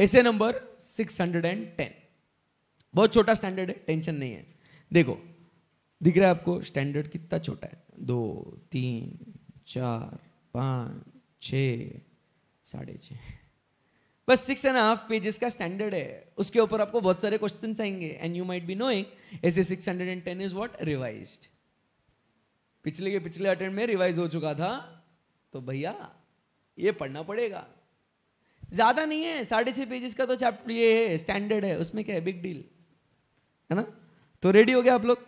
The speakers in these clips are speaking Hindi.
ऐसे नंबर 610 बहुत छोटा स्टैंडर्ड है टेंशन नहीं है देखो दिख रहा है आपको स्टैंडर्ड कितना छोटा है दो तीन चार पाँच छ साढ़े छ बस सिक्स एंड हाफ पेजेस का स्टैंडर्ड है उसके ऊपर आपको बहुत सारे क्वेश्चन आएंगे and you might be knowing ऐसे six hundred and ten is what revise पिछले के पिछले अटेंड में रिवाइज हो चुका था तो भैया ये पढ़ना पड़ेगा ज्यादा नहीं है साढ़े छह पेजेस का तो चैप्टर ये है स्टैंडर्ड है उसमें क्या है बिग डील है ना तो रेडी हो गया आप लोग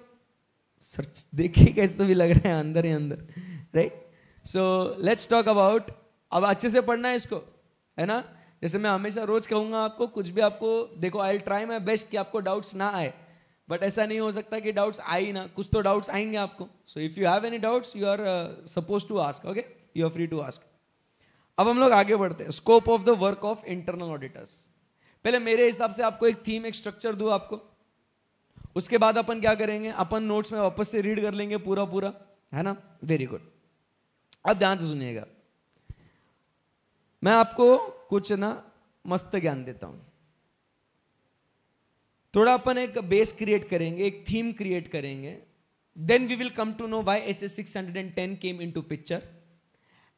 सर देखिए कैसे तो भी लग रहा है अंदर ही अंदर right so let's talk about अब अच्छे से पढ़ना है इसको है ना जैसे मैं हमेशा रोज कहूंगा आपको कुछ भी आपको देखो आई ट्राई माई बेस्ट कि आपको डाउट्स ना आए बट ऐसा नहीं हो सकता कि डाउट्स आए ना कुछ तो डाउट्स आएंगे आपको so if you have any doubts you are suppose to ask okay you are free to ask अब हम लोग आगे बढ़ते हैं scope of the work of internal auditors पहले मेरे हिसाब से आपको एक थीम एक स्ट्रक्चर दू आपको उसके बाद अपन क्या करेंगे अपन नोट्स में वापस से रीड कर लेंगे पूरा पूरा है ना वेरी गुड अब ध्यान से सुनिएगा मैं आपको कुछ ना मस्त ज्ञान देता हूं थोड़ा अपन एक बेस क्रिएट करेंगे एक थीम क्रिएट करेंगे then we will come to know why S S six hundred and ten came in to picture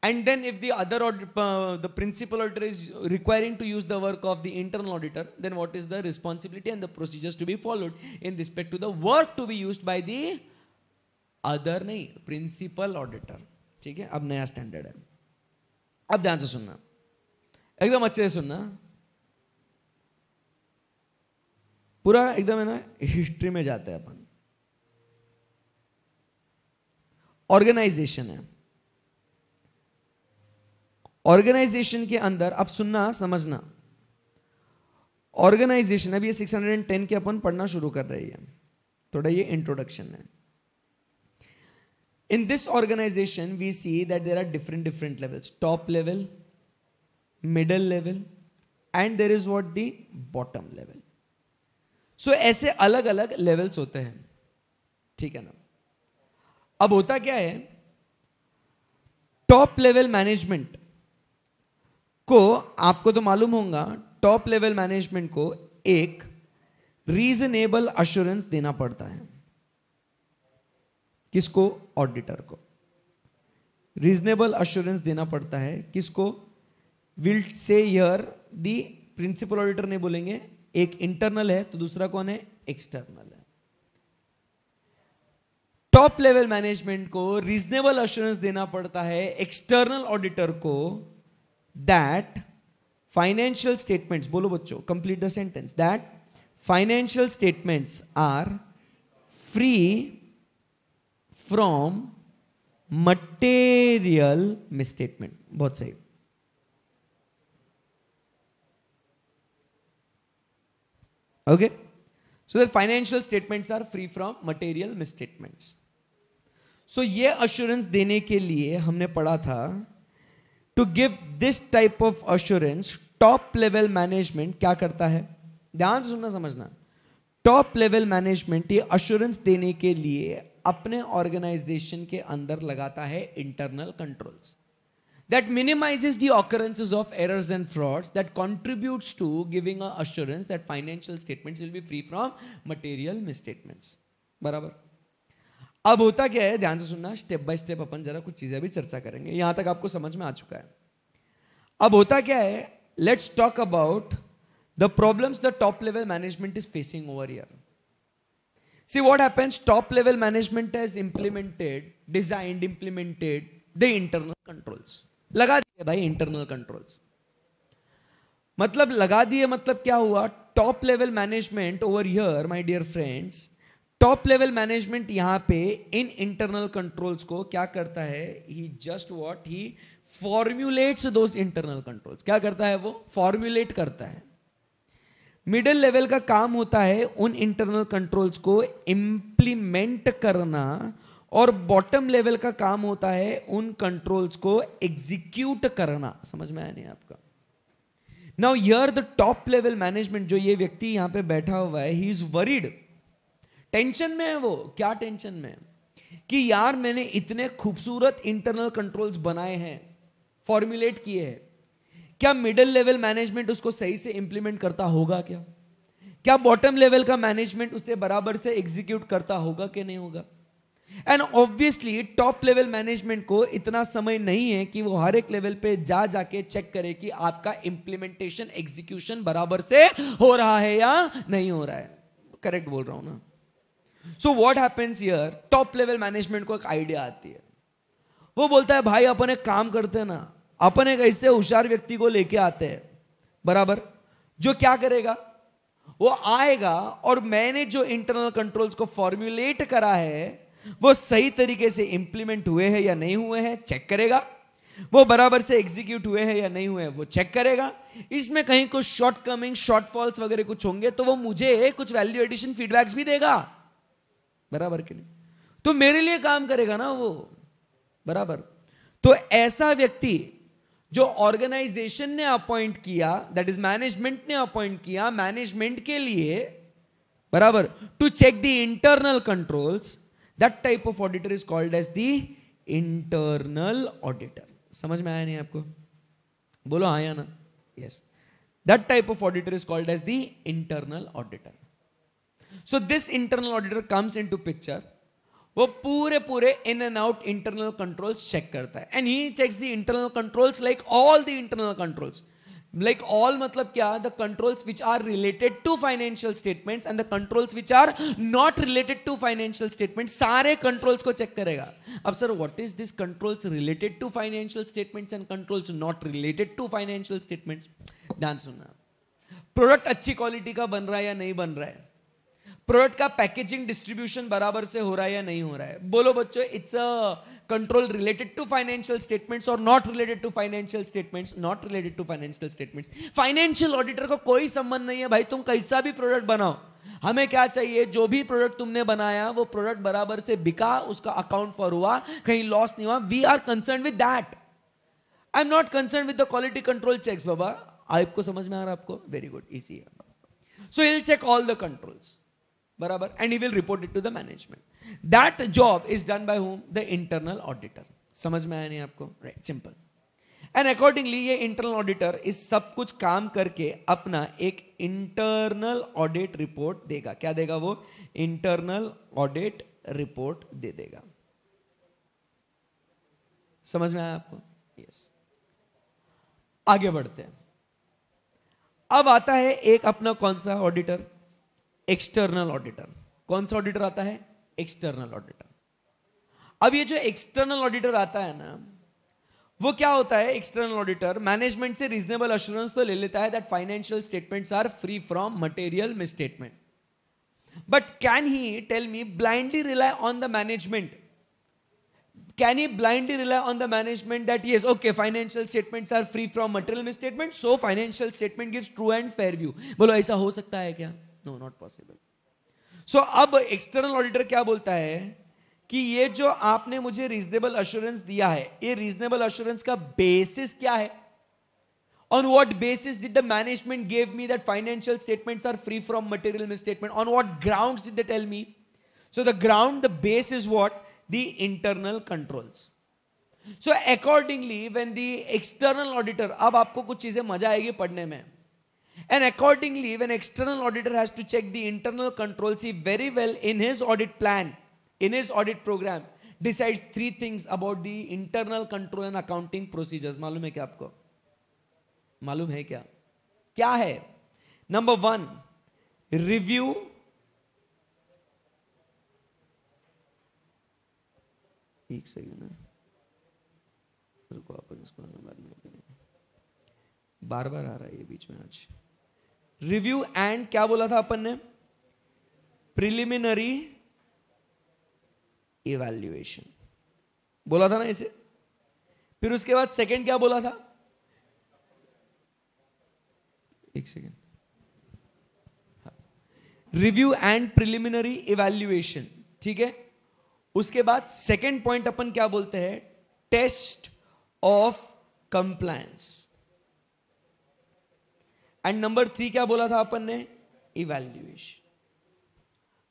And then if the other audit, uh, the principal auditor is requiring to use the work of the internal auditor, then what is the responsibility and the procedures to be followed in respect to the work to be used by the other nahi principal auditor theek hai ab naya standard hai ab dhyan se sunna ekdam acche se sunna pura ekdam hai na history mein jaate hain apan organization hai organization के अंदर अब सुनना समझना ऑर्गेनाइजेशन अब ये 610 के अपन पढ़ना शुरू कर रही है थोड़ा ये इंट्रोडक्शन है in this organization we see that there are different different levels top level middle level and there is what the bottom level so ऐसे अलग अलग लेवल्स होते हैं ठीक है ना अब होता क्या है टॉप लेवल मैनेजमेंट को आपको तो मालूम होगा टॉप लेवल मैनेजमेंट को एक रीजनेबल अश्योरेंस देना पड़ता है किसको ऑडिटर को रीजनेबल अश्योरेंस देना पड़ता है किसको will say year the principal auditor नहीं बोलेंगे एक इंटरनल है तो दूसरा कौन है एक्सटर्नल है टॉप लेवल मैनेजमेंट को रीजनेबल अश्योरेंस देना पड़ता है एक्सटर्नल ऑडिटर को दैट फाइनेंशियल स्टेटमेंट्स बोलो बच्चों complete the sentence that financial statements are free from material misstatement बहुत सही okay so that financial statements are free from material misstatements so ये अश्योरेंस देने के लिए हमने पढ़ा था to give this type of assurance top level management क्या करता है ध्यान सुनना समझना टॉप लेवल मैनेजमेंट ये अश्योरेंस देने के लिए अपने ऑर्गेनाइजेशन के अंदर लगाता है internal control that minimize the occurrences of errors and frauds that contribute to giving assurance that financial statement will be free from material mis बराबर अब होता क्या है ध्यान से सुनना स्टेप बाय स्टेप अपन जरा कुछ चीजें भी चर्चा करेंगे यहां तक आपको समझ में आ चुका है अब होता क्या है let's talk about the problems the top level management is facing over year see what happens top level management has implemented designed implemented the internal controls लगा दिए भाई इंटरनल कंट्रोल्स मतलब लगा दिए मतलब क्या हुआ top level management over year my dear friends top level management यहां पे इन इंटरनल कंट्रोल्स को क्या करता है ही जस्ट वॉट ही फॉर्म्यूलेट्स दो इंटरनल कंट्रोल्स क्या करता है वो फॉर्म्यूलेट करता है मिडिल लेवल का काम होता है उन इंटरनल कंट्रोल्स को इंप्लीमेंट करना और बॉटम लेवल का काम होता है उन कंट्रोल्स को एग्जीक्यूट करना समझ में आया नहीं आपका now here the top level management जो ये व्यक्ति यहां पे बैठा हुआ है ही इज वरीड टेंशन में है वो क्या टेंशन में कि यार मैंने इतने खूबसूरत इंटरनल कंट्रोल्स बनाए हैं फॉर्मुलेट किए हैं क्या मिडिल लेवल मैनेजमेंट उसको सही से इंप्लीमेंट करता होगा क्या क्या बॉटम लेवल का मैनेजमेंट उसे बराबर से एग्जीक्यूट करता होगा कि नहीं होगा and obviously top level management को इतना समय नहीं है कि वो हर एक लेवल पे जा जाके चेक करे कि आपका इंप्लीमेंटेशन एग्जीक्यूशन बराबर से हो रहा है या नहीं हो रहा है करेक्ट बोल रहा हूं ना so what happens here top level management को एक आइडिया आती है वो बोलता है भाई अपन एक काम करते हैं ना अपन एक ऐसे होशियार व्यक्ति को लेके आते हैं बराबर जो क्या करेगा वो आएगा और मैंने जो इंटरनल कंट्रोल्स को फॉर्मुलेट करा है वो सही तरीके से इंप्लीमेंट हुए हैं या नहीं हुए हैं चेक करेगा वो बराबर से एग्जीक्यूट हुए हैं या नहीं हुए वो चेक करेगा इसमें कहीं कुछ शॉर्टकमिंग शॉर्टफॉल्स वगैरह कुछ होंगे तो वो मुझे कुछ वैल्यू एडिशन फीडबैक्स भी देगा बराबर के लिए तो मेरे लिए काम करेगा ना वो बराबर तो ऐसा व्यक्ति जो ऑर्गेनाइजेशन ने अपॉइंट किया दैट इज मैनेजमेंट ने अपॉइंट किया मैनेजमेंट के लिए बराबर to check the internal controls that type of auditor is called as the internal auditor समझ में आया नहीं आपको बोलो आया ना yes that type of auditor is called as the internal auditor so this internal auditor comes in to picture वो पूरे पूरे in and out internal controls check करता है and he checks the internal controls like all the internal controls like all मतलब क्या the controls which are related to financial statements and the controls which are not related to financial statement सारे कंट्रोल्स को चेक करेगा अब sir what is this controls related to financial statements and controls not related to financial statements ध्यान सुनना प्रोडक्ट अच्छी क्वालिटी का बन रहा है या नहीं बन रहा है प्रोडक्ट का पैकेजिंग डिस्ट्रीब्यूशन बराबर से हो रहा है या नहीं हो रहा है बोलो बच्चों it's a control related to financial statements और not related to financial statements not related to financial statements financial auditor को कोई संबंध नहीं है भाई तुम कैसा भी प्रोडक्ट बनाओ हमें क्या चाहिए जो भी प्रोडक्ट तुमने बनाया वो प्रोडक्ट बराबर से बिका उसका अकाउंट फॉर हुआ कहीं लॉस नहीं हुआ we are concern with that I am not concern with the quality control checks बाबा आपको समझ में आ रहा है आपको वेरी गुड इजी है so will check all the controls बराबर and he will report it to the management that job is done by whom the internal auditor समझ में आया नहीं आपको राइट सिंपल एंड अकॉर्डिंगली ये इंटरनल ऑडिटर इस सब कुछ काम करके अपना एक इंटरनल ऑडिट रिपोर्ट देगा क्या देगा वो इंटरनल ऑडिट रिपोर्ट दे देगा समझ में आया आपको यस yes. आगे बढ़ते हैं अब आता है एक अपना कौन सा ऑडिटर एक्सटर्नल ऑडिटर कौन सा ऑडिटर आता है एक्सटर्नल ऑडिटर अब ये जो एक्सटर्नल ऑडिटर आता है ना वो क्या होता है एक्सटर्नल ऑडिटर मैनेजमेंट से रीजनेबल अश्योरेंस तो ले लेता है that financial statements are free from material misstatement but can he tell me blindly rely on the management can he blindly rely on the management that yes okay financial statements are free from material misstatement so financial statement gives true and fair view बोलो ऐसा हो सकता है क्या नो नॉट पॉसिबल सो अब एक्सटर्नल ऑडिटर क्या बोलता है कि ये जो आपने मुझे रीजनेबल अश्योरेंस दिया है ये रीजनेबल अश्योरेंस का बेसिस क्या है on what basis did the management gave me that financial statement are free from material misstatement on what ground did the tell me so the ground the base is what the internal control so accordingly when the external auditor अब आपको कुछ चीजें मजा आएगी पढ़ने में And accordingly, when external auditor has to check the internal control, see very well in his audit plan, in his audit program, decides three things about the internal control and accounting procedures. मालूम है क्या आपको मालूम है क्या क्या है नंबर वन रिव्यू एक सेकेंड रुको अपन इसको बाद में बार बार आ रहा है ये बीच में आज रिव्यू एंड क्या बोला था अपन ने प्रिलिमिनरी इवेल्युएशन बोला था ना इसे फिर उसके बाद सेकंड क्या बोला था एक second review and preliminary evaluation ठीक है उसके बाद सेकेंड पॉइंट अपन क्या बोलते हैं test of compliance and number three क्या बोला था अपन ने इवेल्युएशन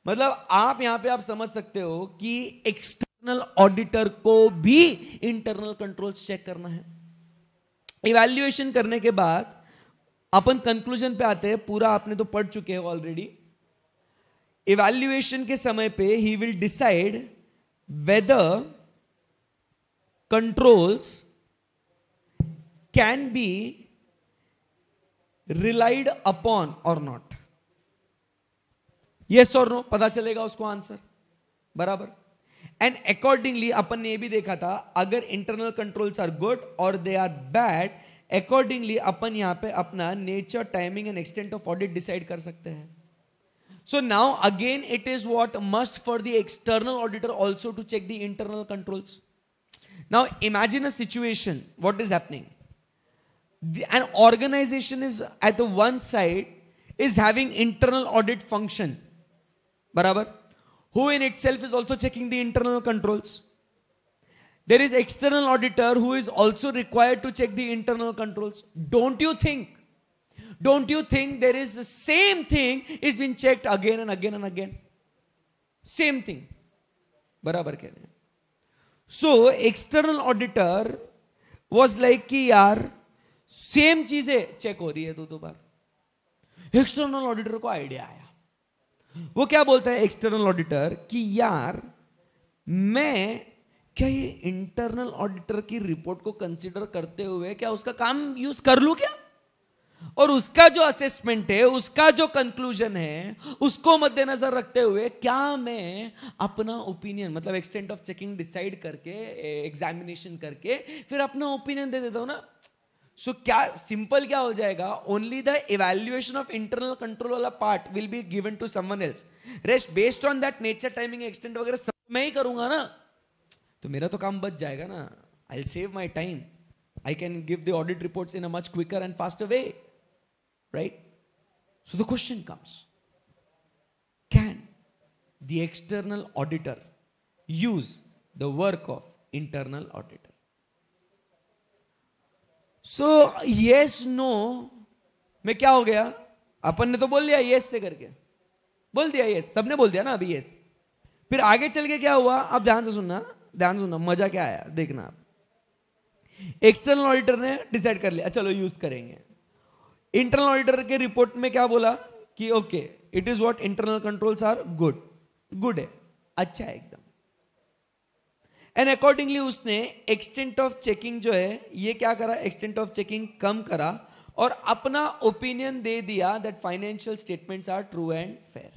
मतलब आप यहां पे आप समझ सकते हो कि एक्सटर्नल ऑडिटर को भी इंटरनल कंट्रोल चेक करना है इवेल्युएशन करने के बाद अपन कंक्लूजन पे आते हैं पूरा आपने तो पढ़ चुके हो ऑलरेडी इवेल्युएशन के समय पे ही will decide whether controls can be relied upon और नॉट यस और नो पता चलेगा उसको आंसर बराबर एंड अकॉर्डिंगली अपन ने भी देखा था अगर इंटरनल कंट्रोल्स आर गुड और दे आर बैड अकॉर्डिंगली अपन यहां पे अपना nature timing and extent of audit decide कर सकते हैं so now again it is what must for the external auditor also to check the internal controls now imagine a situation what is happening an organization is at the one side is having internal audit function barabar who in itself is also checking the internal controls there is external auditor who is also required to check the internal controls don't you think don't you think there is the same thing is being checked again and again and again same thing barabar keh so external auditor was like ki yaar same चीजें चेक हो रही है दो दो बार एक्सटर्नल ऑडिटर को आइडिया आया वो क्या बोलता है एक्सटर्नल ऑडिटर कि यार मैं क्या ये इंटरनल ऑडिटर की रिपोर्ट को कंसिडर करते हुए क्या उसका काम यूज कर लू क्या और उसका जो असेसमेंट है उसका जो कंक्लूजन है उसको मद्देनजर रखते हुए क्या मैं अपना ओपिनियन मतलब एक्सटेंट ऑफ चेकिंग डिसाइड करके एग्जामिनेशन करके फिर अपना ओपिनियन दे देता हूं ना सो so, क्या सिंपल क्या हो जाएगा only the evaluation of internal control वाला part will be given to someone else rest based on that nature timing extend वगैरह सब मैं ही करूंगा ना तो मेरा तो काम बच जाएगा ना I will save my time I can give the audit report in a much quicker and fast way right so the question comes can the external auditor use the work of internal audit so yes no में क्या हो गया अपन ने तो बोल लिया यस से करके बोल दिया यस सबने बोल दिया ना अभी यस फिर आगे चल के क्या हुआ आप ध्यान से सुनना ध्यान सुनना मजा क्या आया देखना आप एक्सटर्नल ऑडिटर ने डिसाइड कर लिया चलो यूज करेंगे इंटरनल ऑडिटर के रिपोर्ट में क्या बोला कि okay it is what internal controls are good good है अच्छा है एंड अकॉर्डिंगली उसने एक्सटेंट ऑफ चेकिंग जो है ये क्या करा एक्सटेंट ऑफ चेकिंग कम करा और अपना ओपिनियन दे दिया that financial statements are true and fair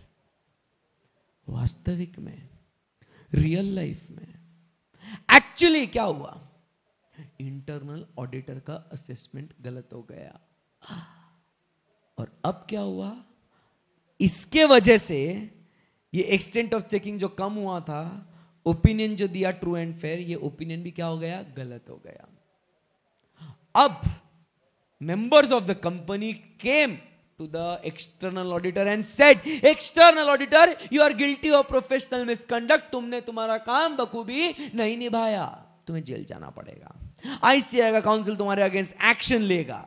वास्तविक में रियल लाइफ में एक्चुअली क्या हुआ इंटरनल ऑडिटर का असेसमेंट गलत हो गया और अब क्या हुआ इसके वजह से ये एक्सटेंट ऑफ चेकिंग जो कम हुआ था ओपिनियन जो दिया ट्रू एंड फेयर ये ओपिनियन भी क्या हो गया गलत हो गया अब members of the company came to the external auditor and said external auditor you are guilty of professional misconduct तुमने तुम्हारा काम बखूबी नहीं निभाया तुम्हें जेल जाना पड़ेगा आईसीआई का काउंसिल तुम्हारे अगेंस्ट एक्शन लेगा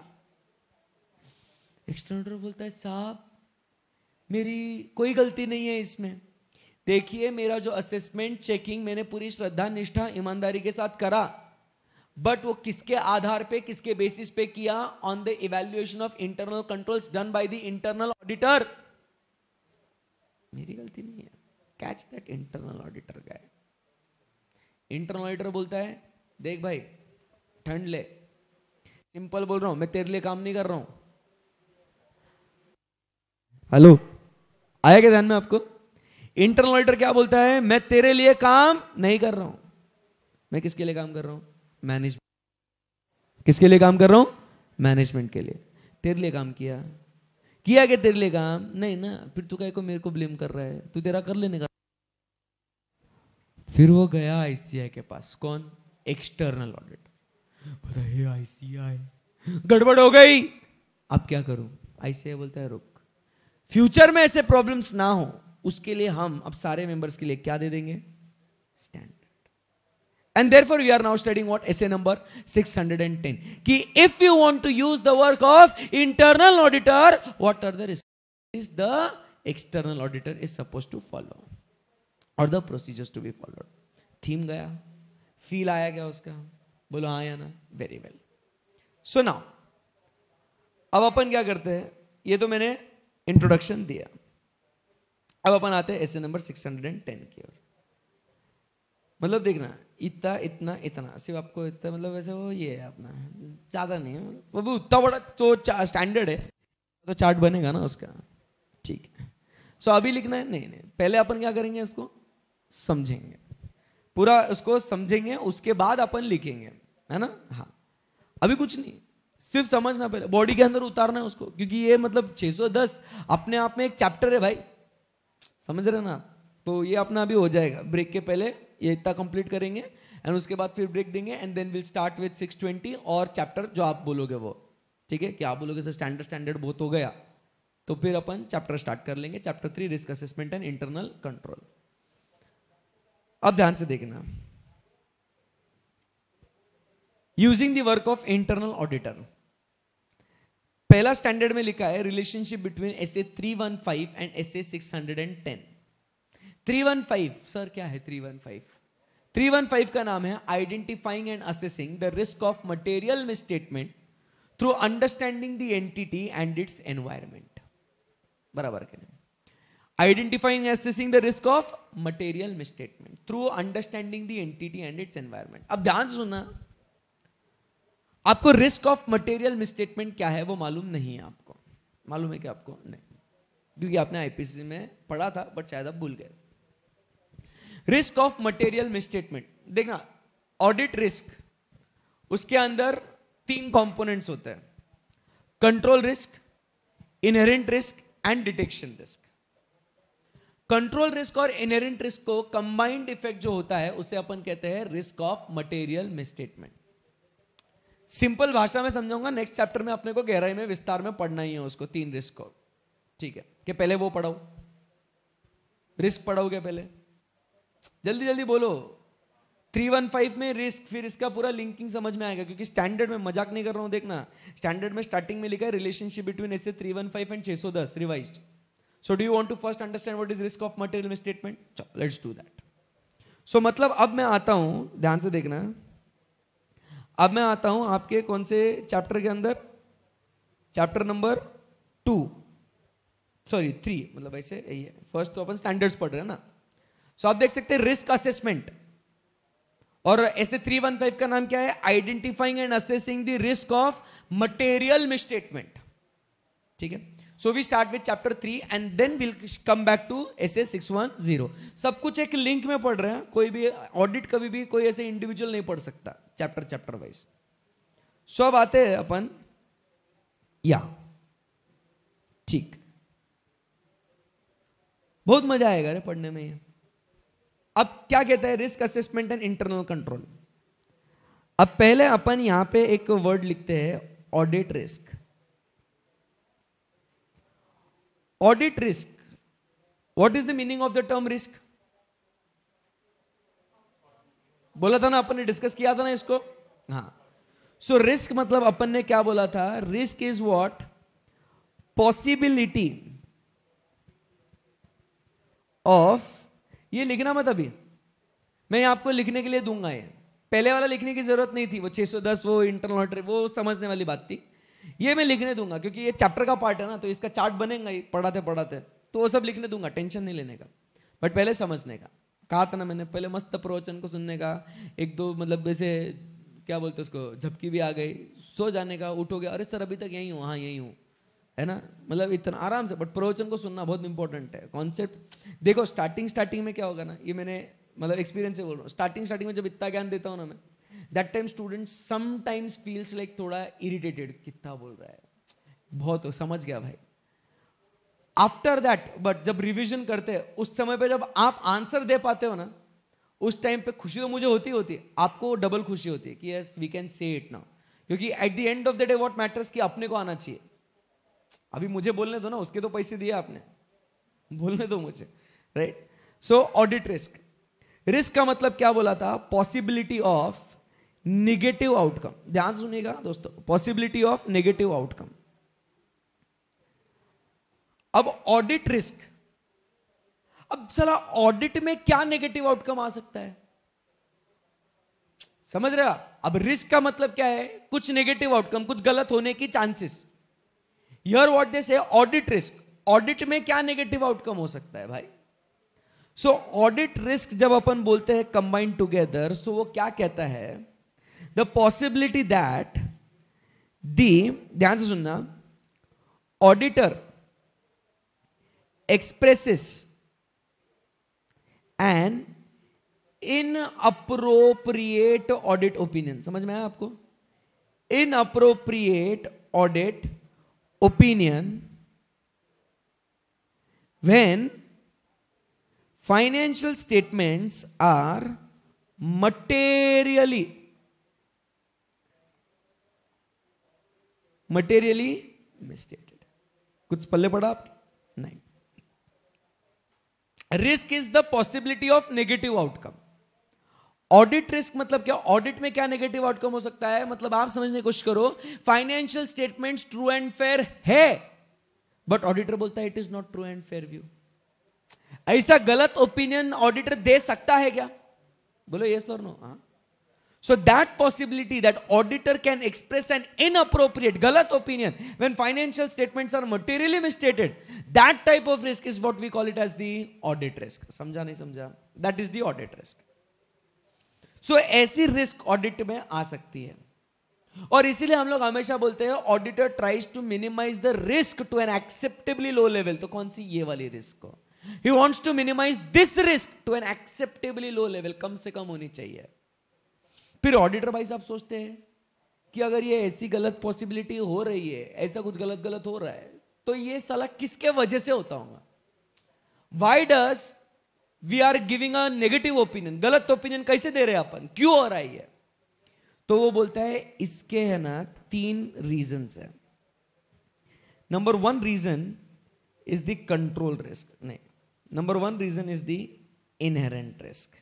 एक्सटर्नल ऑडिटर बोलता है साहब मेरी कोई गलती नहीं है इसमें देखिए मेरा जो असेसमेंट चेकिंग मैंने पूरी श्रद्धा निष्ठा ईमानदारी के साथ करा बट वो किसके आधार पे किसके बेसिस पे किया on the evaluation of internal controls done by the internal auditor मेरी गलती नहीं है कैच दैट इंटरनल ऑडिटर का इंटरनल ऑडिटर बोलता है देख भाई ठंड ले सिंपल बोल रहा हूं मैं तेरे लिए काम नहीं कर रहा हूं हेलो आया क्या ध्यान में आपको इंटरनल ऑडिटर क्या बोलता है मैं तेरे लिए काम नहीं कर रहा हूं मैं किसके लिए काम कर रहा हूं मैनेजमेंट किसके लिए काम कर रहा हूं मैनेजमेंट के लिए तेरे लिए काम किया किया क्या तेरे लिए काम नहीं ना फिर तू कह को मेरे को ब्लेम कर रहा है तू तेरा कर लेने का फिर वो गया आईसीआई के पास कौन एक्सटर्नल ऑडिट आईसीआई गड़बड़ हो गई अब क्या करूं आईसीआई बोलता है रुक फ्यूचर में ऐसे प्रॉब्लम्स ना हो उसके लिए हम अब सारे मेंबर्स के लिए क्या दे देंगे standard and there for you are now studying what S A number ten कि if you want to use the work of internal auditor what are the is the external auditor is suppose to follow और the procedures to be followed थीम गया फील आया गया उसका बोलो हाँ या ना वेरी वेल सो नाउ अब अपन क्या करते हैं ये तो मैंने इंट्रोडक्शन दिया अब अपन आते हैं ऐसे नंबर 610 की ओर मतलब देखना इतना इतना इतना सिर्फ आपको इतना मतलब वैसे वो ये है अपना ज़्यादा नहीं है वो भी उतना बड़ा तो स्टैंडर्ड है तो चार्ट बनेगा ना उसका ठीक है सो अभी लिखना है नहीं नहीं पहले अपन क्या करेंगे इसको समझेंगे पूरा उसको समझेंगे उसके बाद अपन लिखेंगे है ना हाँ अभी कुछ नहीं सिर्फ समझना पहले बॉडी के अंदर उतारना है उसको क्योंकि ये मतलब 610 अपने आप में एक चैप्टर है भाई समझ रहे ना तो ये अपना अभी हो जाएगा ब्रेक के पहले ये इतना कंप्लीट करेंगे एंड उसके बाद फिर ब्रेक देंगे and then will start with six twenty और चैप्टर जो आप बोलोगे वो ठीक है क्या आप बोलोगे सर स्टैंडर्ड स्टैंडर्ड बहुत हो गया तो फिर अपन चैप्टर स्टार्ट कर लेंगे chapter three risk assessment and internal control अब ध्यान से देखना using the work of internal auditor पहला स्टैंडर्ड में लिखा है relationship between S A three one five and S A six hundred and ten three one five sir क्या है three one five three one five का नाम है identifying and assessing the risk of material misstatement through understanding the entity and its environment बराबर करें identifying assessing the risk of material misstatement through understanding the entity and its environment अब ध्यान से सुनना आपको रिस्क ऑफ मटेरियल मिसस्टेटमेंट क्या है वो मालूम नहीं है आपको मालूम है क्या आपको नहीं क्योंकि आपने आईपीसी में पढ़ा था बट शायद आप भूल गए रिस्क ऑफ मटेरियल मिसस्टेटमेंट देखना ऑडिट रिस्क उसके अंदर तीन कंपोनेंट्स होते हैं control risk inherent risk and detection risk control risk और इनहेरेंट रिस्क को कंबाइंड इफेक्ट जो होता है उसे अपन कहते हैं risk of material misstatement simple भाषा में समझाऊंगा नेक्स्ट चैप्टर में अपने को गहराई में विस्तार में पढ़ना ही है उसको तीन रिस्क को ठीक है कि पहले वो पढ़ो रिस्क पढ़ोगे पहले जल्दी जल्दी बोलो थ्री वन फाइव में रिस्क फिर इसका पूरा लिंकिंग समझ में आएगा क्योंकि स्टैंडर्ड में मजाक नहीं कर रहा हूं देखना स्टैंडर्ड में स्टार्टिंग में लिखा है relationship between S three one five and छः सौ दस revise so do you want to first understand what is risk of material statement let's do that so मतलब अब मैं आता हूं ध्यान से देखना अब मैं आता हूं आपके कौन से चैप्टर के अंदर chapter number two sorry three मतलब ऐसे यही है फर्स्ट तो अपन स्टैंडर्ड्स पढ़ रहे हैं ना सो so, आप देख सकते हैं रिस्क असेसमेंट और ऐसे थ्री वन फाइव का नाम क्या है identifying and assessing the risk of material misstatement ठीक है so we start with chapter three and then will come back to S A six one zero सब कुछ एक लिंक में पढ़ रहे हैं कोई भी ऑडिट कभी भी कोई ऐसे इंडिविजुअल नहीं पढ़ सकता चैप्टर चैप्टर वाइज सो अब आते हैं अपन या ठीक बहुत मजा आएगा रे पढ़ने में ये अब क्या कहता है risk assessment and internal control अब पहले अपन यहां पे एक वर्ड लिखते हैं audit risk audit risk what is the meaning of the term risk बोला था ना अपन ने डिस्कस किया था ना इसको हाँ सो रिस्क मतलब अपन ने क्या बोला था risk is what possibility of ये लिखना मत अभी मैं आपको लिखने के लिए दूंगा ये पहले वाला लिखने की जरूरत नहीं थी वो 610 वो इंटरनल वो समझने वाली बात थी ये मैं लिखने दूंगा क्योंकि ये चैप्टर का पार्ट है ना तो इसका चार्ट बनेगा ही पढ़ाते पढ़ाते तो वो सब लिखने दूंगा टेंशन नहीं लेने का बट पहले समझने का कहा था ना मैंने पहले मस्त प्रवचन को सुनने का एक दो मतलब जैसे क्या बोलते उसको झपकी भी आ गई सो जाने का उठोगे अरे सर अभी तक यहीं हूँ हाँ यहीं हूँ है ना मतलब इतना आराम से बट प्रवचन को सुनना बहुत इंपॉर्टेंट है कॉन्सेप्ट देखो स्टार्टिंग स्टार्टिंग में क्या होगा ना ये मैंने मतलब एक्सपीरियंस से बोल रहा हूँ स्टार्टिंग स्टार्टिंग में जब इतना ज्ञान देता हूँ ना मैं that time student sometimes feels like थोड़ा इरिटेटेड कितना बोल रहा है बहुत हो समझ गया भाई आफ्टर दैट बट जब रिविजन करते हैं उस समय पर जब आप आंसर दे पाते हो ना उस टाइम पे खुशी तो मुझे होती होती है आपको डबल खुशी होती है कि yes we can say it now क्योंकि at the end of the day what matters कि अपने को आना चाहिए अभी मुझे बोलने दो ना उसके तो पैसे दिए आपने बोलने दो मुझे right so audit risk risk का मतलब क्या बोला था पॉसिबिलिटी ऑफ निगेटिव आउटकम ध्यान सुनिएगा ना दोस्तों पॉसिबिलिटी ऑफ निगेटिव आउटकम अब ऑडिट रिस्क अब सला ऑडिट में क्या नेगेटिव आउटकम आ सकता है समझ रहे आप अब रिस्क का मतलब क्या है कुछ नेगेटिव आउटकम कुछ गलत होने की चांसेस यर वॉट दिस है ऑडिट रिस्क ऑडिट में क्या नेगेटिव आउटकम हो सकता है भाई सो ऑडिट रिस्क जब अपन बोलते हैं कंबाइंड टुगेदर सो वो क्या कहता है द पॉसिबिलिटी दैट दी ध्यान से सुनना auditor expresses an inappropriate audit opinion samajh mein aaya aapko inappropriate audit opinion when financial statements are materially materially misstated kuch palle pada aapke risk is the possibility of negative outcome audit risk मतलब क्या ऑडिट में क्या नेगेटिव आउटकम हो सकता है मतलब आप समझने की कोशिश करो financial statement true and fair है बट ऑडिटर बोलता है it is not true and fair view ऐसा गलत ओपिनियन ऑडिटर दे सकता है क्या बोलो ये सर नो हाँ so that possibility that auditor can express an inappropriate गलत opinion when financial statement are materially misstated that type of risk is what we call it as the audit risk समझा नहीं समझा that is the audit risk so ऐसी रिस्क ऑडिट में आ सकती है और इसीलिए हम लोग हमेशा बोलते हैं auditor tries to minimize the risk to an acceptably low level तो कौन सी ये वाली रिस्क हो ही wants to minimize this risk to an acceptably low level कम से कम होनी चाहिए फिर ऑडिटर भाई साहब सोचते हैं कि अगर ये ऐसी गलत पॉसिबिलिटी हो रही है ऐसा कुछ गलत गलत हो रहा है तो ये साला किसके वजह से होता होगा why does we are giving a negative opinion गलत ओपिनियन कैसे दे रहे हैं अपन क्यों हो रहा है ये तो वो बोलता है इसके है ना तीन रीजन है number one reason is the control risk नहीं number one reason is the inherent risk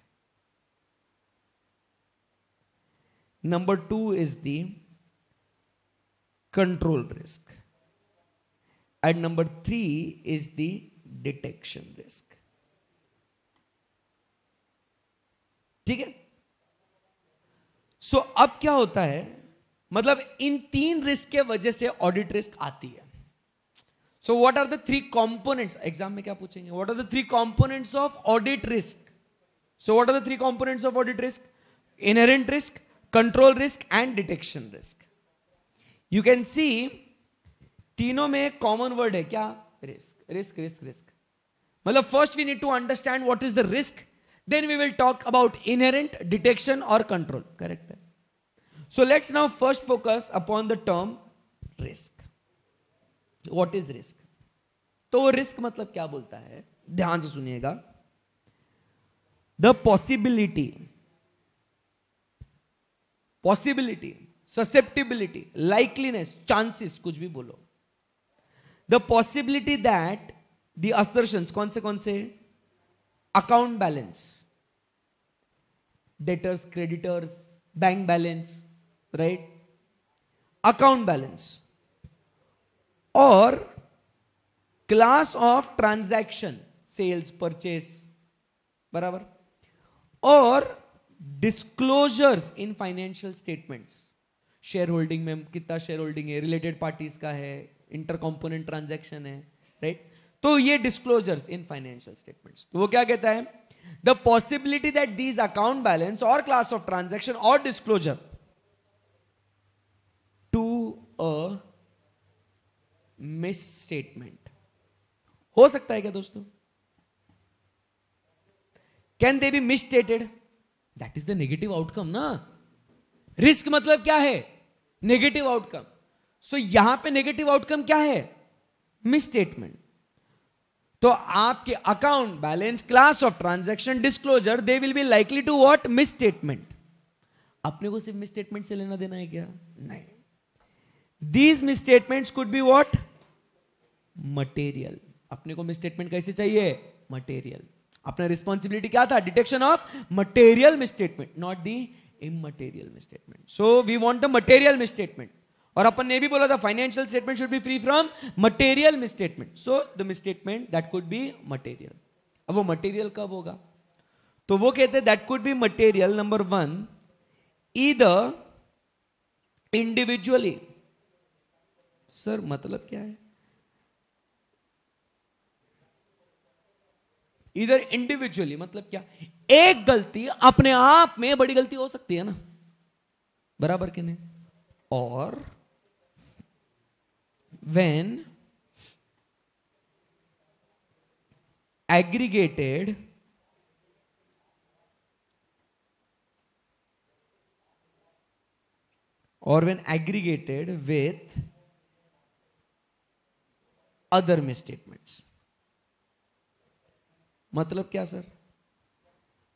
number two is the control risk And number three is the detection risk ठीक है सो अब क्या होता है मतलब इन तीन रिस्क के वजह से ऑडिट रिस्क आती है so what are the three components exam में क्या पूछेंगे what are the three components of audit risk so what are the three components of audit risk inherent risk control risk and detection risk you can see तीनों में एक कॉमन वर्ड है क्या रिस्क रिस्क रिस्क रिस्क मतलब first we need to understand what is the risk then we will talk about inherent detection और कंट्रोल करेक्ट है so let's now first focus upon the term risk what is risk तो वो रिस्क मतलब क्या बोलता है ध्यान से सुनिएगा the possibility possibility susceptibility likeliness chances कुछ भी बोलो the possibility that the assertion कौन से कौन से account balance debtors creditors bank balance right account balance और class of transaction sales purchase बराबर और disclosures in financial statements share holding में कितना शेयर होल्डिंग है रिलेटेड पार्टीज का है इंटर कॉम्पोनेंट ट्रांजेक्शन है राइट तो ये डिस्क्लोजर्स इन फाइनेंशियल स्टेटमेंट्स तो वो क्या कहता है the possibility that these account balance और क्लास ऑफ ट्रांजेक्शन और disclosure to a misstatement हो सकता है क्या दोस्तों can they be misstated that is the negative outcome ना रिस्क मतलब क्या है नेगेटिव आउटकम सो यहां पे नेगेटिव आउटकम क्या है मिसस्टेटमेंट तो आपके account balance class of transaction disclosure they will be likely to what misstatement अपने को सिर्फ मिसस्टेटमेंट से लेना देना है क्या नहीं these misstatements could be what material अपने को मिसस्टेटमेंट कैसे चाहिए मटेरियल अपना रिस्पॉन्सिबिलिटी क्या था detection of material misstatement not the immaterial misstatement so we want the material misstatement और अपन ने भी बोला था financial statement should be free from material misstatement so the misstatement that could be material अब वो मटेरियल कब होगा तो वो कहते हैं that could be material number one either individually sir मतलब क्या है इधर इंडिविजुअली मतलब क्या एक गलती अपने आप में बड़ी गलती हो सकती है ना बराबर के नहीं और when aggregated or when aggregated with other misstatements मतलब क्या सर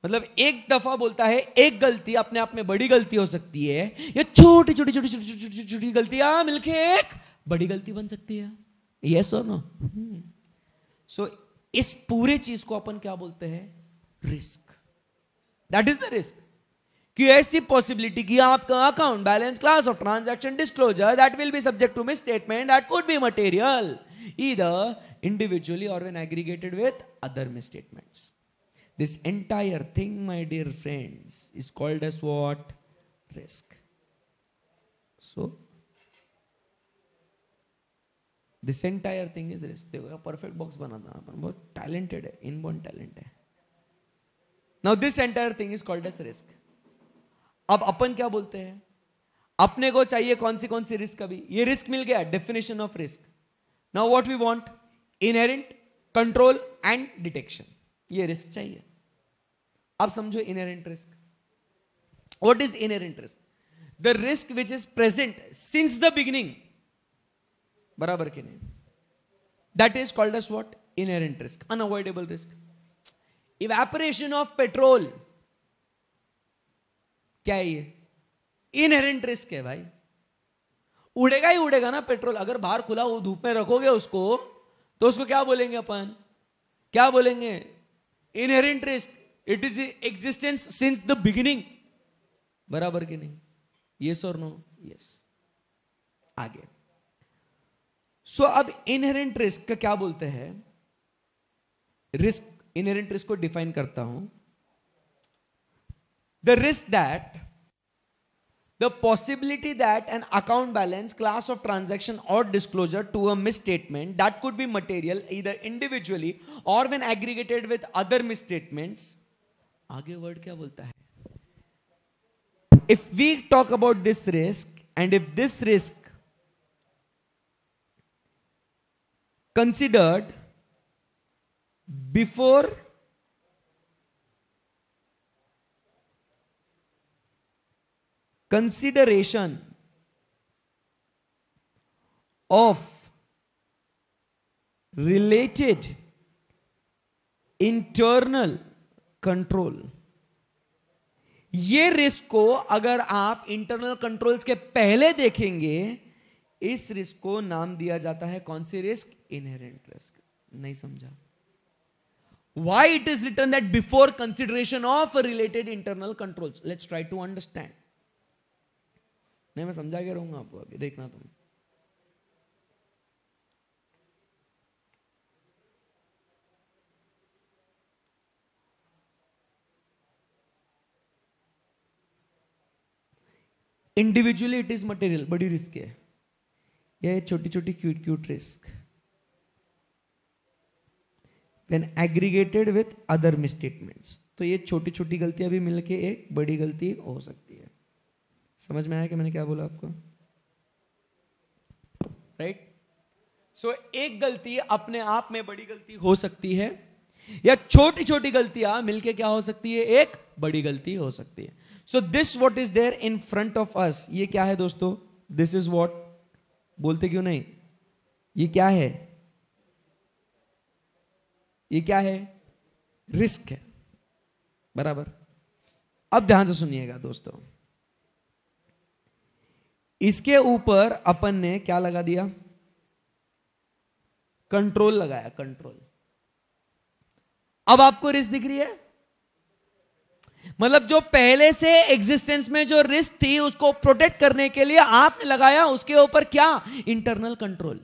मतलब एक दफा बोलता है एक गलती अपने आप में बड़ी गलती हो सकती है या छोटी छोटी छोटी छोटी छोटी छोटी गलतियां हाँ, मिलके एक बड़ी गलती बन सकती है यस और नो सो इस पूरे चीज को अपन क्या बोलते हैं risk that is the risk कि ऐसी पॉसिबिलिटी की आपका account balance class of transaction disclosure that will be subject to misstatement that could be material either either individually or when aggregated with other misstatements. This entire thing, my dear friends, is called as what? Risk. So, this entire thing is risk देखो परफेक्ट बॉक्स बनाना अपन बहुत टैलेंटेड है इनबॉर्न टैलेंट है now this entire thing is called as risk अब अपन क्या बोलते हैं अपने को चाहिए कौन सी कौन सी रिस्क अभी ये रिस्क मिल गया definition of risk now what we want inherent control and detection ये रिस्क चाहिए आप समझो inherent risk what is inherent risk the risk which is present since the beginning बराबर के नहीं that is called as what inherent risk unavoidable risk evaporation of petrol क्या है ये इनहेरेंट रिस्क है भाई उड़ेगा ही उड़ेगा ना पेट्रोल अगर बाहर खुला हो धूप में रखोगे उसको तो उसको क्या बोलेंगे अपन क्या बोलेंगे inherent risk it is existence since the beginning बराबर की नहीं यस और नो यस आगे सो so, अब इनहेरेंट रिस्क का क्या बोलते हैं रिस्क इनहेरेंट रिस्क को डिफाइन करता हूं the risk that the possibility that an account balance class of transaction or disclosure to a misstatement that could be material either individually or when aggregated with other misstatements आगे वर्ड क्या बोलता है if we talk about this risk and if this risk considered before consideration of related internal control ये रिस्क को अगर आप इंटरनल कंट्रोल्स के पहले देखेंगे इस रिस्क को नाम दिया जाता है कौन सी रिस्क इनहेरेंट रिस्क नहीं समझा why it is written that before consideration of related internal controls let's try to understand नहीं मैं समझा के रहूंगा आपको अभी देखना तुम इंडिविजुअली इट इज मटेरियल बड़ी रिस्क है यह छोटी छोटी cute cute risk then aggregated with other misstatements तो ये छोटी छोटी गलतियां भी मिलके एक बड़ी गलती हो सकती है समझ में आया कि मैंने क्या बोला आपको राइट right? सो so, एक गलती अपने आप में बड़ी गलती हो सकती है या छोटी छोटी गलतियां मिलके क्या हो सकती है एक बड़ी गलती हो सकती है so this what is there in front of us ये क्या है दोस्तों दिस इज वॉट बोलते क्यों नहीं ये क्या है ये क्या है रिस्क है बराबर अब ध्यान से सुनिएगा दोस्तों इसके ऊपर अपन ने क्या लगा दिया कंट्रोल लगाया कंट्रोल अब आपको रिस्क दिख रही है मतलब जो पहले से एग्जिस्टेंस में जो रिस्क थी उसको प्रोटेक्ट करने के लिए आपने लगाया उसके ऊपर क्या इंटरनल कंट्रोल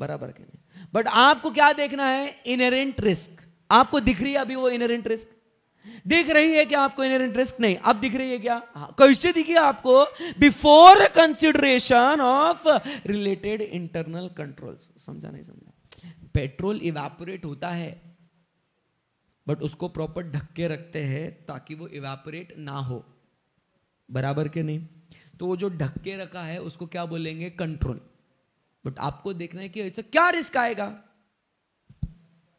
बराबर कहने बट आपको क्या देखना है इनर रिस्क आपको दिख रही है अभी वो इनहेरेंट रिस्क दिख रही है क्या आपको इनर रिस्क नहीं अब दिख रही है क्या हाँ, कैसे दिखी आपको before consideration of related internal control समझा नहीं समझा पेट्रोल इवेपोरेट होता है बट उसको प्रॉपर ढक्के रखते हैं ताकि वो इवेपोरेट ना हो बराबर के नहीं तो वो जो ढक्के रखा है उसको क्या बोलेंगे कंट्रोल बट आपको देखना है कि ऐसा क्या रिस्क आएगा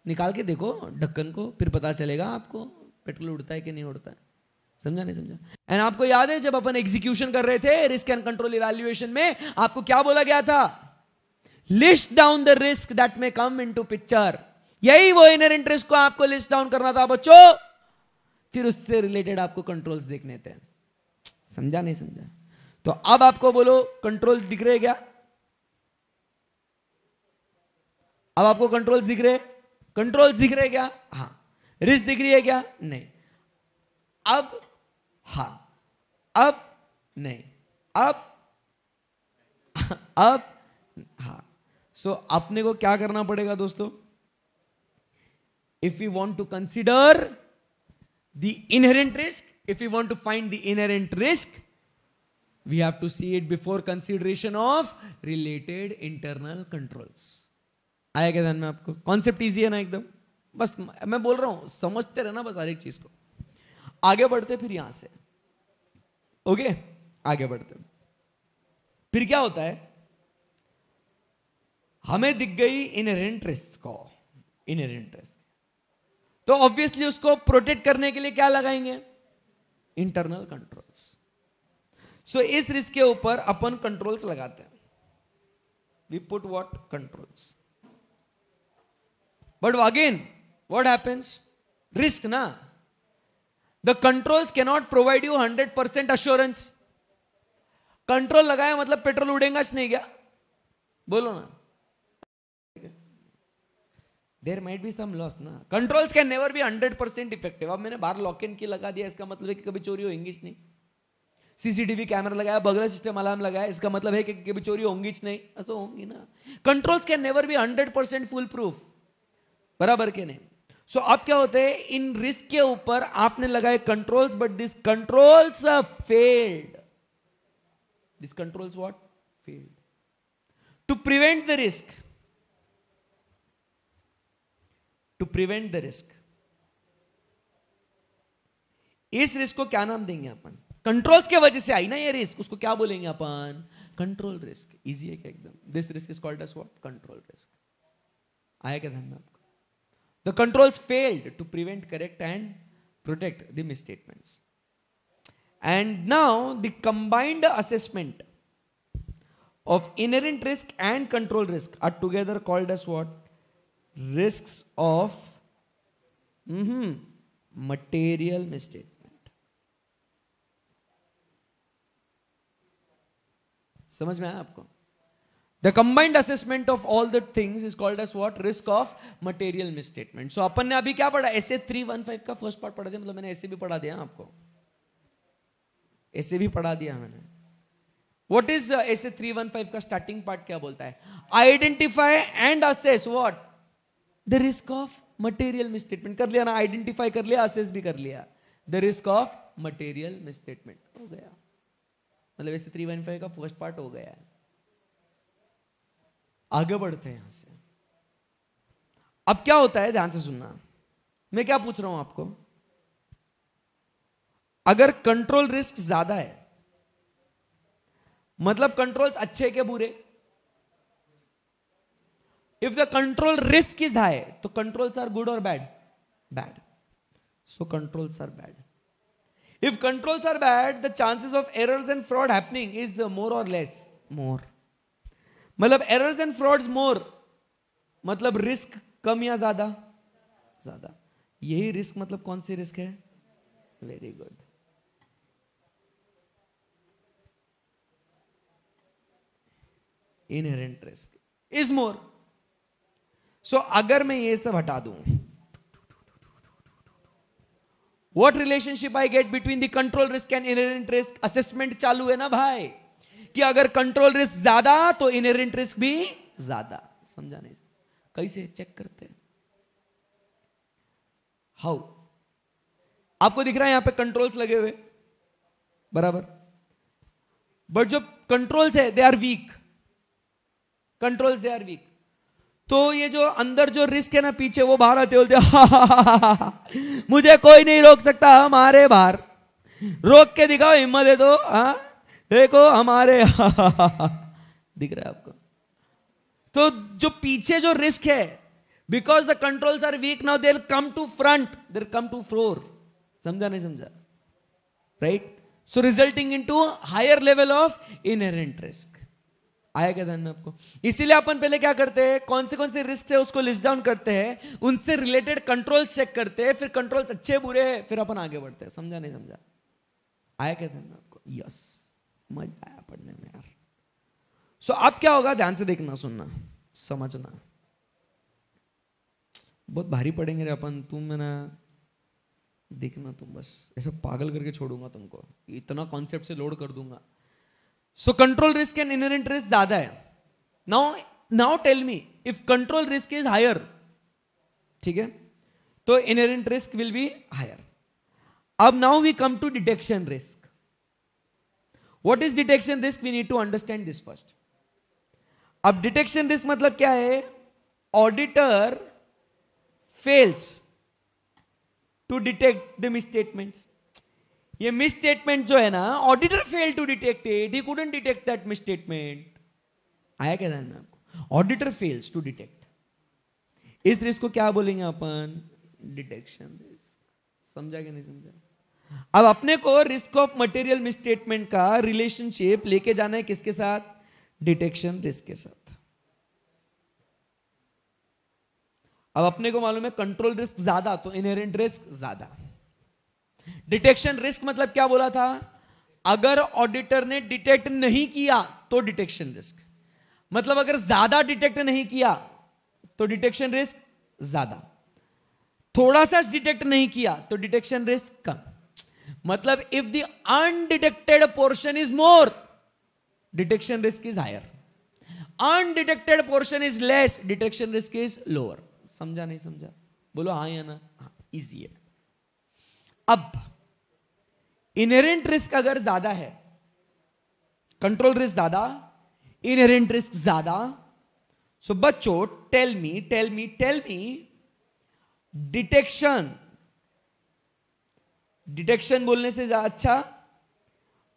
निकाल के देखो ढक्कन को फिर पता चलेगा आपको पेट्रोल उड़ता है कि नहीं उड़ता है समझा नहीं समझा एंड आपको याद है जब अपन एग्जीक्यूशन कर रहे थे रिस्क एंड कंट्रोल इवेल्युएशन में आपको क्या बोला गया था list down the risk that may come in to picture यही वो इनर इंटरेस्ट को आपको लिस्ट डाउन करना था बच्चों फिर उससे रिलेटेड आपको कंट्रोल्स देखने थे समझा नहीं समझा तो अब आपको बोलो कंट्रोल दिख रहे क्या अब आपको कंट्रोल्स दिख रहे कंट्रोल्स दिख रहे क्या हाँ रिस्क दिख रही है क्या नहीं अब हा अब नहीं अब अब हा सो so, अपने को क्या करना पड़ेगा दोस्तों if you want to consider the inherent risk if you want to find the inherent risk we have to see it before consideration of related internal controls आएगा ध्यान में आपको कॉन्सेप्ट ईजी है ना एकदम बस मैं बोल रहा हूं समझते रहना बस हर एक चीज को आगे बढ़ते फिर यहां से ओके आगे बढ़ते फिर क्या होता है हमें दिख गई इनहेरेंट रिस्क को इन रिस्क तो ऑब्वियसली उसको प्रोटेक्ट करने के लिए क्या लगाएंगे इंटरनल कंट्रोल्स सो इस रिस्क के ऊपर अपन कंट्रोल्स लगाते हैं we put what controls what happens risk ना द कंट्रोल्स के not provide you hundred percent assurance control लगाया मतलब पेट्रोल उड़ेगा नहीं क्या बोलो ना there might be some loss ना controls can never be hundred percent effective अब मैंने बाहर लॉक इन की लगा दिया इसका मतलब है कि कभी चोरी होगी नहीं सीसीटीवी कैमरा लगाया बगरा सिस्टम अलार्म लगाया इसका मतलब है कि कभी चोरी होंगी नहीं ऐसा होंगी ना controls can never be hundred percent foolproof बराबर के नहीं सो so, अब क्या होते हैं इन रिस्क के ऊपर आपने लगाए controls but this controls failed this controls what failed to prevent the risk to prevent the risk इस रिस्क को क्या नाम देंगे अपन कंट्रोल्स के वजह से आई ना ये रिस्क उसको क्या बोलेंगे अपन कंट्रोल रिस्क इजी है क्या एकदम this risk is called as what control risk आया क्या धन्यवाद The controls failed to prevent, correct, and protect the misstatements. And now the combined assessment of inherent risk and control risk are together called as what? Risks of mm -hmm, material misstatement. समझ में आपको the combined assessment of all the things is called as what risk of material misstatement so अपन ने अभी क्या पढ़ा ऐसे थ्री वन फाइव का फर्स्ट पार्ट पढ़ा दिया मतलब मैंने ऐसे भी पढ़ा दिया आपको ऐसे भी पढ़ा दिया मैंने वॉट इज ऐसे थ्री वन फाइव का स्टार्टिंग पार्ट क्या बोलता है identify and assess what the risk of material misstatement कर लिया ना आइडेंटिफाई कर लिया असेस भी कर लिया the risk of material misstatement हो गया मतलब ऐसे थ्री वन फाइव का फर्स्ट पार्ट हो गया है आगे बढ़ते हैं यहां से अब क्या होता है ध्यान से सुनना मैं क्या पूछ रहा हूं आपको अगर कंट्रोल रिस्क ज्यादा है मतलब कंट्रोल्स अच्छे के बुरे if the control risk is high तो कंट्रोल्स आर गुड और bad bad so controls are bad if controls are bad the chances of errors and fraud happening is more और लेस मोर मतलब एरर्स एंड फ्रॉड्स मोर मतलब रिस्क कम या ज्यादा ज्यादा यही रिस्क मतलब कौन सी रिस्क है very good inherent risk is more so अगर मैं ये सब हटा दूं what relationship I get between the control risk and inherent risk assessment चालू है ना भाई कि अगर कंट्रोल रिस्क ज्यादा तो इनहेरेंट रिस्क भी ज्यादा समझा नहीं कैसे चेक करते हैं हाउ आपको दिख रहा है यहां पे कंट्रोल्स लगे हुए बराबर बट जो कंट्रोल्स है they are weak controls they are weak तो ये जो अंदर जो रिस्क है ना पीछे वो बाहर आते बोलते हा, हा, मुझे कोई नहीं रोक सकता हमारे बाहर रोक के दिखाओ हिम्मत है तो हाँ देखो हमारे दिख रहा है आपको तो जो पीछे जो रिस्क है because the controls are weak now there come to front there come to floor समझा नहीं समझा right so resulting into higher level of inherent risk आया क्या ध्यान में आपको इसीलिए अपन पहले क्या करते हैं कौन से कौन से रिस्क है उसको लिस्ट डाउन करते हैं उनसे रिलेटेड कंट्रोल्स चेक करते हैं फिर कंट्रोल्स अच्छे बुरे फिर अपन आगे बढ़ते हैं समझा नहीं समझा आया क्या ध्यान में आपको यस yes. मजा आया पढ़ने में यार सो so, अब क्या होगा ध्यान से देखना सुनना समझना बहुत भारी पढ़ेंगे रे अपन तुम मेरा देखना तुम बस ऐसा पागल करके छोड़ूंगा तुमको इतना कॉन्सेप्ट से लोड कर दूंगा so control risk and inherent risk ज्यादा है now now tell me if control risk is higher ठीक है तो inherent risk will be higher अब now we come to detection risk what is detection risk we need to understand this first अब डिटेक्शन रिस्क मतलब क्या है auditor fails to detect the misstatements ये मिस स्टेटमेंट जो है ना auditor fail to detect it he couldn't detect that misstatement आया क्या ध्यान में आपको ऑडिटर फेल्स टू डिटेक्ट इस रिस्क को क्या बोलेंगे अपन डिटेक्शन रिस्क समझा क्या नहीं समझा अब अपने को रिस्क ऑफ मटेरियल मिसस्टेटमेंट का रिलेशनशिप लेके जाना है किसके साथ डिटेक्शन रिस्क के साथ अब अपने को मालूम है कंट्रोल रिस्क ज्यादा तो इनहेरेंट रिस्क ज्यादा डिटेक्शन रिस्क मतलब क्या बोला था अगर ऑडिटर ने डिटेक्ट नहीं किया तो डिटेक्शन रिस्क मतलब अगर ज्यादा डिटेक्ट नहीं किया तो डिटेक्शन रिस्क ज्यादा थोड़ा सा डिटेक्ट नहीं किया तो डिटेक्शन रिस्क कम मतलब if the undetected portion is more detection risk is higher undetected portion is less detection risk is lower समझा नहीं समझा बोलो हाँ या ना हाँ इजी है अब इनहेरेंट रिस्क अगर ज्यादा है कंट्रोल रिस्क ज्यादा इनहेरेंट रिस्क ज्यादा सो बच्चों tell me tell me tell me detection detection बोलने से अच्छा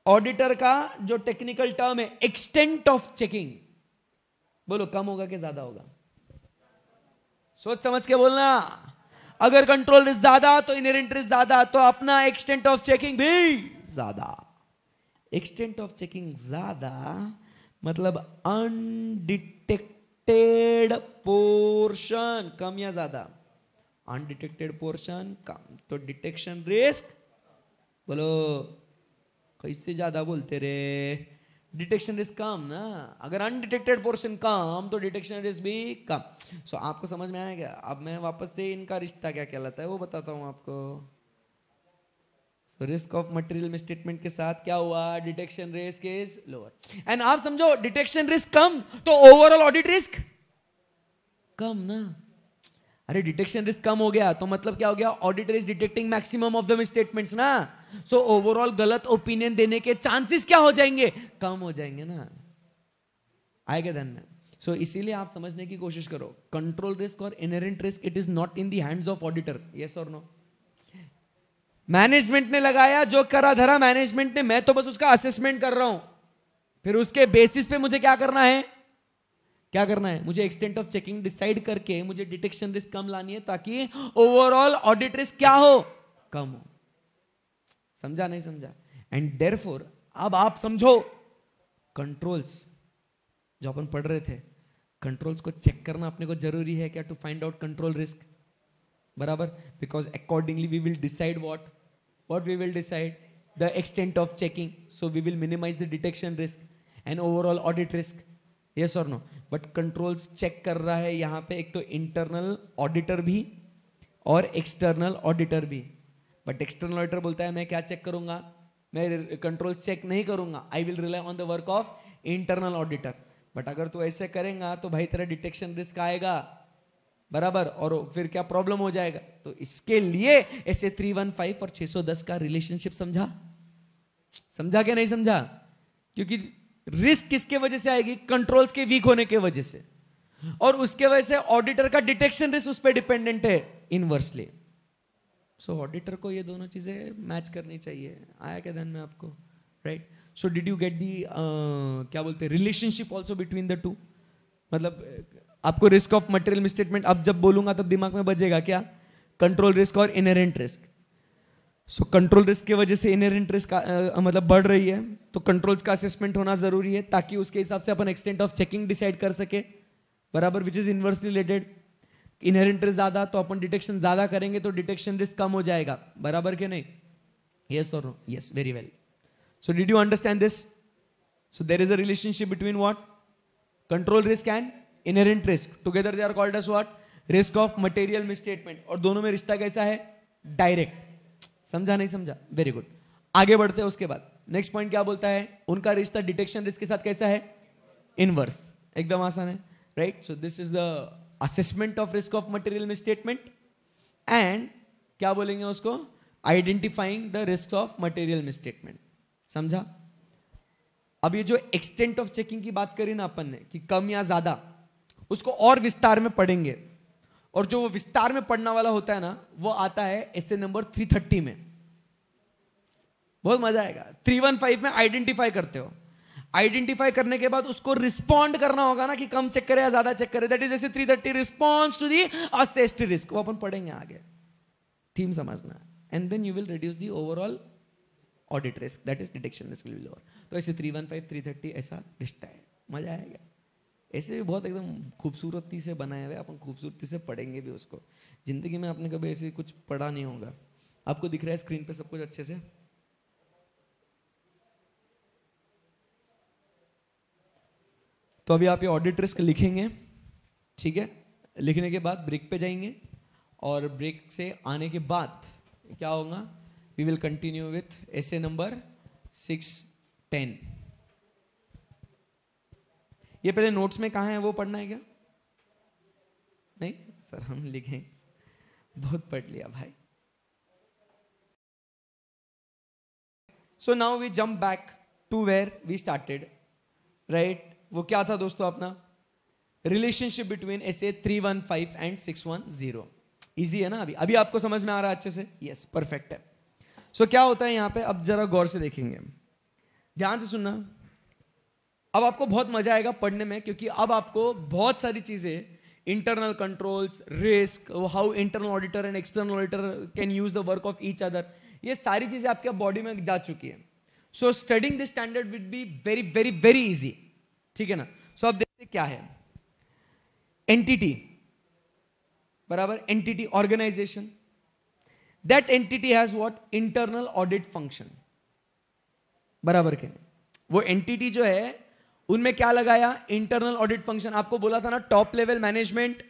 ऑडिटर का जो टेक्निकल टर्म है एक्सटेंट ऑफ चेकिंग बोलो कम होगा कि ज्यादा होगा सोच समझ के बोलना अगर कंट्रोल रिस्क ज्यादा तो इन इंटरेस्ट ज्यादा तो अपना एक्सटेंट ऑफ चेकिंग भी ज्यादा एक्सटेंट ऑफ चेकिंग ज्यादा मतलब अनडिटेक्टेड पोर्शन कम या ज्यादा अनडिटेक्टेड पोर्शन कम तो डिटेक्शन रिस्क बोलो कैसे ज़्यादा बोलते रे डिटेक्शन रिस्क कम ना अगर अनडिटेक्टेड पोर्शन कम तो डिटेक्शन रिस्क भी कम सो so, आपको समझ में आया क्या अब मैं वापस से इनका रिश्ता क्या कहलाता है वो बताता हूँ आपको risk of material misstatement के साथ क्या हुआ detection risk is lower and आप समझो डिटेक्शन रिस्क कम तो ओवरऑल ऑडिट रिस्क कम ना अरे डिटेक्शन रिस्क कम हो गया तो मतलब क्या हो गया auditor is detecting maximum of the statements ना सो so, ओवरऑल गलत ओपिनियन देने के चांसेस क्या हो जाएंगे कम हो जाएंगे ना आएगा धन में सो so, इसीलिए आप समझने की कोशिश करो कंट्रोल रिस्क और inherent risk it is not in the hands of auditor yes और नो मैनेजमेंट ने लगाया जो करा धरा मैनेजमेंट ने मैं तो बस उसका असेसमेंट कर रहा हूं फिर उसके बेसिस पे मुझे क्या करना है क्या करना है मुझे एक्सटेंट ऑफ चेकिंग डिसाइड करके मुझे डिटेक्शन रिस्क कम लानी है ताकि ओवरऑल ऑडिट रिस्क क्या हो कम हो समझा नहीं समझा एंड डेर फोर अब आप समझो कंट्रोल्स जो अपन पढ़ रहे थे कंट्रोल्स को चेक करना अपने को जरूरी है क्या to find out control risk बराबर because accordingly we will decide what what we will decide the extent of checking so we will minimize the detection risk and overall audit risk yes और नो बट कंट्रोल्स चेक कर रहा है यहाँ पे एक तो इंटरनल ऑडिटर भी और एक्सटर्नल ऑडिटर भी बट एक्सटर्नल ऑडिटर बोलता है मैं क्या चेक करूंगा मैं कंट्रोल चेक नहीं करूंगा I will rely on the work of internal auditor but अगर तू ऐसे करेगा तो भाई तेरा डिटेक्शन रिस्क आएगा बराबर और फिर क्या प्रॉब्लम हो जाएगा तो इसके लिए ऐसे थ्री वन फाइव और छह सौ दस का रिलेशनशिप समझा समझा क्या नहीं समझा क्योंकि रिस्क किसके वजह से आएगी कंट्रोल्स के वीक होने के वजह से और उसके वजह से ऑडिटर का डिटेक्शन रिस्क उस पर डिपेंडेंट है इनवर्सली सो so, ऑडिटर को ये दोनों चीज़ें मैच करनी चाहिए आया क्या ध्यान में आपको right so did you get the क्या बोलते हैं relationship also between the two मतलब आपको रिस्क ऑफ मटेरियल मिस्टेटमेंट अब जब बोलूंगा तब दिमाग में बजेगा क्या कंट्रोल रिस्क और inherent risk so control risk की वजह से इनरेंट रिस्क uh, uh, मतलब बढ़ रही है तो कंट्रोल्स का असेसमेंट होना जरूरी है ताकि उसके हिसाब से अपन एक्सटेंट ऑफ चेकिंग डिसाइड कर सके बराबर which is inversely related inherent risk ज़्यादा तो अपन डिटेक्शन ज़्यादा करेंगे तो डिटेक्शन रिस्क कम हो जाएगा बराबर के नहीं यस और no yes very well so did you understand this so there is a relationship between what control risk and inherent risk together they are called as what risk of material misstatement और दोनों में रिश्ता कैसा है डायरेक्ट समझा नहीं समझा वेरी गुड आगे बढ़ते हैं उसके बाद नेक्स्ट पॉइंट क्या बोलता है उनका रिश्ता डिटेक्शन रिस्क के साथ कैसा है इनवर्स एकदम आसान है right so this is the assessment of risk of material misstatement and क्या बोलेंगे उसको identifying the risk of material misstatement समझा अब ये जो एक्सटेंट ऑफ चेकिंग की बात करी ना अपन ने कि कम या ज्यादा उसको और विस्तार में पढ़ेंगे और जो वो विस्तार में पढ़ना वाला होता है ना वो आता है एस नंबर 330 में बहुत मजा आएगा 315 में आइडेंटिफाई करते हो आइडेंटिफाई करने के बाद उसको रिस्पॉन्ड करना होगा ना कि कम चेक करे या ज्यादा चेक करे दैट इज जैसे three thirty response to the assessed risk वो अपन पढ़ेंगे आगे थीम समझना and then you will reduce the overall audit risk that is detection risk will lower तो SA three one five three thirty ऐसा रिश्ता है मजा आएगा ऐसे भी बहुत एकदम खूबसूरती से बनाए हुए अपन खूबसूरती से पढ़ेंगे भी उसको ज़िंदगी में आपने कभी ऐसे कुछ पढ़ा नहीं होगा आपको दिख रहा है स्क्रीन पे सब कुछ अच्छे से तो अभी आप ये ऑडिट रिस्क लिखेंगे ठीक है लिखने के बाद ब्रेक पे जाएंगे और ब्रेक से आने के बाद क्या होगा we will continue with S number six ten ये पहले नोट्स में कहा है वो पढ़ना है क्या नहीं सर हम लिखें बहुत पढ़ लिया भाई so now we jump back to where we started right वो क्या था दोस्तों अपना relationship between S A three one five and six one zero easy है ना अभी अभी आपको समझ में आ रहा है अच्छे से यस yes, परफेक्ट है सो so, क्या होता है यहां पे अब जरा गौर से देखेंगे ध्यान से सुनना अब आपको बहुत मजा आएगा पढ़ने में क्योंकि अब आपको बहुत सारी चीजें internal controls risk how internal auditor and external auditor can use the work of each other ये सारी चीजें आपके बॉडी में जा चुकी है so studying this standard would be very very very easy ठीक है ना सो अब देखते क्या है एंटिटी बराबर entity organization that entity has what internal audit function बराबर के वो एंटिटी जो है उनमें क्या लगाया इंटरनल ऑडिट फंक्शन आपको बोला था ना टॉप लेवल मैनेजमेंट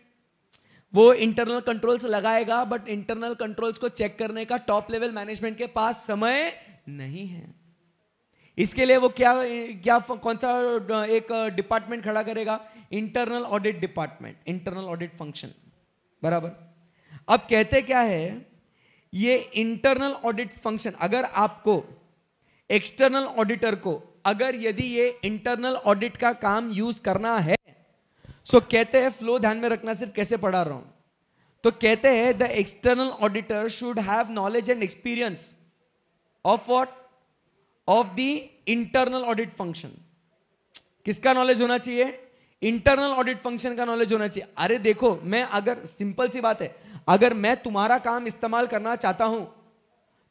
वो इंटरनल कंट्रोल्स लगाएगा बट इंटरनल कंट्रोल्स को चेक करने का टॉप लेवल मैनेजमेंट के पास समय नहीं है इसके लिए वो क्या क्या कौन सा एक डिपार्टमेंट खड़ा करेगा internal audit department internal audit function बराबर अब कहते क्या है ये इंटरनल ऑडिट फंक्शन अगर आपको एक्सटर्नल ऑडिटर को अगर यदि ये इंटरनल ऑडिट का काम यूज करना है सो कहते हैं फ्लो ध्यान में रखना सिर्फ कैसे पढ़ा रहा हूं तो कहते हैं the external auditor should have knowledge and experience of what of the internal audit function किसका नॉलेज होना चाहिए इंटरनल ऑडिट फंक्शन का नॉलेज होना चाहिए अरे देखो मैं अगर सिंपल सी बात है अगर मैं तुम्हारा काम इस्तेमाल करना चाहता हूं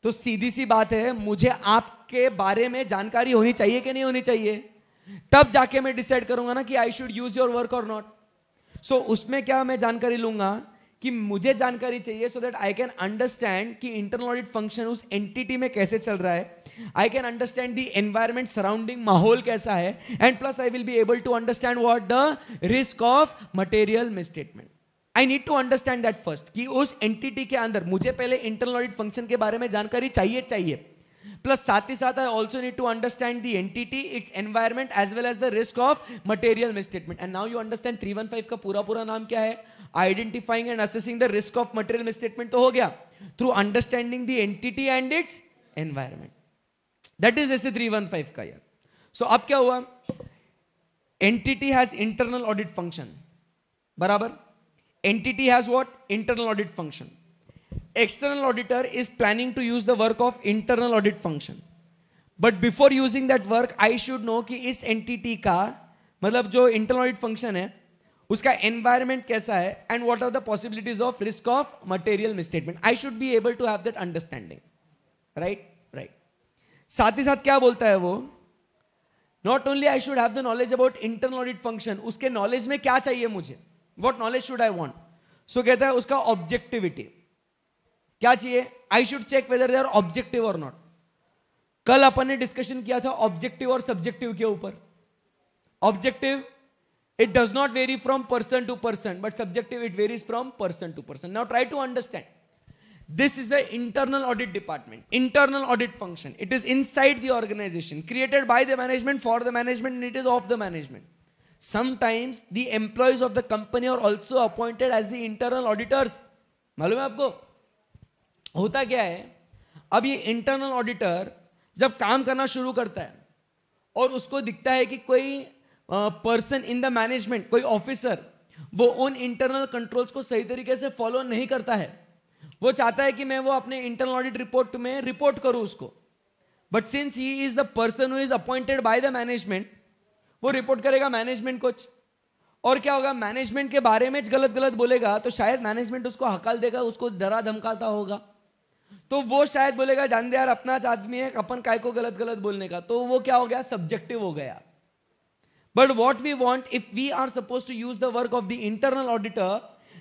तो सीधी सी बात है मुझे आपके बारे में जानकारी होनी चाहिए कि नहीं होनी चाहिए तब जाके मैं डिसाइड करूंगा ना कि I should use your work और नॉट सो उसमें क्या मैं जानकारी लूंगा कि मुझे जानकारी चाहिए so that I can understand कि इंटरनल ऑडिट फंक्शन उस एंटिटी में कैसे चल रहा है I can understand the environment surrounding माहौल कैसा है and plus I will be able to understand what the risk of material misstatement I need to understand that first कि उस एंटिटी के अंदर मुझे पहले इंटरनल ऑडिट फंक्शन के बारे में जानकारी चाहिए चाहिए प्लस साथ ही साथ I also need to understand the entity its environment as well as the risk of material misstatement and now you understand three one five का पूरा पूरा नाम क्या है identifying and assessing the risk of material misstatement तो हो गया through understanding the entity and its environment that is ऐसे थ्री वन फाइव का ईयर सो so, अब क्या हुआ entity has internal audit function बराबर entity has what internal audit function external auditor is planning to use the work of internal audit function but before using that work I should know कि इस एंटिटी का मतलब जो इंटरनल ऑडिट फंक्शन है उसका एनवायरमेंट कैसा है and what are the possibilities of risk of material misstatement I should be able to have that understanding right साथ ही साथ क्या बोलता है वो not only I should have the knowledge about internal audit function उसके नॉलेज में क्या चाहिए मुझे what knowledge should I want so कहता है उसका ऑब्जेक्टिविटी क्या चाहिए I should check whether they are objective और नॉट कल अपन ने डिस्कशन किया था ऑब्जेक्टिव और सब्जेक्टिव के ऊपर objective it does not vary from person to person but subjective it varies from person to person now try to understand This is the internal audit department, internal audit function. It is inside the organization, created by the management, for the management, and it is of the management. Sometimes the employees of the company are also appointed as the internal auditors. मालूम है आपको होता क्या है अब ये इंटरनल ऑडिटर जब काम करना शुरू करता है और उसको दिखता है कि कोई पर्सन इन द मैनेजमेंट कोई ऑफिसर वो उन इंटरनल कंट्रोल्स को सही तरीके से फॉलो नहीं करता है वो चाहता है कि मैं वो अपने इंटरनल ऑडिट रिपोर्ट में रिपोर्ट करूं उसको but since he is the person who is appointed by the management वो रिपोर्ट करेगा मैनेजमेंट कोच और क्या होगा मैनेजमेंट के बारे में गलत गलत बोलेगा तो शायद मैनेजमेंट उसको हकाल देगा उसको डरा धमकाता होगा तो वो शायद बोलेगा जान दे यार अपना आदमी है अपन काय को गलत गलत बोलने का तो वो क्या हो गया सब्जेक्टिव हो गया but what we want if we are suppose to use the work of the internal auditor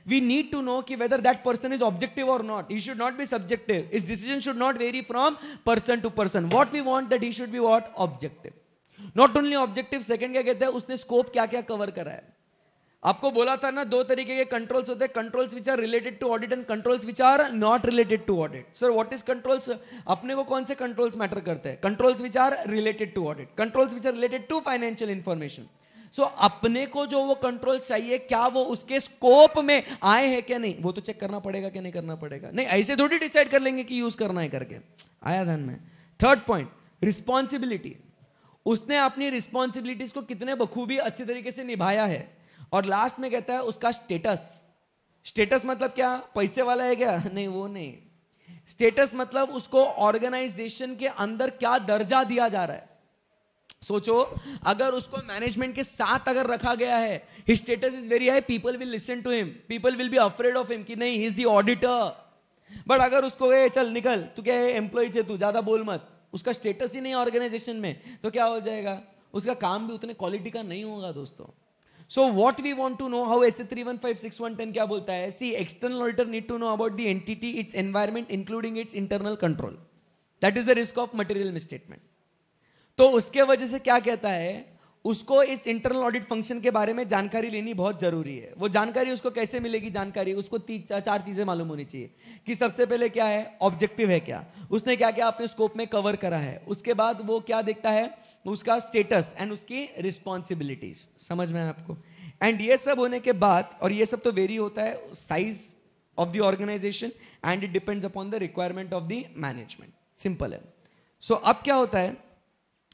we need to know कि whether that person is objective और not he should not be subjective His decision should not vary from person to person what we want that he should be what objective not only objective second क्या कहते हैं उसने स्कोप क्या क्या कवर करा है आपको बोला था ना दो तरीके के कंट्रोल्स होते हैं controls which are related to audit and controls which are not related to audit sir what is controls अपने को कौन से कंट्रोल्स मैटर करते हैं controls which are related to audit controls which are related to financial information so so, अपने को जो वो कंट्रोल चाहिए क्या वो उसके स्कोप में आए हैं क्या नहीं वो तो चेक करना पड़ेगा क्या नहीं करना पड़ेगा नहीं ऐसे थोड़ी डिसाइड कर लेंगे कि यूज करना है करके आया धन में थर्ड पॉइंट रिस्पॉन्सिबिलिटी उसने अपनी रिस्पॉन्सिबिलिटीज को कितने बखूबी अच्छे तरीके से निभाया है और लास्ट में कहता है उसका स्टेटस स्टेटस मतलब क्या पैसे वाला है क्या नहीं वो नहीं स्टेटस मतलब उसको ऑर्गेनाइजेशन के अंदर क्या दर्जा दिया जा रहा है सोचो अगर उसको मैनेजमेंट के साथ अगर रखा गया है his status is very high people will listen to him people will be afraid of him कि नहीं he is the auditor but अगर उसको ए चल निकल तू क्या है एम्प्लॉय से तू ज्यादा बोल मत उसका स्टेटस ही नहीं ऑर्गेनाइजेशन में तो क्या हो जाएगा उसका काम भी उतने क्वालिटी का नहीं होगा दोस्तों so what we want to know how S three one five six one ten क्या बोलता है see external auditor need to know about the entity its environment including its internal control that is the risk of material misstatement तो उसके वजह से क्या कहता है उसको इस इंटरनल ऑडिट फंक्शन के बारे में जानकारी लेनी बहुत जरूरी है वो जानकारी उसको कैसे मिलेगी जानकारी उसको चार चीजें मालूम होनी चाहिए कि सबसे पहले क्या है ऑब्जेक्टिव है क्या उसने क्या क्या अपने स्कोप में कवर करा है उसके बाद वो क्या देखता है उसका स्टेटस एंड उसकी रिस्पॉन्सिबिलिटीज समझ में आपको एंड ये सब होने के बाद और ये सब तो वेरी होता है size of the organisation and it depends upon the requirement of the management simple है सो so, अब क्या होता है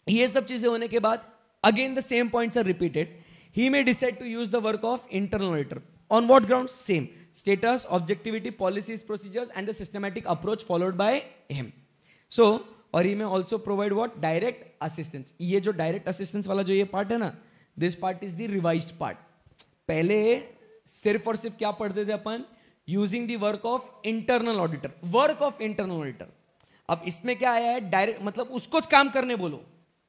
ये सब चीजें होने के बाद again the same points are repeated he may decide to use the work of internal auditor on what ground same status objectivity policies procedures and the systematic approach followed by him so और he may also provide what direct assistance ये जो डायरेक्ट असिस्टेंस वाला जो ये पार्ट है ना this part is the revise part पहले सिर्फ और सिर्फ क्या पढ़ते थे अपन using the work of internal auditor work of internal auditor अब इसमें क्या आया है डायरेक्ट मतलब उसको काम करने बोलो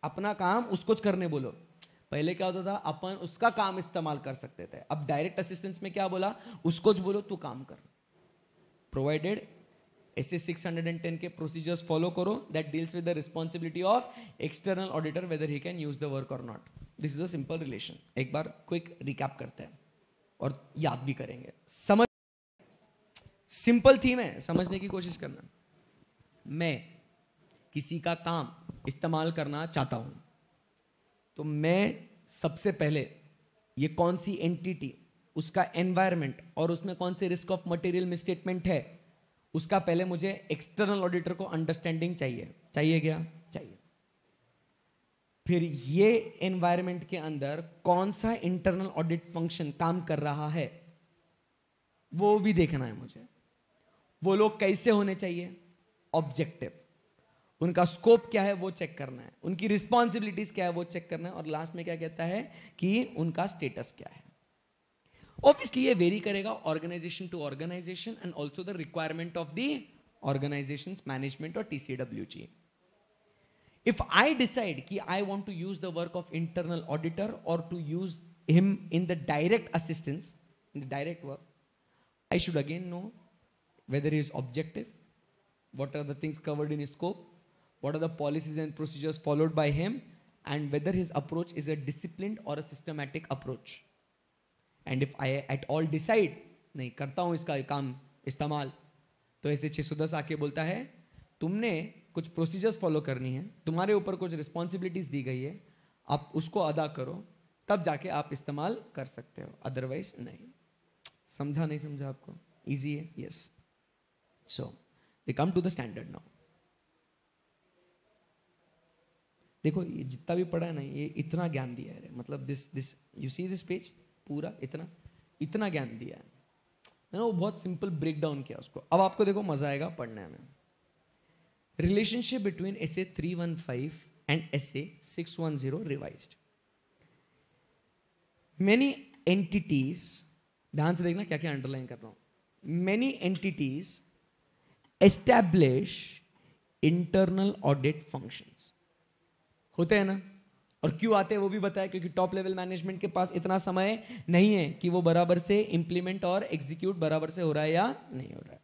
अपना काम उसको करने बोलो पहले क्या होता था अपन उसका काम इस्तेमाल कर सकते थे अब डायरेक्ट असिस्टेंस में क्या बोला उसको बोलो तू काम कर प्रोवाइडेड ऐसे 610 के प्रोसीजर्स फॉलो करो that deals with the responsibility of external auditor whether he can use the work और not this is a simple relation एक बार क्विक रिकैप करते हैं और याद भी करेंगे समझ सिंपल थीम है समझने की कोशिश करना मैं किसी का काम इस्तेमाल करना चाहता हूँ तो मैं सबसे पहले ये कौन सी एंटिटी उसका एनवायरनमेंट और उसमें कौन से रिस्क ऑफ मटेरियल मिसस्टेटमेंट है उसका पहले मुझे एक्सटर्नल ऑडिटर को अंडरस्टैंडिंग चाहिए चाहिए क्या चाहिए फिर ये एनवायरनमेंट के अंदर कौन सा इंटरनल ऑडिट फंक्शन काम कर रहा है वो भी देखना है मुझे वो लोग कैसे होने चाहिए ऑब्जेक्टिव उनका स्कोप क्या है वो चेक करना है उनकी रिस्पॉन्सिबिलिटीज क्या है वो चेक करना है और लास्ट में क्या कहता है कि उनका स्टेटस क्या है ऑब्वियसली ये वेरी करेगा organisation to organisation and also the requirement of the organisation management और T C W G if I decide कि I want to use the work of internal auditor or to use him in the direct assistance in the direct work I should again know whether is objective what are the things covered in scope what are the policies and procedures followed by him, and whether his approach is a disciplined or a systematic approach. And if I at all decide नहीं करता हूँ इसका काम इस्तेमाल तो ऐसे छह 610 आके बोलता है तुमने कुछ प्रोसीजर्स फॉलो करनी है तुम्हारे ऊपर कुछ रिस्पॉन्सिबिलिटीज दी गई है आप उसको अदा करो तब जाके आप इस्तेमाल कर सकते हो अदरवाइज नहीं समझा नहीं समझा आपको ईजी है yes so they come to the standard now देखो ये जितना भी पढ़ा है ना ये इतना ज्ञान दिया है मतलब this this you see this page पूरा इतना इतना ज्ञान दिया है ना वो बहुत सिंपल ब्रेक डाउन किया उसको अब आपको देखो मजा आएगा पढ़ने में relationship between S A three one five and S A six one zero revise many entities ध्यान से देखना क्या क्या अंडरलाइन कर रहा हूं many entities establish internal audit function होते हैं ना और क्यों आते हैं वो भी बताया क्योंकि टॉप लेवल मैनेजमेंट के पास इतना समय नहीं है कि वो बराबर से इंप्लीमेंट और एग्जीक्यूट बराबर से हो रहा है या नहीं हो रहा है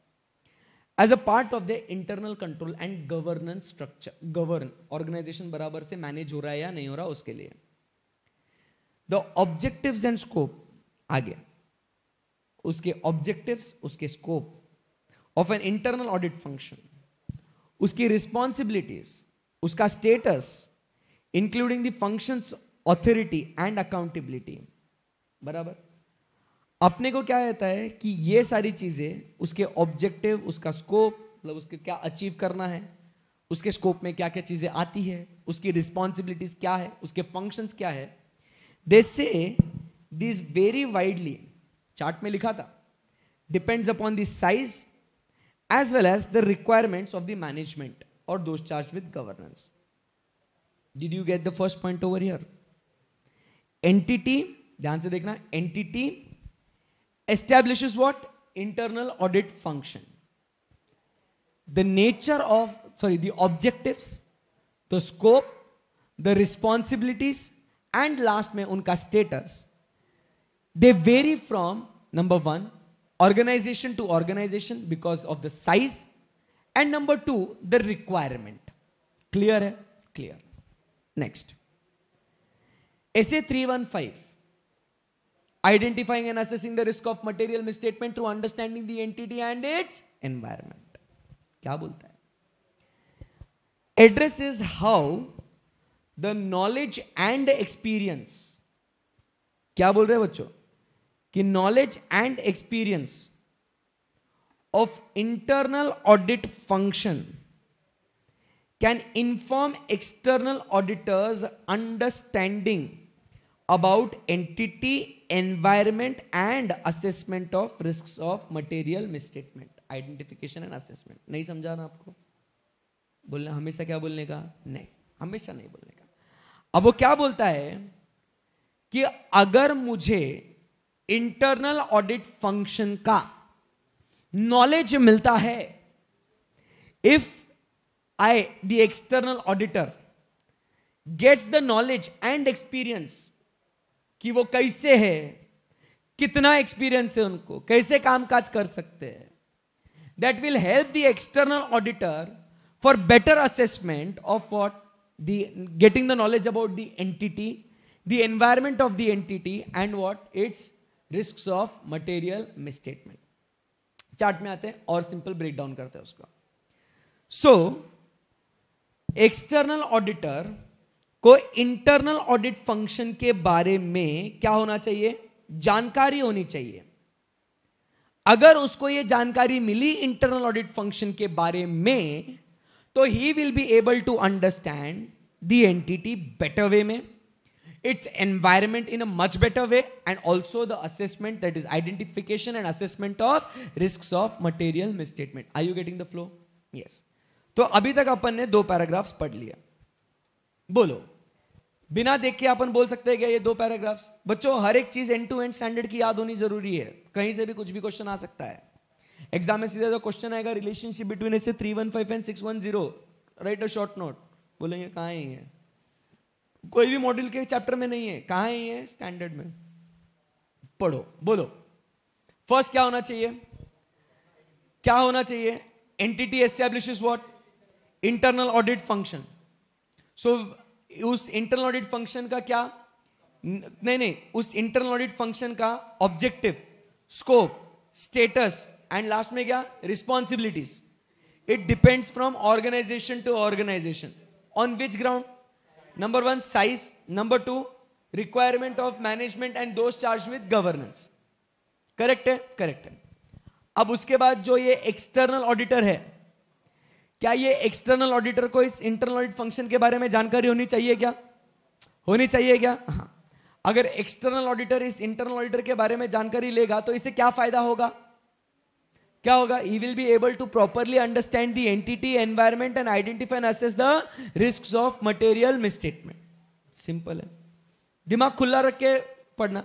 as a part of the internal control and governance structure govern organisation बराबर से मैनेज हो रहा है या नहीं हो रहा उसके लिए द ऑब्जेक्टिव एंड स्कोप आ गया उसके ऑब्जेक्टिव उसके scope of an internal audit function उसकी रिस्पॉन्सिबिलिटीज उसका status including functions authority and accountability बराबर अपने को क्या रहता है कि ये सारी चीज़ें उसके ऑब्जेक्टिव उसका स्कोप मतलब उसके क्या अचीव करना है उसके स्कोप में क्या क्या चीज़ें आती है उसकी रिस्पॉन्सिबिलिटीज क्या है उसके फंक्शंस क्या है दे से दिस वेरी वाइडली चार्ट में लिखा था depends upon the size as well as the requirements of the management और those charge with governance did you get the first point over here entity The से देखना entity establishes what internal audit function the nature of sorry the objectives the scope the responsibilities and last में उनका status they vary from number one organization to organization because of the size and number two the requirement clear clear Next. SA 315. Identifying and assessing the risk of material misstatement through understanding the entity and its environment. क्या बोलता है address is how the knowledge and experience क्या बोल रहे हैं बच्चों कि knowledge and experience of internal audit function can inform external auditors understanding about entity environment and assessment of risk of material misstatement identification and assessment नहीं समझा ना आपको बोलना हमेशा क्या बोलने का नहीं हमेशा नहीं बोलने का अब वो क्या बोलता है कि अगर मुझे इंटरनल ऑडिट फंक्शन का नॉलेज मिलता है if I, the external auditor, gets the knowledge and experience कि वो कैसे है कितना एक्सपीरियंस है उनको कैसे कामकाज कर सकते हैं that will help the external auditor for better assessment of what the getting the knowledge about the entity the environment of the entity and what its risk of material misstatement chart में आते हैं और सिंपल ब्रेक डाउन करते हैं उसका सो so, एक्सटर्नल ऑडिटर को इंटरनल ऑडिट फंक्शन के बारे में क्या होना चाहिए जानकारी होनी चाहिए अगर उसको यह जानकारी मिली इंटरनल ऑडिट फंक्शन के बारे में तो he will be able to understand the entity better way में its environment in a much better way and also the assessment that is identification and assessment of risk of material misstatement are you getting the flow yes तो अभी तक अपन ने दो पैराग्राफ्स पढ़ लिया बोलो बिना देख के अपन बोल सकते हैं क्या ये दो पैराग्राफ्स बच्चों हर एक चीज एंड टू एंड स्टैंडर्ड की याद होनी जरूरी है कहीं से भी कुछ भी क्वेश्चन आ सकता है एग्जाम में सीधा तो क्वेश्चन आएगा relationship between S three one five and six one zero right a short note बोलेंगे कहाँ ही है कोई भी मॉड्यूल के चैप्टर में नहीं है कहाँ ही है स्टैंडर्ड में पढ़ो बोलो फर्स्ट क्या होना चाहिए क्या होना चाहिए entity establish what internal audit function so उस इंटरनल ऑडिट फंक्शन का क्या नहीं नहीं उस इंटरनल ऑडिट फंक्शन का objective scope status and last में क्या responsibilities it depends from organisation to organisation on which ground number one size number two requirement of management and those charge with governance correct है करेक्ट है अब उसके बाद जो ये एक्सटर्नल ऑडिटर है क्या ये एक्सटर्नल ऑडिटर को इस इंटरनल ऑडिट फंक्शन के बारे में जानकारी होनी चाहिए क्या होनी चाहिए क्या हाँ अगर एक्सटर्नल ऑडिटर इस इंटरनल ऑडिटर के बारे में जानकारी लेगा तो इसे क्या फायदा होगा क्या होगा he will be able to properly understand the entity environment and identify and assess the risk of material misstatement simple है दिमाग खुला रख के पढ़ना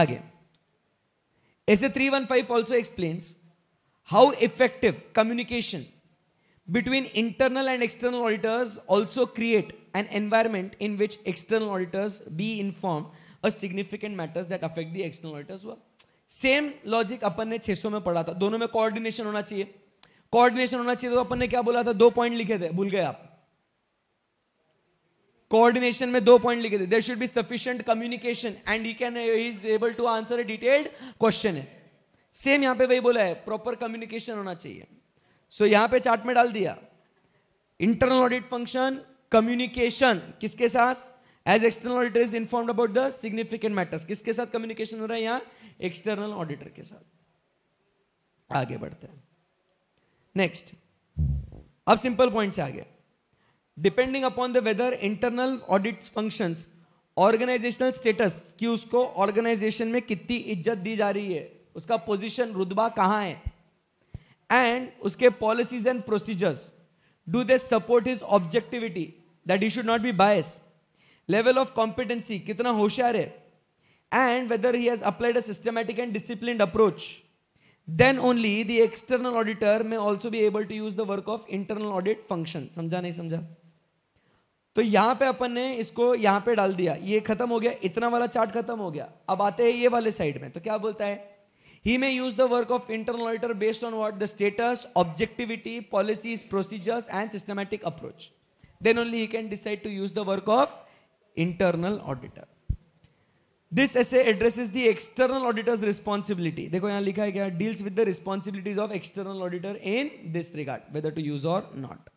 आगे S A three one five also explains how effective communication between internal and external auditors also create an environment in which external auditors be informed a significant matters that affect the external auditors work. Same logic अपन ने 600 में पढ़ा था दोनों में कोऑर्डिनेशन होना चाहिए कोऑर्डिनेशन होना चाहिए तो अपन ने क्या बोला था दो पॉइंट लिखे थे भूल गए आप कोऑर्डिनेशन में दो पॉइंट लिखे थे there should be sufficient communication and he can is able to answer a detailed question है सेम यहां पे वही बोला है प्रॉपर कम्युनिकेशन होना चाहिए सो so, यहां पे चार्ट में डाल दिया इंटरनल ऑडिट फंक्शन कम्युनिकेशन किसके साथ as external auditor is inform about the significant matters किसके साथ कम्युनिकेशन हो रहा है यहां एक्सटर्नल ऑडिटर के साथ आगे बढ़ते हैं नेक्स्ट अब सिंपल पॉइंट से आगे depending upon the whether internal audit function organisational status कि उसको ऑर्गेनाइजेशन में कितनी इज्जत दी जा रही है उसका पोजिशन रुतबा कहां है एंड उसके policies and procedures do they support his objectivity that he should not be bias level of competency कितना होशियार है and whether he has applied a systematic and discipline approach then only the external auditor may also be able to use the work of internal audit function समझा नहीं समझा तो यहां पे अपन ने इसको यहां पे डाल दिया ये खत्म हो गया इतना वाला चार्ट खत्म हो गया अब आते हैं ये वाले साइड में तो क्या बोलता है He may use the work of internal auditor based on what? The status, objectivity, policies, procedures and systematic approach. Then only he can decide to use the work of internal auditor. This essay addresses the external auditor's responsibility. देखो यहाँ लिखा है क्या deals with the responsibilities of external auditor in this regard, whether to use or not.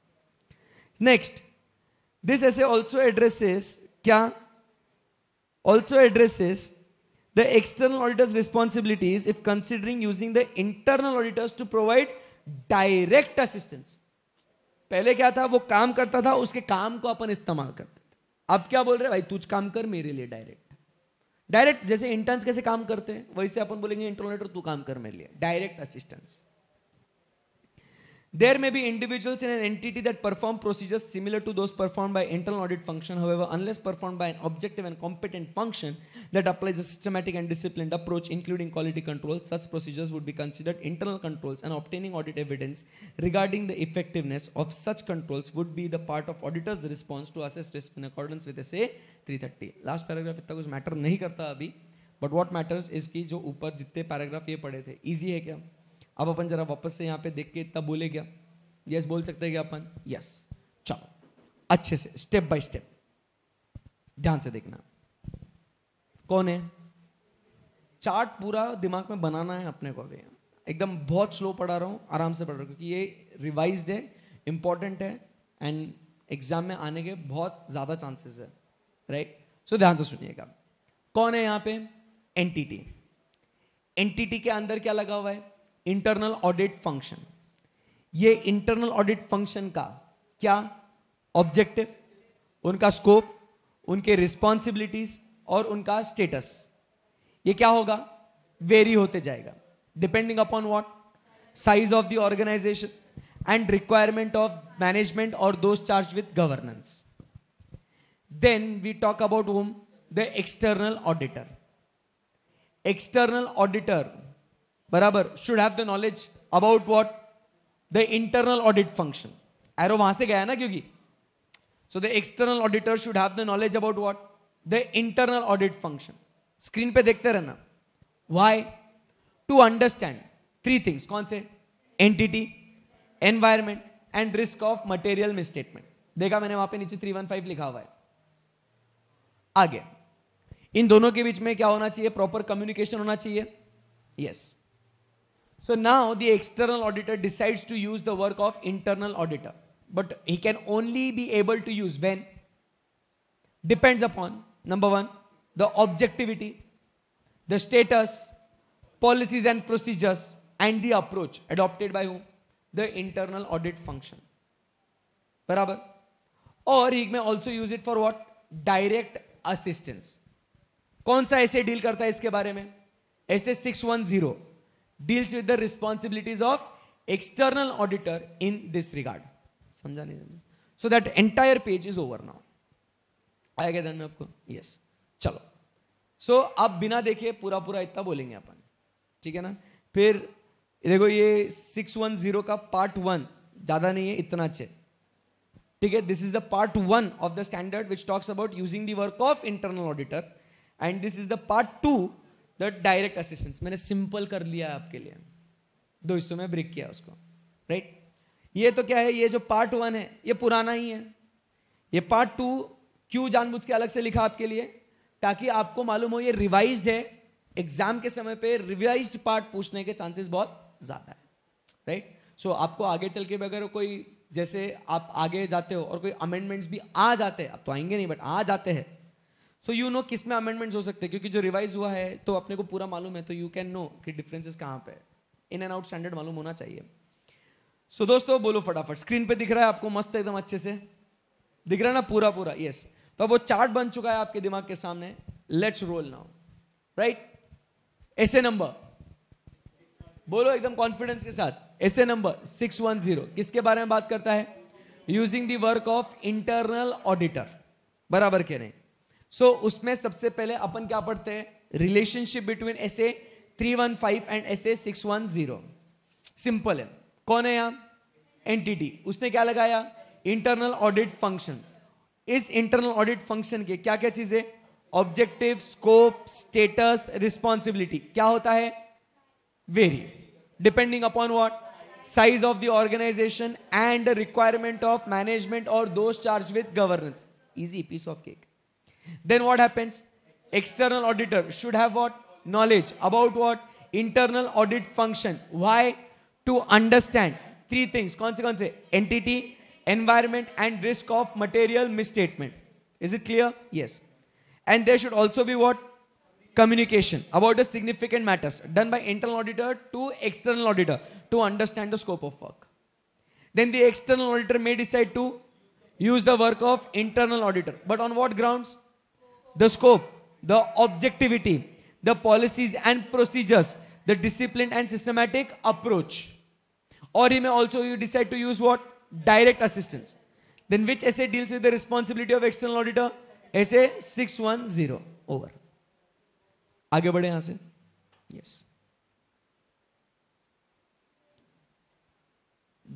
Next, this essay also addresses क्या? Also addresses the external auditor's responsibilities if considering using the internal auditors to provide direct assistance पहले क्या था वो काम करता था उसके काम को अपन इस्तेमाल करते थे अब क्या बोल रहे भाई तुझ काम कर मेरे लिए डायरेक्ट डायरेक्ट जैसे इंटर्न्स कैसे काम करते हैं वैसे अपन बोलेंगे इंटरनेटर तू काम कर मेरे लिए direct assistance There may be individuals in an entity that perform procedures similar to those performed by internal audit function. However, unless performed by an objective and competent function that applies a systematic and disciplined approach, including quality control, such procedures would be considered internal controls and obtaining audit evidence regarding the effectiveness of such controls would be the part of auditor's response to assess risk in accordance with SA 330. Last paragraph इतना कुछ matter nahi karta abhi, but what matters is ki jo upper jitte paragraph ye पढ़े the easy hai kya? अब अपन जरा वापस से यहाँ पे देख के तब बोले क्या यस बोल सकते हैं क्या अपन यस चलो अच्छे से स्टेप बाय स्टेप ध्यान से देखना कौन है चार्ट पूरा दिमाग में बनाना है अपने को भी एकदम बहुत स्लो पढ़ा रहा हूँ आराम से पढ़ रहा हूँ क्योंकि ये रिवाइज है इंपॉर्टेंट है एंड एग्जाम में आने के बहुत ज़्यादा चांसेस है राइट सो ध्यान से सुनिएगा कौन है यहाँ पे टी टी के अंदर क्या लगा हुआ है इंटरनल ऑडिट फंक्शन ये इंटरनल ऑडिट फंक्शन का क्या ऑब्जेक्टिव उनका स्कोप उनके रिस्पॉन्सिबिलिटीज और उनका स्टेटस ये क्या होगा वेरी होते जाएगा depending upon what size of the organisation and requirement of management और those charge with governance then we talk about um the external auditor external auditor बराबर should have the knowledge about what the internal audit function arrow वहां से गया ना क्योंकि so the external auditor should have the knowledge about what the internal audit function screen पे देखते रहना why to understand three things कौन से entity environment and risk of material misstatement देखा मैंने वहां पे नीचे थ्री वन फाइव लिखा हुआ है आगे इन दोनों के बीच में क्या होना चाहिए प्रॉपर कम्युनिकेशन होना चाहिए yes yes. So now the external auditor decides to use the work of internal auditor. But he can only be able to use when? Depends upon, number one, the objectivity, the status, policies and procedures, and the approach adopted by whom? The internal audit function. Barabar. Or he may also use it for what? Direct assistance. कौन सा ऐसे डील करता है इसके बारे में 610 deals with the responsibilities of external auditor in this regard. samjha nahi समझा? So that entire page is over now. आया क्या ध्यान aapko Yes. chalo So आप bina dekhe pura pura itna bolenge apan theek hai na फिर देखो ये 610 का पार्ट वन ज़्यादा नहीं है इतना अच्छे ठीक है this is the part one of the standard which talks about using the work of internal auditor and this is the part two the direct assistance मैंने सिंपल कर लिया आपके लिए दो हिस्सों में ब्रेक किया उसको राइट ये तो क्या है ये जो पार्ट वन है ये पुराना ही है ये पार्ट टू क्यों जानबूझ के अलग से लिखा आपके लिए ताकि आपको मालूम हो ये रिवाइज है एग्जाम के समय पे रिवाइज पार्ट पूछने के चांसेस बहुत ज़्यादा है राइट सो so, आपको आगे चल के भी अगर कोई जैसे आप आगे जाते हो और कोई अमेंडमेंट्स भी आ जाते हैं अब तो आएंगे नहीं बट आ जाते हैं सो यू नो किस में अमेंडमेंट्स हो सकते हैं क्योंकि जो रिवाइज हुआ है तो अपने को पूरा मालूम है तो यू कैन नो कि डिफरेंसेस कहाँ पे है इन एंड आउट स्टैंडर्ड मालूम होना चाहिए सो so, दोस्तों बोलो फटाफट स्क्रीन पे दिख रहा है आपको मस्त एकदम अच्छे से दिख रहा है ना पूरा पूरा यस yes. तो अब वो चार्ट बन चुका है आपके दिमाग के सामने लेट्स रोल नाउ राइट ऐसे नंबर बोलो एकदम कॉन्फिडेंस के साथ ऐसे नंबर सिक्स वन जीरो किसके बारे में बात करता है using the work of internal auditor बराबर कह रहे हैं सो so, उसमें सबसे पहले अपन क्या पढ़ते हैं relationship between S A three one five and S A six one zero simple है कौन है यहां एंटिटी उसने क्या लगाया इंटरनल ऑडिट फंक्शन इस इंटरनल ऑडिट फंक्शन के क्या क्या चीजें ऑब्जेक्टिव स्कोप स्टेटस रिस्पॉन्सिबिलिटी क्या होता है vary depending upon what size of the organisation and requirement of management और those charge with governance easy piece of cake Then what happens? External auditor should have what? Knowledge about what? Internal audit function. Why? To understand three things. Consequence, Entity, environment and risk of material misstatement. Is it clear? Yes. And there should also be what? Communication about the significant matters done by internal auditor to external auditor to understand the scope of work. Then the external auditor may decide to use the work of internal auditor. But on what grounds? the scope, the objectivity, the policies and procedures, the disciplined and systematic approach. Or you may also you decide to use what? Direct assistance. Then which essay deals with the responsibility of external auditor? Essay 610. Over. आगे बढ़े यहां से yes.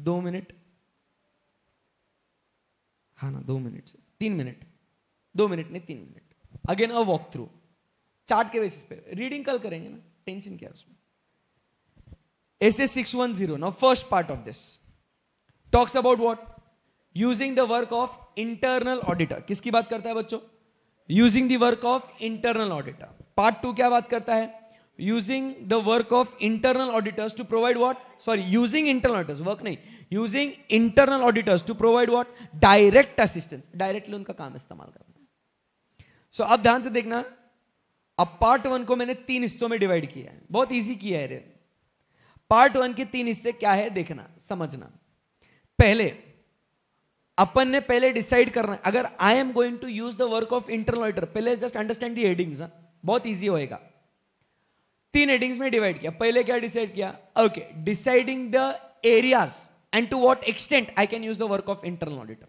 दो minute. हाँ ना दो minute से तीन मिनट दो मिनट नहीं तीन again a walk through chart के बेसिस पे रीडिंग कल करेंगे ना टेंशन क्या उसमें S S six one zero ना first part of this talks about what using the work of internal auditor किसकी बात करता है बच्चों using the work of internal auditor part two क्या बात करता है using the work of internal auditors to provide what sorry using internal auditors work नहीं using internal auditors to provide what direct assistance directly उनका काम इस्तेमाल करना सो so, अब ध्यान से देखना अब पार्ट वन को मैंने तीन हिस्सों में डिवाइड किया है बहुत ईजी किया है रे पार्ट वन के तीन हिस्से क्या है देखना समझना पहले अपन ने पहले डिसाइड करना अगर I am going to use the work of internal auditor पहले जस्ट अंडरस्टैंड दी हेडिंग्स बहुत ईजी होएगा तीन हेडिंग्स में डिवाइड किया पहले क्या डिसाइड किया okay deciding the areas and to what extent I can use the work of internal auditor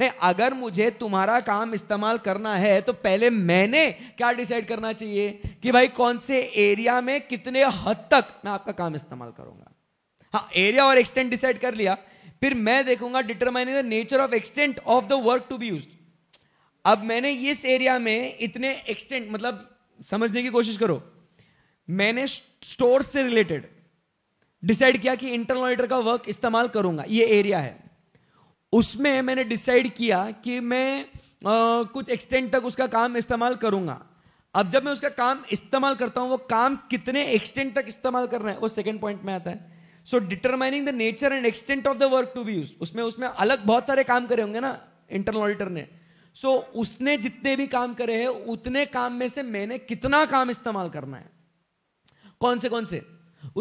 नहीं अगर मुझे तुम्हारा काम इस्तेमाल करना है तो पहले मैंने क्या डिसाइड करना चाहिए कि भाई कौन से एरिया में कितने हद तक मैं आपका काम इस्तेमाल करूंगा हाँ एरिया और एक्सटेंट डिसाइड कर लिया फिर मैं देखूंगा determining the nature of extent of the work to be use अब मैंने इस एरिया में इतने एक्सटेंट मतलब समझने की कोशिश करो मैंने स्टोर से रिलेटेड डिसाइड किया कि इंटरनल ऑडिटर का वर्क इस्तेमाल करूंगा ये एरिया है उसमें मैंने डिसाइड किया कि मैं आ, कुछ एक्सटेंड तक उसका काम इस्तेमाल करूंगा अब जब मैं उसका काम इस्तेमाल करता हूं वो काम कितने एक्सटेंड तक इस्तेमाल कर करना है वो सेकेंड पॉइंट में आता है so determining the nature and extent of the work to be use उसमें उसमें अलग बहुत सारे काम करे होंगे ना इंटरनल ऑडिटर ने सो so, उसने जितने भी काम करे हैं उतने काम में से मैंने कितना काम इस्तेमाल करना है कौन से कौन से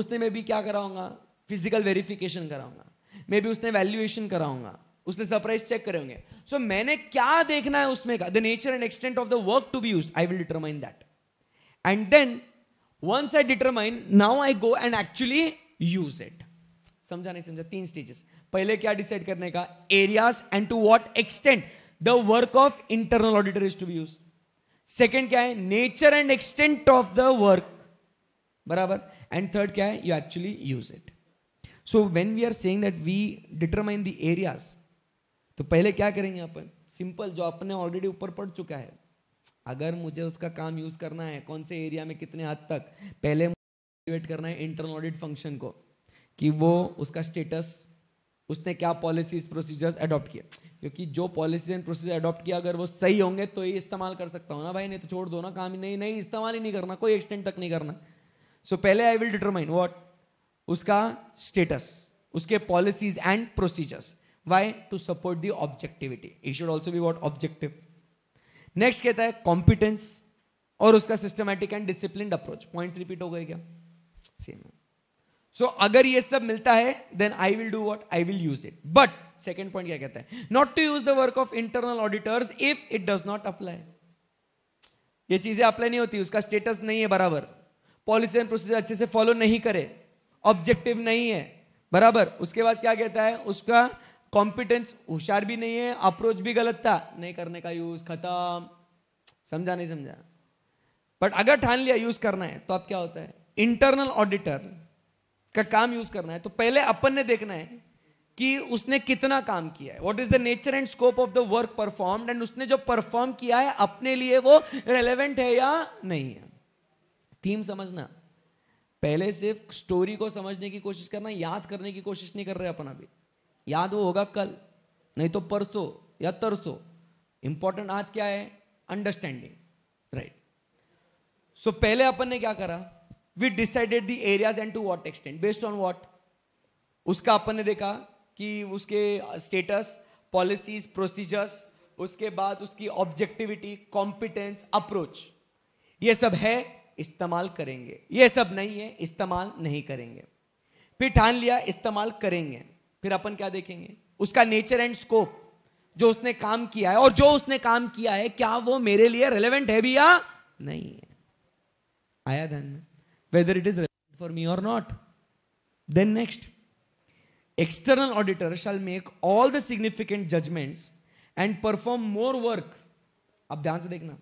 उसने मैं भी क्या कराऊंगा फिजिकल वेरिफिकेशन कराऊंगा मे भी उसने वैल्यूएशन कराऊंगा उसने सरप्राइज चेक करे होंगे सो so, मैंने क्या देखना है उसमें का the nature and extent of the work to be use I will determine that and then once I determine now I go and actually use it समझा नहीं समझा तीन स्टेजेस पहले क्या डिसाइड करने का areas and to what extent the work of internal auditor is to be use second क्या है nature and extent of the work बराबर एंड थर्ड क्या है you actually use it so when we are saying that we determine the areas तो पहले क्या करेंगे अपन सिंपल जो अपने ऑलरेडी ऊपर पड़ चुका है अगर मुझे उसका काम यूज़ करना है कौन से एरिया में कितने हद तक पहले एक्टिवेट करना है इंटरनल ऑडिट फंक्शन को कि वो उसका स्टेटस उसने क्या पॉलिसीज प्रोसीजर्स अडॉप्ट किया क्योंकि जो पॉलिसीज एंड प्रोसीजर अडॉप्ट किया अगर वो सही होंगे तो ये इस्तेमाल कर सकता हूँ ना भाई नहीं तो छोड़ दो ना काम ही नहीं नहीं इस्तेमाल ही नहीं करना कोई एक्सटेंड तक नहीं करना सो so, पहले आई विल डिटरमाइन वॉट उसका स्टेटस उसके policies and procedures why to support the objectivity he should also be what objective next कहता है कॉम्पिटेंस और उसका systematic and discipline approach point repeat हो गए क्या सेम सो अगर ये सब मिलता है then I will do what I will use it but second point क्या कहता है not to use the work of internal auditors if it does not apply ये चीजें अप्लाई नहीं होती उसका स्टेटस नहीं है बराबर पॉलिसी एंड प्रोसीजर अच्छे से फॉलो नहीं करे ऑब्जेक्टिव नहीं है बराबर उसके बाद क्या कहता है उसका कॉम्पिटेंस होशियार भी नहीं है अप्रोच भी गलत था नहीं करने का यूज खत्म समझा नहीं समझा बट अगर ठान लिया यूज करना है तो अब क्या होता है इंटरनल ऑडिटर का काम यूज करना है तो पहले अपन ने देखना है कि उसने कितना काम किया है what is the nature and scope of the work perform and उसने जो परफॉर्म किया है अपने लिए वो रेलिवेंट है या नहीं है थीम समझना पहले सिर्फ स्टोरी को समझने की कोशिश करना याद करने की कोशिश नहीं कर रहे अपन अभी याद वो होगा कल नहीं तो परसों या तरसो इंपॉर्टेंट आज क्या है अंडरस्टैंडिंग राइट सो पहले अपन ने क्या करा we decided the areas and to what extent based on what उसका अपन ने देखा कि उसके स्टेटस पॉलिसीज प्रोसीजर्स उसके बाद उसकी ऑब्जेक्टिविटी कॉम्पिटेंस अप्रोच ये सब है इस्तेमाल करेंगे ये सब नहीं है इस्तेमाल नहीं करेंगे फिर ठान लिया इस्तेमाल करेंगे फिर अपन क्या देखेंगे उसका नेचर एंड स्कोप जो उसने काम किया है और जो उसने काम किया है क्या वो मेरे लिए रेलेवेंट है भी या नहीं है आया ध्यान में whether it is relevant for me और not then next external auditor shall make all the significant judgments and perform more work अब ध्यान से देखना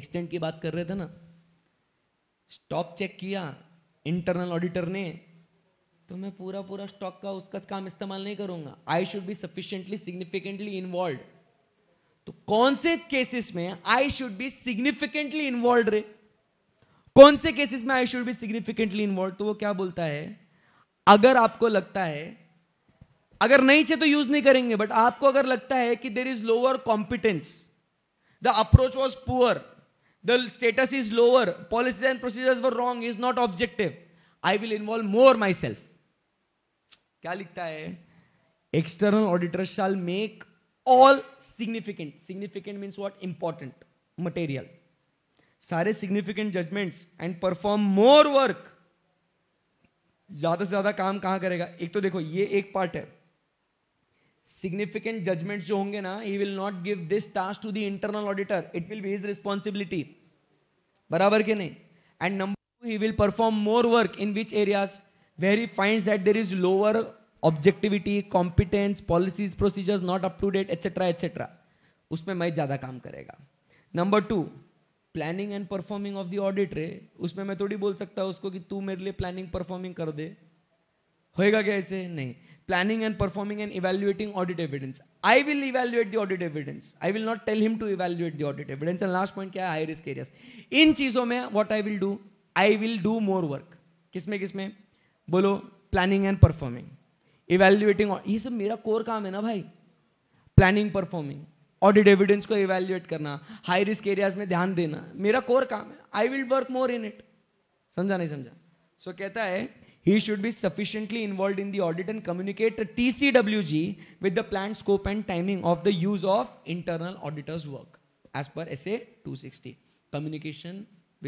एक्सटेंट की बात कर रहे थे ना स्टॉक चेक किया इंटरनल ऑडिटर ने तो मैं पूरा पूरा स्टॉक का उसका काम इस्तेमाल नहीं करूंगा I should be sufficiently significantly involve तो कौन से केसेस में I should be significantly involve रे कौन से केसेस में I should be significantly involve तो वो क्या बोलता है अगर आपको लगता है अगर नहीं चाहे तो यूज नहीं करेंगे बट आपको अगर लगता है कि there is lower competence the approach was poor the status is lower policies and procedures were wrong is not objective I will involve more myself क्या लिखता है external auditor shall make all significant significant means what important material सारे significant judgments and perform more work ज्यादा से ज्यादा काम कहां करेगा एक तो देखो ये एक पार्ट है सिग्निफिकेंट जजमेंट जो होंगे ना he will not give this task to the internal auditor it will be his responsibility बराबर के नहीं and number two he will perform more work in which areas where he find that there is lower objectivity competence policies procedures not up to date etcetera etcetera उसमें मैं ज़्यादा काम करेगा number two planning and performing of the audit रे उसमें मैं थोड़ी बोल सकता हूँ उसको कि तू मेरे लिए प्लानिंग परफॉर्मिंग कर दे होएगा क्या ऐसे नहीं planning and performing and evaluating audit evidence I will evaluate the audit evidence I will not tell him to evaluate the audit evidence and last point क्या है हाई रिस्क एरियाज इन चीज़ों में what I will do I will do more work किसमें किसमें बोलो प्लानिंग एंड परफॉर्मिंग इवेल्युएटिंग ये सब मेरा कोर काम है ना भाई प्लानिंग परफॉर्मिंग ऑडिट एविडेंस को इवेल्युएट करना हाई रिस्क एरियाज में ध्यान देना मेरा कोर काम है I will work more in it समझा नहीं समझा सो so, कहता है he should be sufficiently involved in the audit and communicate TCWG with the planned scope and timing of the use of internal auditor's work as per SA 260. Communication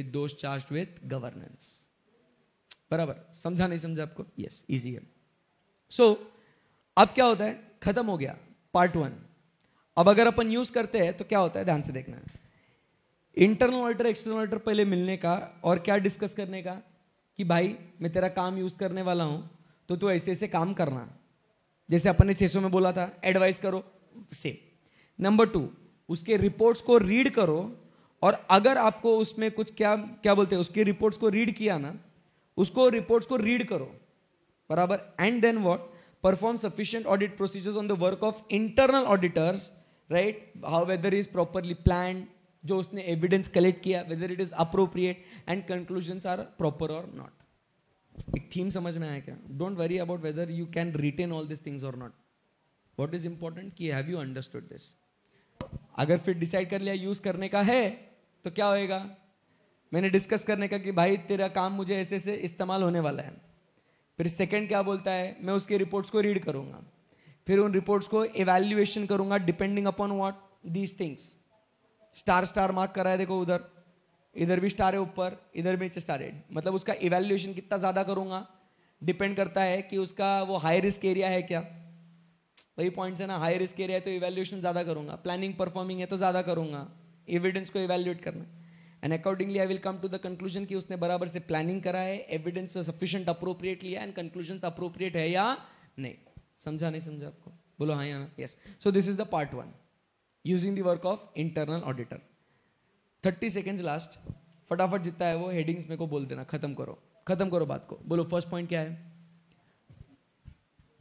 with those charged with governance. बराबर समझा नहीं समझा आपको यस इजी है सो so, अब क्या होता है खत्म हो गया पार्ट वन अब अगर अपन यूज करते हैं तो क्या होता है ध्यान से देखना इंटरनल ऑडिटर एक्सटर्नल ऑडिटर पहले मिलने का और क्या डिस्कस करने का कि भाई मैं तेरा काम यूज करने वाला हूं तो तू ऐसे ऐसे काम करना जैसे अपन ने छः में बोला था एडवाइस करो सेम नंबर टू उसके रिपोर्ट्स को रीड करो और अगर आपको उसमें कुछ क्या क्या बोलते हैं उसके रिपोर्ट्स को रीड किया ना उसको रिपोर्ट्स को रीड करो बराबर and then what perform sufficient audit procedures on the work of internal auditors right how whether is properly plan जो उसने एविडेंस कलेक्ट किया whether it is appropriate and conclusions are proper और नॉट एक थीम समझ में आया क्या don't worry about whether you can retain all this things और नॉट वॉट इज इंपॉर्टेंट की हैव यू अंडरस्टूड दिस अगर फिर डिसाइड कर लिया यूज करने का है तो क्या होएगा मैंने डिस्कस करने का कि भाई तेरा काम मुझे ऐसे ऐसे इस्तेमाल होने वाला है फिर सेकंड क्या बोलता है मैं उसके रिपोर्ट्स को रीड करूँगा फिर उन रिपोर्ट्स को एवेल्युएशन करूँगा depending upon what these things star star mark करा है देखो उधर इधर भी स्टार है ऊपर इधर भी नीचे स्टार है मतलब उसका इवेल्युएशन कितना ज़्यादा करूँगा डिपेंड करता है कि उसका वो हाई रिस्क एरिया है क्या वही पॉइंट्स है ना हाई रिस्क एरिया है तो इवेल्युएशन ज़्यादा करूँगा प्लानिंग परफॉर्मिंग है तो ज़्यादा करूँगा एविडेंस को इवेल्युएट करना and accordingly I will come to the conclusion कि उसने बराबर से प्लानिंग करा है एविडेंस सफिशियंट अप्रोप्रिएट लिया एंड कंक्लूजन अप्रोप्रिएट है या नहीं समझा नहीं समझा आपको बोलो हाँ यहाँ yes so this is the part one using the work of internal auditor thirty seconds last फटाफट जितना है वो हेडिंग्स मेरे को बोल देना खत्म करो खत्म करो बात को बोलो फर्स्ट पॉइंट क्या है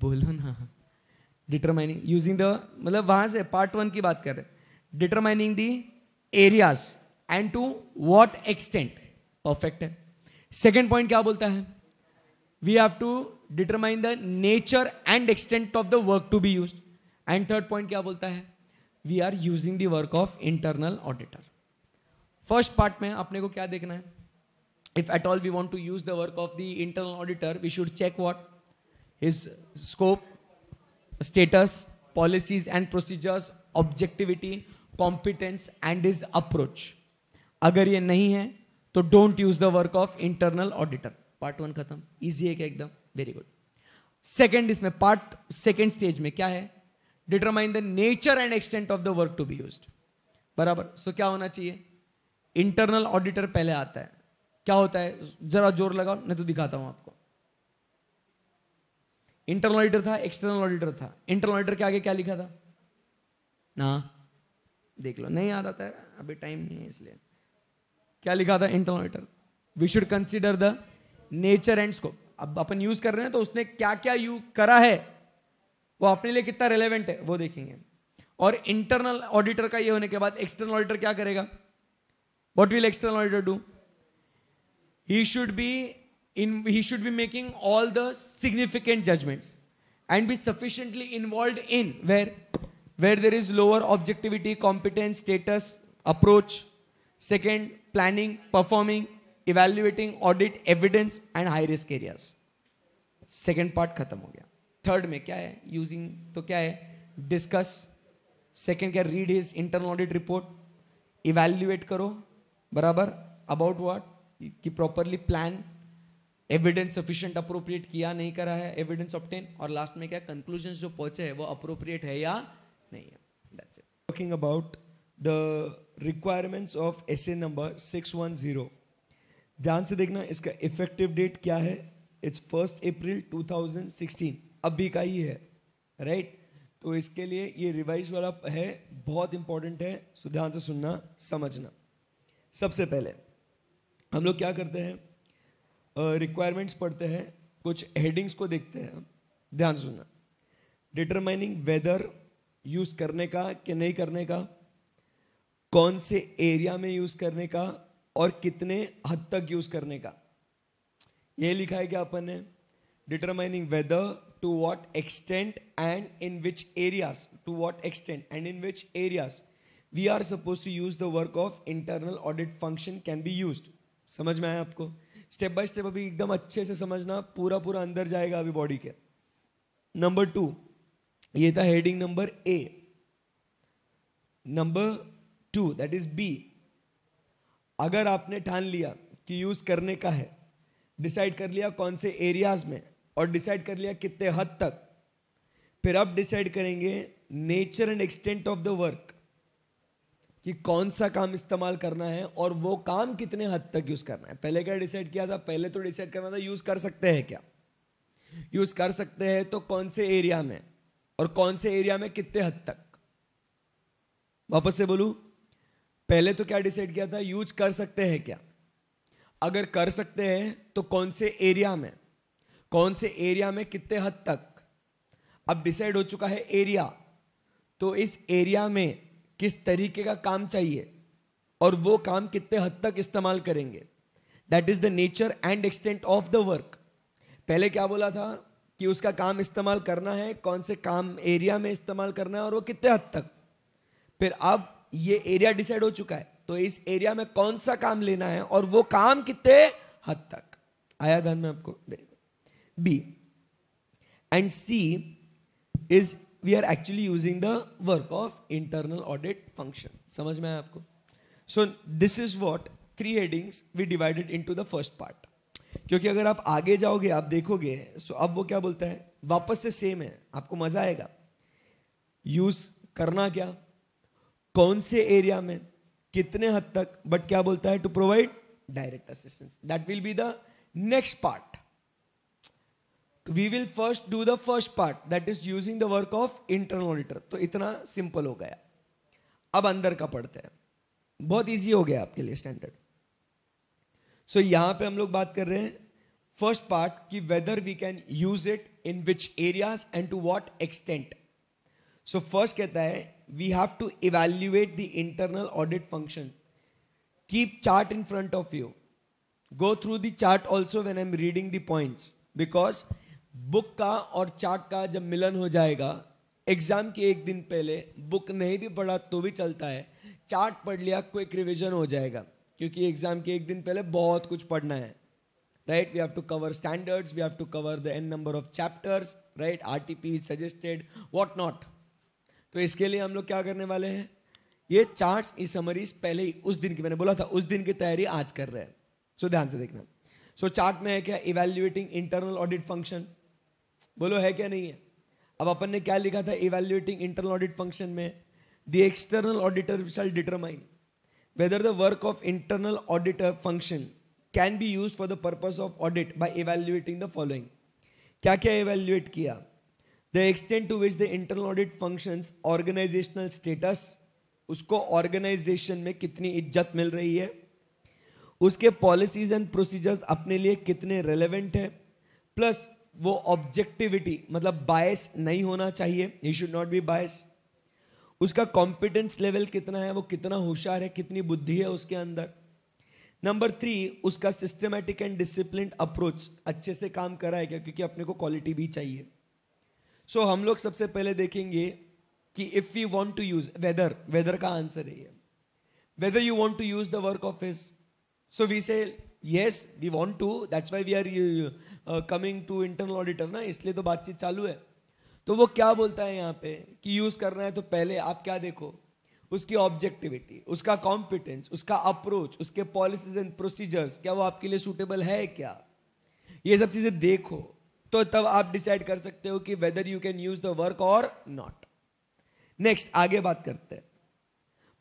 बोलो ना डिटरमाइनिंग यूजिंग द मतलब वहां से पार्ट वन की बात कर रहे determining the areas and to what extent perfect है सेकेंड पॉइंट क्या बोलता है we have to determine the nature and extent of the work to be use and third point क्या बोलता है we are using the work of internal auditor first part में अपने को क्या देखना है if at all we want to use the work of the internal auditor we should check what his scope status, policies and procedures, objectivity, competence, and his approach. अगर ये नहीं है तो don't use the work of internal auditor part one खत्म इजी है क्या एकदम वेरी गुड सेकेंड इसमें पार्ट सेकेंड स्टेज में क्या है determine the nature and extent of the work to be use बराबर सो क्या होना चाहिए इंटरनल ऑडिटर पहले आता है क्या होता है जरा जोर लगाओ नहीं तो दिखाता हूं आपको इंटरनल ऑडिटर था एक्सटर्नल ऑडिटर था इंटरनल ऑडिटर के आगे क्या लिखा था ना हाँ? देख लो नहीं याद आता है अभी टाइम नहीं है इसलिए क्या लिखा था इंटरनोमीटर we should consider the nature and scope अब अपन यूज कर रहे हैं तो उसने क्या क्या यूज करा है वो अपने लिए कितना रेलेवेंट है वो देखेंगे और इंटरनल ऑडिटर का ये होने के बाद एक्सटर्नल ऑडिटर क्या करेगा what will external auditor do he should be in he should be making all the significant judgments and be sufficiently involve in where where there is lower objectivity competence status approach second planning, performing, evaluating, audit, evidence and high risk areas. Second part खत्म हो गया थर्ड में क्या है यूजिंग तो क्या है डिस्कस सेकेंड क्या read is internal audit report evaluate करो बराबर अबाउट वॉट कि properly plan evidence sufficient appropriate किया नहीं करा है एविडेंस ऑप्टेन और लास्ट में क्या कंक्लूजन जो पहुंचे हैं वो अप्रोप्रिएट है या नहीं है about the requirements of S A number six one zero ध्यान से देखना इसका इफेक्टिव डेट क्या है इट्स फर्स्ट अप्रैल 2016 अभी का ही है राइट right? तो इसके लिए ये रिवाइज वाला है बहुत इंपॉर्टेंट है सो ध्यान से सुनना समझना सबसे पहले हम लोग क्या करते हैं रिक्वायरमेंट्स uh, पढ़ते हैं कुछ हेडिंग्स को देखते हैं ध्यान सुनना डिटरमाइनिंग वेदर यूज़ करने का कि नहीं करने का कौन से एरिया में यूज करने का और कितने हद तक यूज करने का ये लिखा है क्या अपन ने determining whether to what extent and in which areas to what extent and in which areas we are suppose to use the work of internal audit function can be use समझ में आया आपको स्टेप बाय स्टेप अभी एकदम अच्छे से समझना पूरा पूरा अंदर जाएगा अभी बॉडी के नंबर टू ये था heading number A number two that is B अगर आपने ठान लिया कि यूज करने का है डिसाइड कर लिया कौन से एरियाज में और डिसाइड कर लिया कितने हद तक फिर आप डिसाइड करेंगे nature and extent of the work कि कौन सा काम इस्तेमाल करना है और वो काम कितने हद तक यूज करना है पहले क्या डिसाइड किया था पहले तो डिसाइड करना था यूज कर सकते हैं क्या यूज कर सकते हैं तो कौन से एरिया में और कौन से एरिया में कितने हद तक वापस से बोलू पहले तो क्या डिसाइड किया था यूज कर सकते हैं क्या अगर कर सकते हैं तो कौन से एरिया में कौन से एरिया में कितने हद तक अब डिसाइड हो चुका है एरिया तो इस एरिया में किस तरीके का काम चाहिए और वो काम कितने हद तक इस्तेमाल करेंगे that is the nature and extent of the work पहले क्या बोला था कि उसका काम इस्तेमाल करना है कौन से काम एरिया में इस्तेमाल करना है और वो कितने हद तक फिर अब ये एरिया डिसाइड हो चुका है तो इस एरिया में कौन सा काम लेना है और वो काम कितने हद तक आया ध्यान में आपको B and C is we are actually using the work of internal audit function समझ में आया आपको so this is what three headings we divided into the first part क्योंकि अगर आप आगे जाओगे आप देखोगे सो अब वो क्या बोलता है वापस से सेम है आपको मजा आएगा यूज करना क्या कौन से एरिया में कितने हद तक बट क्या बोलता है to provide direct assistance that will be the next part we will first do the first part that is using the work of internal auditor तो इतना सिंपल हो गया अब अंदर का पढ़ते हैं बहुत इजी हो गया आपके लिए स्टैंडर्ड सो so, यहां पे हम लोग बात कर रहे हैं फर्स्ट पार्ट कि whether we can use it in which areas and to what extent so first कहता है we have to evaluate the internal audit function. Keep chart in front of you. Go through the chart also when I'm reading the points because book का और चार्ट का जब मिलन हो जाएगा एग्जाम के एक दिन पहले बुक नहीं भी पढ़ा तो भी चलता है चार्ट पढ़ लिया क्विक रिविजन हो जाएगा क्योंकि एग्जाम के एक दिन पहले बहुत कुछ पढ़ना है right we have to cover standards we have to cover the n number of chapters right rtp is suggested what not तो इसके लिए हम लोग क्या करने वाले हैं ये चार्ट्स ई समरीज पहले ही उस दिन की मैंने बोला था उस दिन की तैयारी आज कर रहे हैं सो so, ध्यान से देखना सो so, चार्ट में है क्या इवेल्युएटिंग इंटरनल ऑडिट फंक्शन बोलो है क्या नहीं है अब अपन ने क्या लिखा था इवेल्युएटिंग इंटरनल ऑडिट फंक्शन में the external auditor shall determine whether the work of internal auditor function can be use for the purpose of audit by evaluating the following क्या क्या इवेल्युएट किया the extend to which the internal audit functions organizational status उसको ऑर्गेनाइजेशन में कितनी इज्जत मिल रही है उसके पॉलिसीज एंड प्रोसीजर्स अपने लिए कितने रेलेवेंट है प्लस वो ऑब्जेक्टिविटी मतलब बायस नहीं होना चाहिए he should not be bias उसका कॉम्पिटेंस लेवल कितना है वो कितना होशियार है कितनी बुद्धि है उसके अंदर नंबर थ्री उसका सिस्टमेटिक एंड डिसिप्लिन अप्रोच अच्छे से काम करा है क्या क्योंकि अपने को क्वालिटी भी चाहिए सो हम लोग सबसे पहले देखेंगे कि if you want to use whether whether का आंसर है whether you want to use the work of his so we say yes we want to that's why we are coming to internal auditor ना इसलिए तो बातचीत चालू है तो वो क्या बोलता है यहाँ पे कि यूज करना है तो पहले आप क्या देखो उसकी ऑब्जेक्टिविटी उसका कॉम्पिटेंस उसका अप्रोच उसके पॉलिसीज एंड प्रोसीजर्स क्या वो आपके लिए सूटेबल है क्या ये सब चीज़ें देखो तो तब आप डिसाइड कर सकते हो कि whether you can use the work और नॉट नेक्स्ट आगे बात करते हैं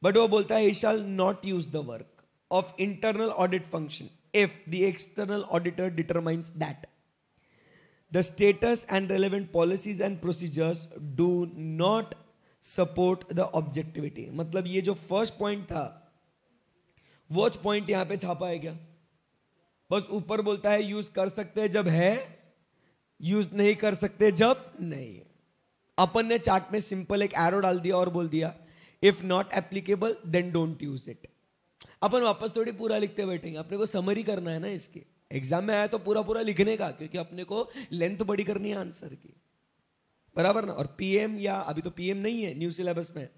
बट वो बोलता है ई not use the work of internal audit function if the external auditor determines that the status and relevant policies and procedures do not support the objectivity मतलब ये जो फर्स्ट पॉइंट था वो पॉइंट यहां पे छापा है क्या बस ऊपर बोलता है यूज कर सकते हैं जब है यूज नहीं कर सकते जब नहीं अपन ने चार्ट में सिंपल एक एरो डाल दिया और बोल दिया if not applicable then don't use it अपन वापस थोड़ी पूरा लिखते बैठेंगे अपने को समरी करना है ना इसके एग्जाम में आया तो पूरा पूरा लिखने का क्योंकि अपने को लेंथ बड़ी करनी है आंसर की बराबर ना और पीएम या अभी तो पीएम नहीं है न्यू सिलेबस में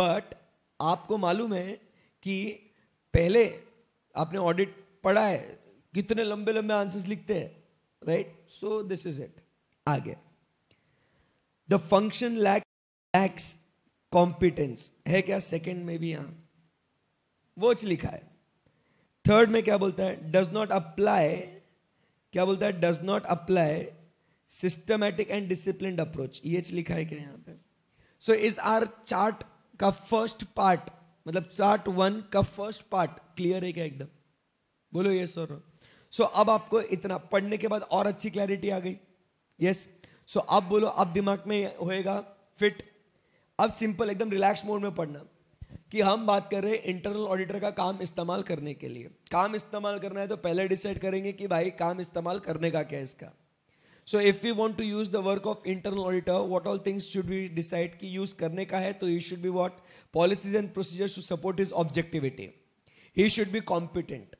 बट आपको मालूम है कि पहले आपने ऑडिट पढ़ा है कितने लंबे लंबे आंसर्स लिखते हैं right so this is it आगे the function lack lacks competence है क्या सेकेंड में भी यहां वोच लिखा है थर्ड में क्या बोलता है डज नॉट अप्लाई क्या बोलता है does not apply systematic and discipline approach ये लिखा है क्या यहाँ पे सो इज आर चार्ट का फर्स्ट पार्ट मतलब चार्ट वन का फर्स्ट पार्ट क्लियर है क्या एकदम बोलो ये सौरभ सो अब आपको इतना पढ़ने के बाद और अच्छी क्लैरिटी आ गई यस सो अब बोलो अब दिमाग में होएगा फिट अब सिंपल एकदम रिलैक्स मोड में पढ़ना कि हम बात कर रहे हैं इंटरनल ऑडिटर का काम इस्तेमाल करने के लिए काम इस्तेमाल करना है तो पहले डिसाइड करेंगे कि भाई काम इस्तेमाल करने का क्या है इसका so if you want to use the work of internal auditor what all things should be decide कि यूज़ करने का है तो he should be what policies and procedures to support is objectivity he should be competent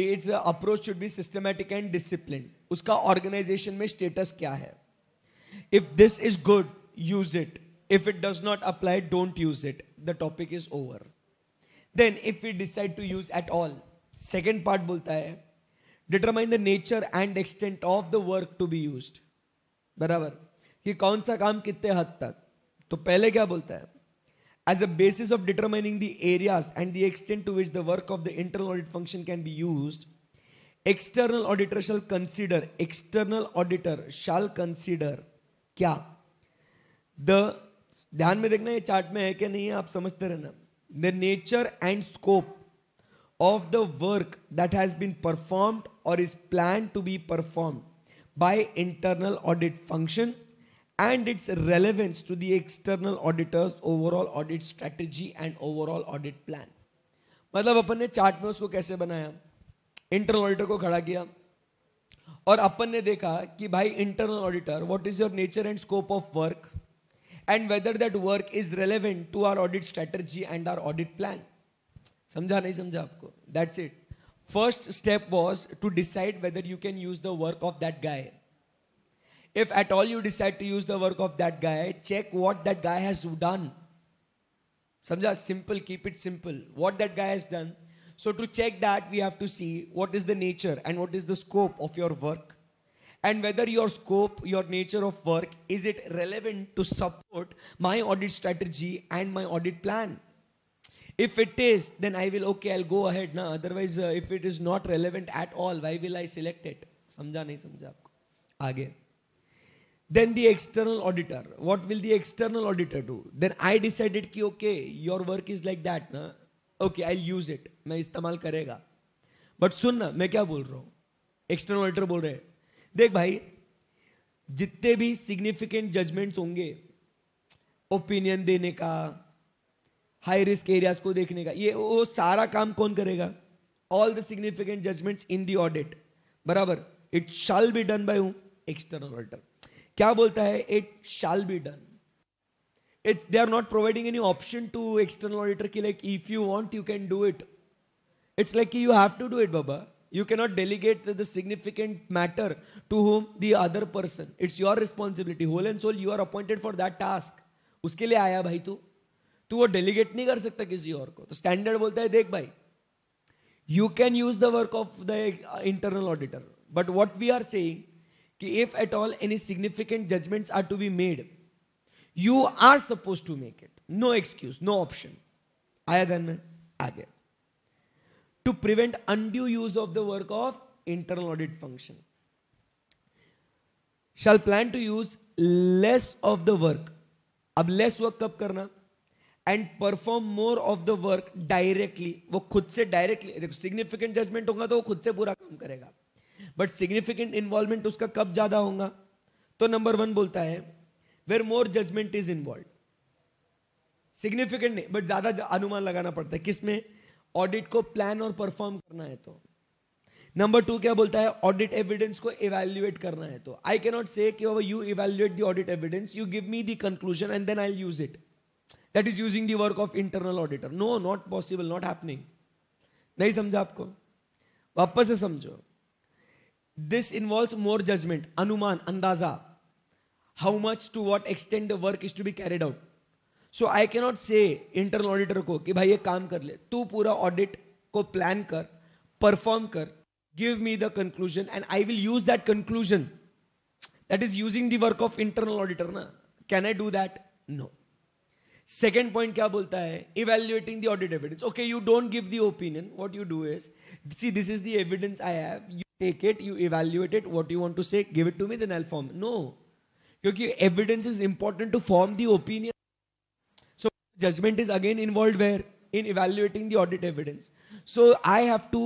its approach should be systematic and discipline उसका ऑर्गेनाइजेशन में स्टेटस क्या है if this is good use it if it does not apply don't use it the topic is over then if you decide to use at all second part बोलता है determine the nature and extent of the work to be use बराबर कि कौन सा काम कितने हद तक तो पहले क्या बोलता है as a basis of determining the areas and the extent to which the work of the internal audit function can be used external auditor shall consider external auditor shall consider क्या The ध्यान में देखना ये चार्ट में है कि नहीं है आप समझते रहना the nature and scope of the work that has been performed और is plan to be performed by internal audit function and its relevance to the external auditor's overall audit strategy and overall audit plan. मतलब अपन ने चार्ट में उसको कैसे बनाया इंटरनल ऑडिटर को खड़ा किया और अपन ने देखा कि भाई internal auditor what is your nature and scope of work and whether that work is relevant to our audit strategy and our audit plan समझा नहीं समझा आपको that's it first step was to decide whether you can use the work of that guy If at all you decide to use the work of that guy, check what that guy has done. Samjha, simple, keep it simple. What that guy has done. So to check that, we have to see what is the nature and what is the scope of your work. And whether your scope, your nature of work, is it relevant to support my audit strategy and my audit plan? If it is, then I will, okay, I'll go ahead. Na? Otherwise, uh, if it is not relevant at all, why will I select it? Samjha nahi samjha aapko. Aage. then the external auditor what will the external auditor do then i decided ki okay your work is like that na okay i'll use it मैं इस्तेमाल करेगा बट सुन ना मैं क्या बोल रहा हूँ एक्सटर्नल ऑडिटर बोल रहे हैं देख भाई जितने भी सिग्निफिकेंट जजमेंट्स होंगे ओपिनियन देने का हाई रिस्क एरियाज को देखने का ये वो सारा काम कौन करेगा all the significant judgments in the audit बराबर it shall be done by who external auditor क्या बोलता है it shall be done it's they are not providing any option to external auditor की like if you want you can do it it's like you have to do it बाबा you cannot delegate the significant matter to home the other person it's your responsibility whole and soul you are appointed for that task उसके लिए आया भाई तू तू वो डेलीगेट नहीं कर सकता किसी और को तो स्टैंडर्ड बोलता है देख भाई you can use the work of the internal auditor but what we are saying कि if at all any significant judgments are to be made you are suppose to make it no excuse no option आया धन में आ गया to prevent undue use of the work of internal audit function shall plan to use less of the work अब लेस वर्क कब करना and perform more of the work directly वो खुद से डायरेक्टली देखो सिग्निफिकेंट जजमेंट होगा तो वो खुद से पूरा काम करेगा बट सिग्निफिकेंट इन्वॉल्वमेंट उसका कब ज़्यादा होगा तो नंबर वन बोलता है where more judgement is involve significant नहीं बट ज़्यादा अनुमान लगाना पड़ता है किसमें ऑडिट को प्लान और परफॉर्म करना है तो नंबर टू क्या बोलता है ऑडिट एविडेंस को इवेल्युएट करना है तो I cannot say you evaluate the audit evidence you give me the conclusion and then I use it that is using the work of internal auditor no not possible not happening नहीं समझा आपको वापस से समझो दिस इन्वॉल्व मोर जजमेंट अनुमान अंदाजा how much to what extend the work is to be carried out so I cannot say internal auditor को कि भाई ये काम कर ले तू पूरा ऑडिट को प्लान कर परफॉर्म कर give me the conclusion and I will use that conclusion that is using the work of internal auditor ना can I do that no second point क्या बोलता है evaluating the audit evidence okay you don't give the opinion what you do is see this is the evidence I have you take it you evaluate it what you want to say give it to me दिन फॉर्म नो क्योंकि evidence is important to form the opinion so judgment is again involve where in evaluating the audit evidence so I have to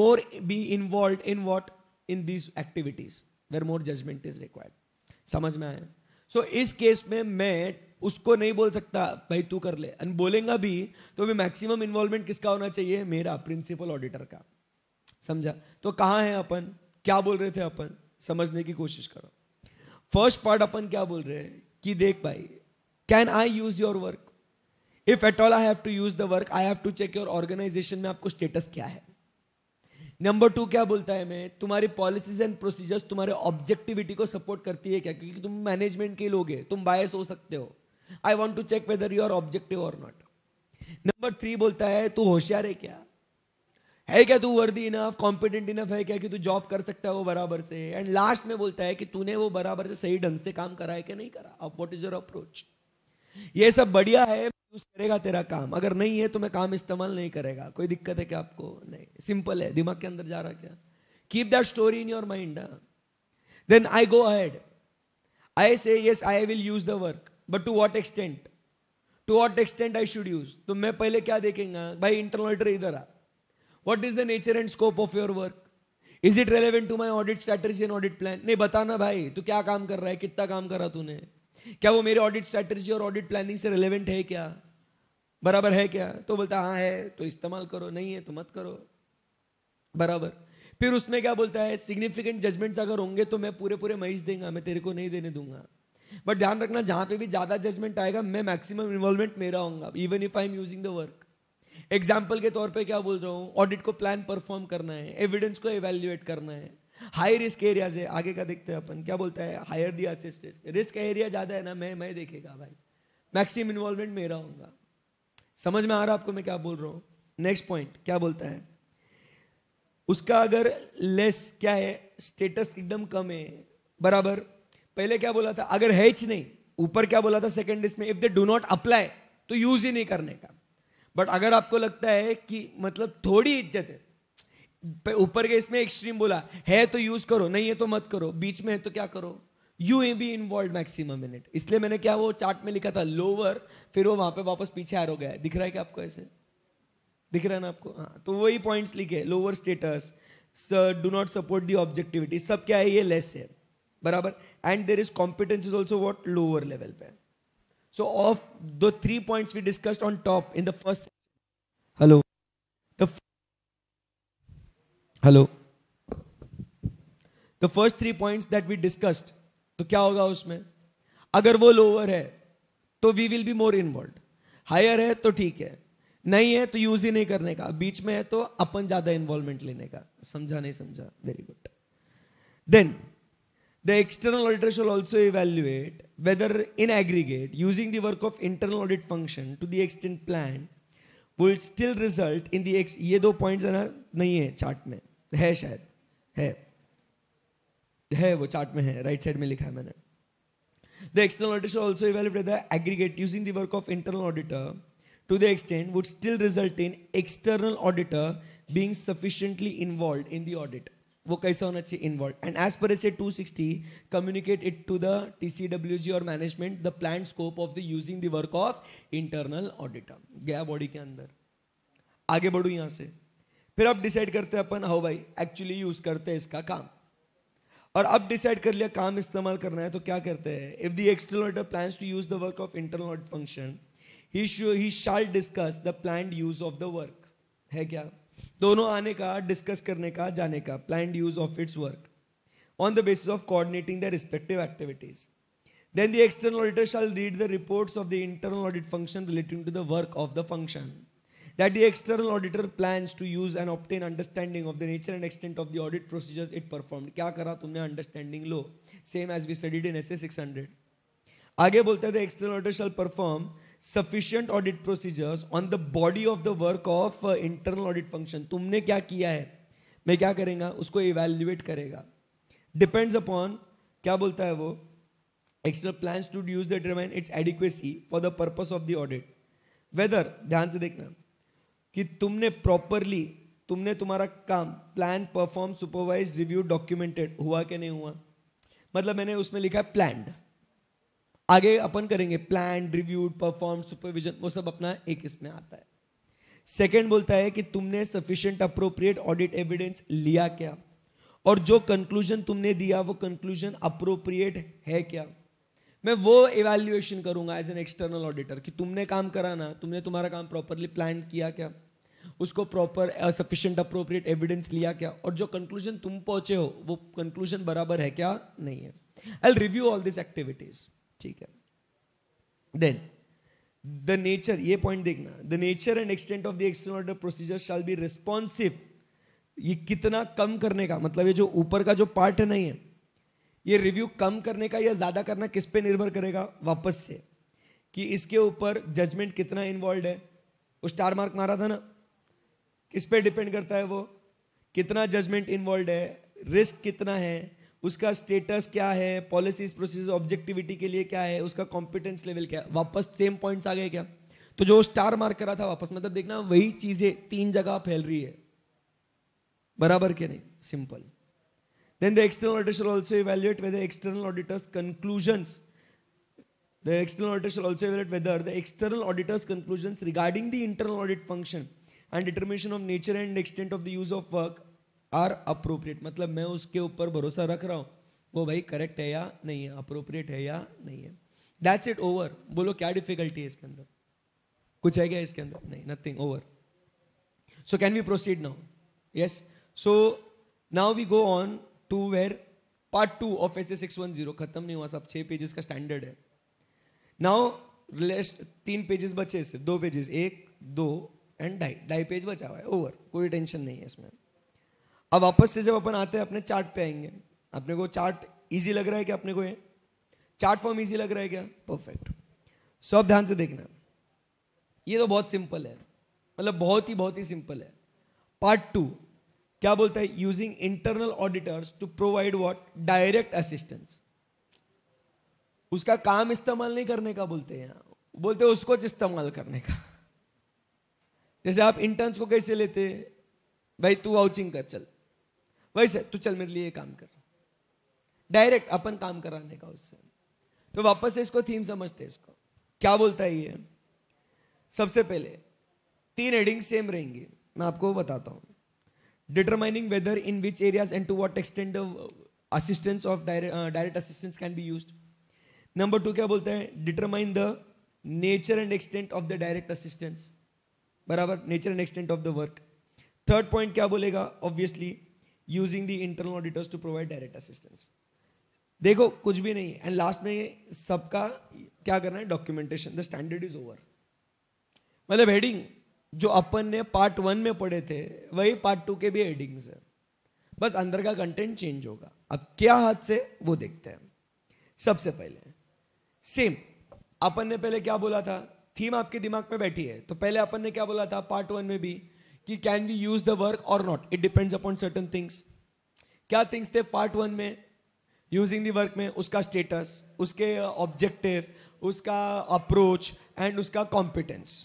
more be involve in what in these activities where more judgement is required समझ में आया सो so, इस केस में मैं उसको नहीं बोल सकता भाई तू कर ले एंड बोलेगा भी तो भी मैक्सिमम इन्वॉल्वमेंट किसका होना चाहिए मेरा प्रिंसिपल ऑडिटर का समझा तो कहाँ है अपन क्या बोल रहे थे अपन समझने की कोशिश करो फर्स्ट पार्ट अपन क्या बोल रहे हैं कि देख भाई can I use your work if at all I have to use the work I have to check your organization में आपको स्टेटस क्या है नंबर टू क्या बोलता है मैं तुम्हारी पॉलिसीज एंड प्रोसीजर्स तुम्हारे ऑब्जेक्टिविटी को सपोर्ट करती है क्या क्योंकि तुम मैनेजमेंट के लोग हो तुम बायस हो सकते हो I want to check whether you are objective और नॉट नंबर थ्री बोलता है तू होशियार है क्या है क्या तू वर्दी इनफ कॉम्पिटेंट इनफ है क्या कि तू जॉब कर सकता है वो बराबर से एंड लास्ट में बोलता है कि तूने वो बराबर से सही ढंग से काम करा है कि नहीं करा अब वॉट इज योर अप्रोच ये सब बढ़िया है यूज करेगा तेरा काम अगर नहीं है तो मैं काम इस्तेमाल नहीं करेगा कोई दिक्कत है क्या आपको नहीं सिंपल है दिमाग के अंदर जा रहा क्या keep that story in your mind then I go ahead I say yes I will use the work but to what extent to what extent I should use तो मैं पहले क्या देखेंगे भाई इंटरनल ऑडिटर इधर आ what is the nature and scope of your work is it relevant to my audit strategy and audit plan नहीं बताना भाई तू क्या काम कर रहा है कितना काम करा तूने क्या वो मेरे ऑडिट स्ट्रैटर्जी और ऑडिट प्लानिंग से रेलिवेंट है क्या बराबर है क्या तो बोलता हाँ है तो इस्तेमाल करो नहीं है तो मत करो बराबर फिर उसमें क्या बोलता है सिग्निफिकेंट जजमेंट्स अगर होंगे तो मैं पूरे पूरे महीज देंगे मैं तेरे को नहीं देने दूंगा बट ध्यान रखना जहां पे भी ज़्यादा जजमेंट आएगा मैं मैक्सिमम इन्वॉल्वमेंट मेरा होगा even if I am using the work example के तौर पे क्या बोल रहा हूँ ऑडिट को प्लान परफॉर्म करना है एविडेंस को एवेल्युएट करना है हाई रिस्क एरिया है आगे का देखते हैं अपन क्या बोलता है higher the assessed risk risk area ज़्यादा है ना मैं मैं देखेगा भाई मैक्सिमम इन्वॉल्वमेंट मेरा होगा समझ में आ रहा आपको मैं क्या बोल रहा हूँ नेक्स्ट पॉइंट क्या बोलता है उसका अगर लेस क्या है स्टेटस एकदम कम है बराबर पहले क्या बोला था अगर है नहीं ऊपर क्या बोला था सेकेंड इसमें if they do not apply तो यूज ही नहीं करने का बट अगर आपको लगता है कि मतलब थोड़ी इज्जत है ऊपर के इसमें एक्सट्रीम बोला है तो यूज करो नहीं है तो मत करो बीच में है तो क्या करो you a be involve maximum minute इसलिए मैंने क्या वो चार्ट में लिखा था लोअर फिर वो वहां पे वापस पीछे आ हो गया दिख रहा है क्या आपको ऐसे दिख रहा है ना आपको हाँ तो वही पॉइंट्स लिखे lower status do not support the objectivity सब क्या है ये लेस है बराबर and there is competence is also what lower level पे so of the three point we discussed on top in the first hello hello the first three point that we discussed तो क्या होगा उसमें अगर वो लोअर है तो we will be more involve higher है तो ठीक है नहीं है तो यूज ही नहीं करने का बीच में है तो अपन ज्यादा इन्वॉल्वमेंट लेने का समझा नहीं समझा very good then The external auditor shall also evaluate whether, in aggregate, using the work of internal audit function to the extent planned will still result in the ex. ये points पॉइंट्स है ना नहीं है चार्ट में है शायद है है वो चार्ट में है राइट साइड में लिखा है मैंने The external auditor shall also evaluate whether aggregate using the work of internal auditor to the extent would still result in external auditor being sufficiently involved in the audit. वो कैसा होना चाहिए involve and as per ISA two sixty communicate it to the T C W G और management the plan scope of the using the work of internal auditor गया बॉडी के अंदर आगे बढ़ू यहां से फिर अब डिसाइड करते हैं अपन हाउ भाई एक्चुअली यूज करते हैं इसका काम और अब डिसाइड कर लिया काम इस्तेमाल करना है तो क्या करते हैं if the external auditor plan to use the work of internal audit function he shall discuss the plan use of the work है क्या दोनों आने का डिस्कस करने का जाने का plan use of its work on the basis of coordinating the respective activities Then the external auditor shall read the reports of the internal audit function relating to the work of the function. That the external auditor plans to use and obtain understanding of the nature and extent of the audit procedures it performed. क्या करा तुमने अंडरस्टैंडिंग लो same as we studied in S A six hundred आगे बोलते थे external auditor shall perform sufficient audit procedures on the body of the work of internal audit function तुमने क्या किया है मैं क्या करेंगे उसको इवेल्युएट करेगा डिपेंड्स अपॉन क्या बोलता है वो external plan to use the determine its adequacy for the purpose of the audit whether ध्यान से देखना कि तुमने प्रॉपरली तुमने तुम्हारा काम plan perform supervise review documented हुआ कि नहीं हुआ मतलब मैंने उसमें लिखा है प्लान्ड आगे अपन करेंगे प्लान रिव्यूड परफॉर्म सुपरविजन वो सब अपना एक इसमें आता है सेकेंड बोलता है कि तुमने सफिशियंट अप्रोप्रिएट ऑडिट एविडेंस लिया क्या और जो कंक्लूजन तुमने दिया वो कंक्लूजन अप्रोप्रिएट है क्या मैं वो इवेल्युएशन करूंगा एज एन एक्सटर्नल ऑडिटर कि तुमने काम करा ना तुमने तुम्हारा काम प्रॉपरली प्लान किया क्या उसको प्रॉपर सफिशियंट अप्रोप्रिएट एविडेंस लिया क्या और जो कंक्लूजन तुम पहुंचे हो वो कंक्लूजन बराबर है क्या नहीं है I review all this activities ठीक है देन द नेचर ये पॉइंट देखना the nature and extent of the external ऑर्डर प्रोसीजर शाल बी रिस्पॉन्सिव ये कितना कम करने का मतलब ये जो ऊपर का जो पार्ट है नहीं है ये रिव्यू कम करने का या ज़्यादा करना किस पे निर्भर करेगा वापस से कि इसके ऊपर जजमेंट कितना इन्वॉल्व है वो स्टार मार्क मारा था ना किस पे डिपेंड करता है वो कितना जजमेंट इन्वॉल्व है रिस्क कितना है उसका स्टेटस क्या है पॉलिसीज प्रोसीज ऑब्जेक्टिविटी के लिए क्या है उसका कॉम्पिटेंस लेवल क्या है वापस सेम पॉइंट्स आ गए क्या तो जो स्टार मार्क करा था वापस मतलब देखना वही चीजें तीन जगह फैल रही है बराबर क्या नहीं simple then the external auditor should also evaluate whether external auditor's conclusion the external auditor should also evaluate whether the external auditor's conclusion regarding the internal audit function and determination of nature and extent of the use of work are appropriate मतलब मैं उसके ऊपर भरोसा रख रहा हूँ वो भाई करेक्ट है या नहीं है अप्रोप्रिएट है या नहीं है दैट्स इट ओवर बोलो क्या डिफिकल्टी है इसके अंदर कुछ है क्या इसके अंदर नहीं nothing over so can we proceed now yes so now we go on to where part two of S A six one zero खत्म नहीं हुआ सब छः पेजेस का स्टैंडर्ड है नाउ लेस्ट तीन पेजेस बचे दो पेजेस एक दो एंड ढाई ढाई पेज बचा हुआ है ओवर कोई टेंशन नहीं है इसमें अब वापस से जब अपन आते हैं अपने चार्ट पे आएंगे अपने को चार्ट इजी लग रहा है क्या अपने को ये चार्ट फॉर्म इजी लग रहा है क्या परफेक्ट सो अब ध्यान से देखना ये तो बहुत सिंपल है मतलब बहुत ही बहुत ही सिंपल है पार्ट टू क्या बोलता है using internal auditors to provide what direct assistance उसका काम इस्तेमाल नहीं करने का बोलते हैं बोलते उसको इस्तेमाल करने का जैसे आप इंटर्न्स को कैसे लेते भाई तू वाउचिंग कर चल वैसे तू चल मेरे लिए काम कर डायरेक्ट अपन काम कराने का उससे तो वापस से इसको थीम समझते इसको क्या बोलता है ये सबसे पहले तीन हेडिंग सेम रहेंगी मैं आपको बताता हूँ determining whether in which areas and to what extent assistance of direct assistance can be use number two क्या बोलते हैं determine the nature and extent of the direct assistance बराबर nature and extent of the work third point क्या बोलेगा obviously using the internal auditors to provide direct assistance देखो कुछ भी नहीं एंड लास्ट में सबका क्या करना है documentation the standard is over मतलब हेडिंग जो अपन ने पार्ट वन में पढ़े थे वही पार्ट टू के भी हेडिंग्स है बस अंदर का कंटेंट चेंज होगा अब क्या हाथ से वो देखते हैं सबसे पहले सेम अपन ने पहले क्या बोला था थीम आपके दिमाग में बैठी है तो पहले अपन ने क्या बोला था पार्ट वन में भी कि can we use the work और not it depends upon certain things क्या थिंग्स थे पार्ट वन में यूजिंग द वर्क में उसका स्टेटस उसके ऑब्जेक्टिव uh, उसका अप्रोच एंड उसका कॉम्पिटेंस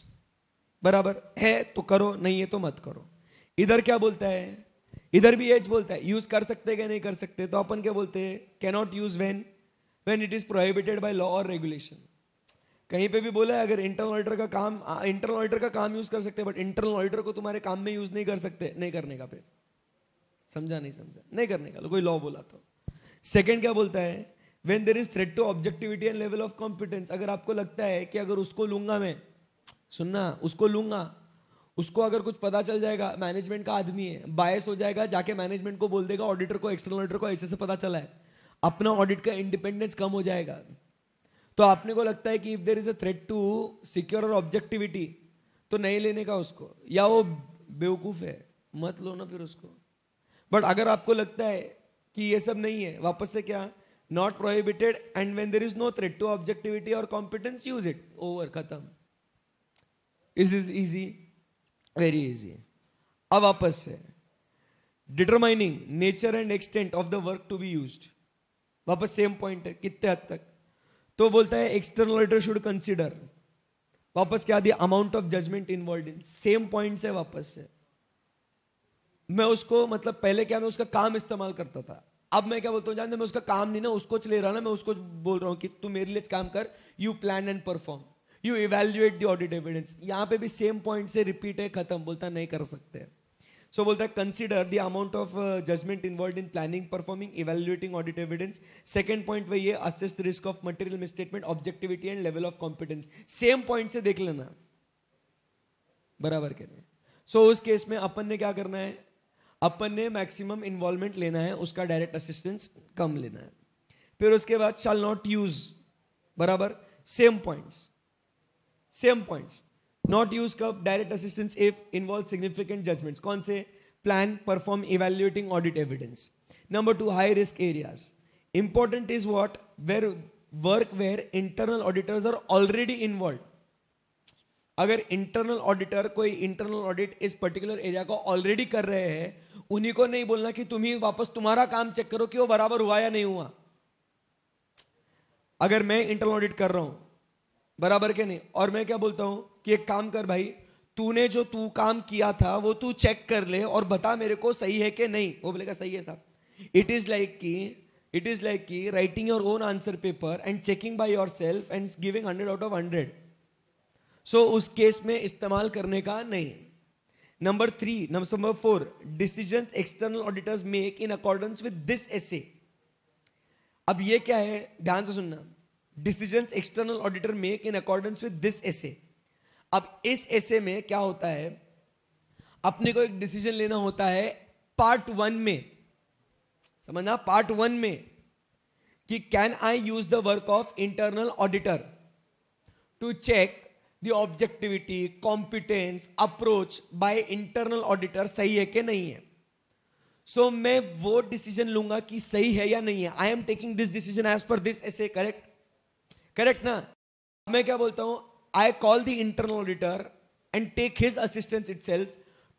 बराबर है तो करो नहीं है तो मत करो इधर क्या बोलता है इधर भी एज बोलता है यूज कर सकते हैं क्या नहीं कर सकते तो अपन क्या बोलते हैं cannot use when when it is prohibited by law और रेगुलेशन कहीं पे भी बोला है अगर इंटरनल ऑडिटर का काम इंटरनल ऑडिटर का काम यूज कर सकते हैं बट इंटरनल ऑडिटर को तुम्हारे काम में यूज नहीं कर सकते नहीं करने का पे समझा नहीं समझा नहीं करने का तो कोई लॉ बोला तो सेकेंड क्या बोलता है when there is threat to objectivity and level of competence अगर आपको लगता है कि अगर उसको लूंगा मैं सुनना उसको लूंगा उसको अगर कुछ पता चल जाएगा मैनेजमेंट का आदमी है बायस हो जाएगा जाके मैनेजमेंट को बोल देगा ऑडिटर को एक्सटर्नल ऑडिटर को ऐसे से पता चला है अपना ऑडिट का इंडिपेंडेंस कम हो जाएगा तो आपने को लगता है कि if there is a threat to secure और ऑब्जेक्टिविटी तो नहीं लेने का उसको या वो बेवकूफ़ है मत लो ना फिर उसको बट अगर आपको लगता है कि ये सब नहीं है वापस से क्या not prohibited and when there is no threat to objectivity और कॉम्पिटेंस यूज इट ओवर खत्म is is easy very easy अब वापस से determining nature and extent of the work to be use वापस सेम पॉइंट है कितने हद तक तो बोलता है एक्सटर्नल ऑडिटर शुड कंसिडर वापस क्या दिया amount of judgement involve in same point से वापस से मैं उसको मतलब पहले क्या मैं उसका काम इस्तेमाल करता था अब मैं क्या बोलता हूँ जानते मैं उसका काम नहीं ना उसको ले रहा ना मैं उसको बोल रहा हूँ कि तू मेरे लिए काम कर you plan and perform you evaluate the audit evidence यहाँ पे भी सेम पॉइंट से रिपीट है खत्म बोलता नहीं कर सकते सो बोलता है consider the amount of judgement involve in planning performing evaluating audit evidence second point वही है assess the risk of material misstatement objectivity and level of competence same point से देख लेना बराबर के लिए सो so, उस केस में अपन ने क्या करना है अपन ने मैक्सिमम इन्वॉल्वमेंट लेना है उसका डायरेक्ट असिस्टेंस कम लेना है फिर उसके बाद शाल नॉट यूज बराबर same points same points not use कब direct assistance if involve significant judgements कौन से plan perform evaluating audit evidence number two high risk areas important is what were work where internal auditors are already involve अगर इंटरनल ऑडिटर कोई इंटरनल ऑडिट इस पर्टिकुलर एरिया को ऑलरेडी कर रहे हैं उन्हीं को नहीं बोलना कि ही वापस तुम्हारा काम चेक करो कि वो बराबर हुआ या नहीं हुआ अगर मैं इंटरनल ऑडिट कर रहा हूं बराबर के नहीं और मैं क्या बोलता हूं कि एक काम कर भाई तूने जो तू काम किया था वो तू चेक कर ले और बता मेरे को सही है कि नहीं वो बोलेगा सही है साहब इट इज़ लाइक कि इट इज़ लाइक कि writing your own answer paper and checking by yourself and giving hundred out of hundred so उस केस में इस्तेमाल करने का नहीं number three number four decision external auditors make in accordance with this ISA अब ये क्या है ध्यान से सुनना decision external auditor make in accordance with this ISA अब इस ऐसे में क्या होता है अपने को एक डिसीजन लेना होता है पार्ट वन में समझना पार्ट वन में कि can I use the work of internal auditor to check the objectivity competence approach by internal auditor सही है कि नहीं है सो so, मैं वो डिसीजन लूंगा कि सही है या नहीं है I am taking this decision as per this ISA correct correct ना मैं क्या बोलता हूं I call the internal auditor and take his assistance itself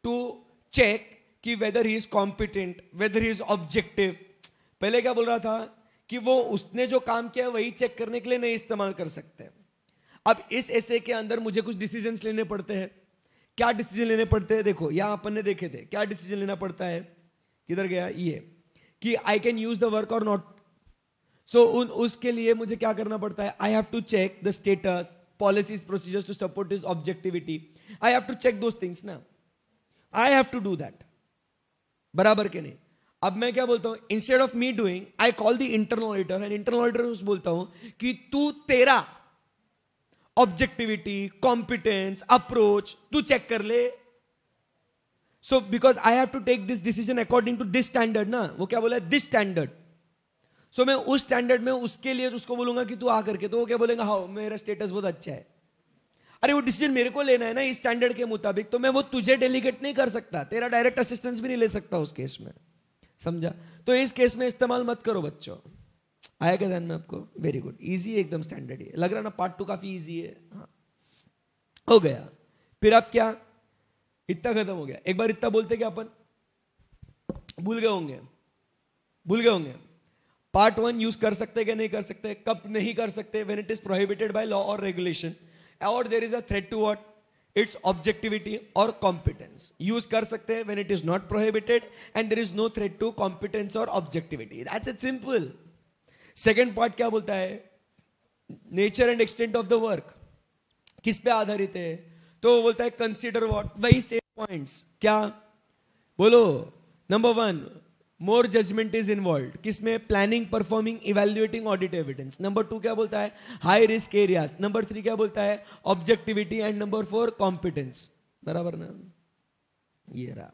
to check कि whether he is competent, whether he is objective. पहले क्या बोल रहा था कि वो उसने जो काम किया वही चेक करने के लिए नहीं इस्तेमाल कर सकते अब इस ऐसे के अंदर मुझे कुछ डिसीजन लेने पड़ते हैं क्या डिसीजन लेने पड़ते हैं देखो यहां अपन ने देखे थे क्या डिसीजन लेना पड़ता है किधर गया ये कि I can use the work और नॉट सो उन उसके लिए मुझे क्या करना पड़ता है I have to check the status policies, procedures to support his objectivity. I have to check those things now. I have to do that. बराबर के नहीं अब मैं क्या बोलता हूं instead of me doing I call the internal auditor and internal auditor बोलता हूं कि तू तेरा ऑब्जेक्टिविटी कॉम्पिटेंस अप्रोच तू चेक कर ले so because I have to take this decision according to this standard ना वो क्या बोला दिस स्टैंडर्ड सो so, मैं उस स्टैंडर्ड में उसके लिए उसको बोलूंगा कि तू आकर के तो वो क्या बोलेगा हाँ मेरा स्टेटस बहुत अच्छा है अरे वो डिसीजन मेरे को लेना है ना इस स्टैंडर्ड के मुताबिक तो मैं वो तुझे डेलीगेट नहीं कर सकता तेरा डायरेक्ट असिस्टेंस भी नहीं ले सकता उस केस में समझा तो इस केस में इस्तेमाल मत करो बच्चों आया क्या ध्यान में आपको वेरी गुड ईजी है एकदम स्टैंडर्ड है लग रहा ना पार्ट टू काफी ईजी है हाँ हो गया फिर आप क्या इतना खत्म हो गया एक बार इतना बोलते क्या अपन भूल गए होंगे भूल गए होंगे पार्ट वन यूज कर सकते कि नहीं कर सकते कब नहीं कर सकते when it is prohibited by law और रेगुलेशन और there is a threat to what its objectivity और कॉम्पिटेंस यूज कर सकते हैं when it is not prohibited and there is no threat to competence और objectivity that's it simple second part क्या बोलता है nature and extent of the work किस पे आधारित है तो वो बोलता है कंसिडर वॉट वही सेम पॉइंट क्या बोलो number one more judgement is involve किसमें planning performing evaluating audit evidence number two क्या बोलता है high risk areas number three क्या बोलता है objectivity and number four competence बराबर ना ये रहा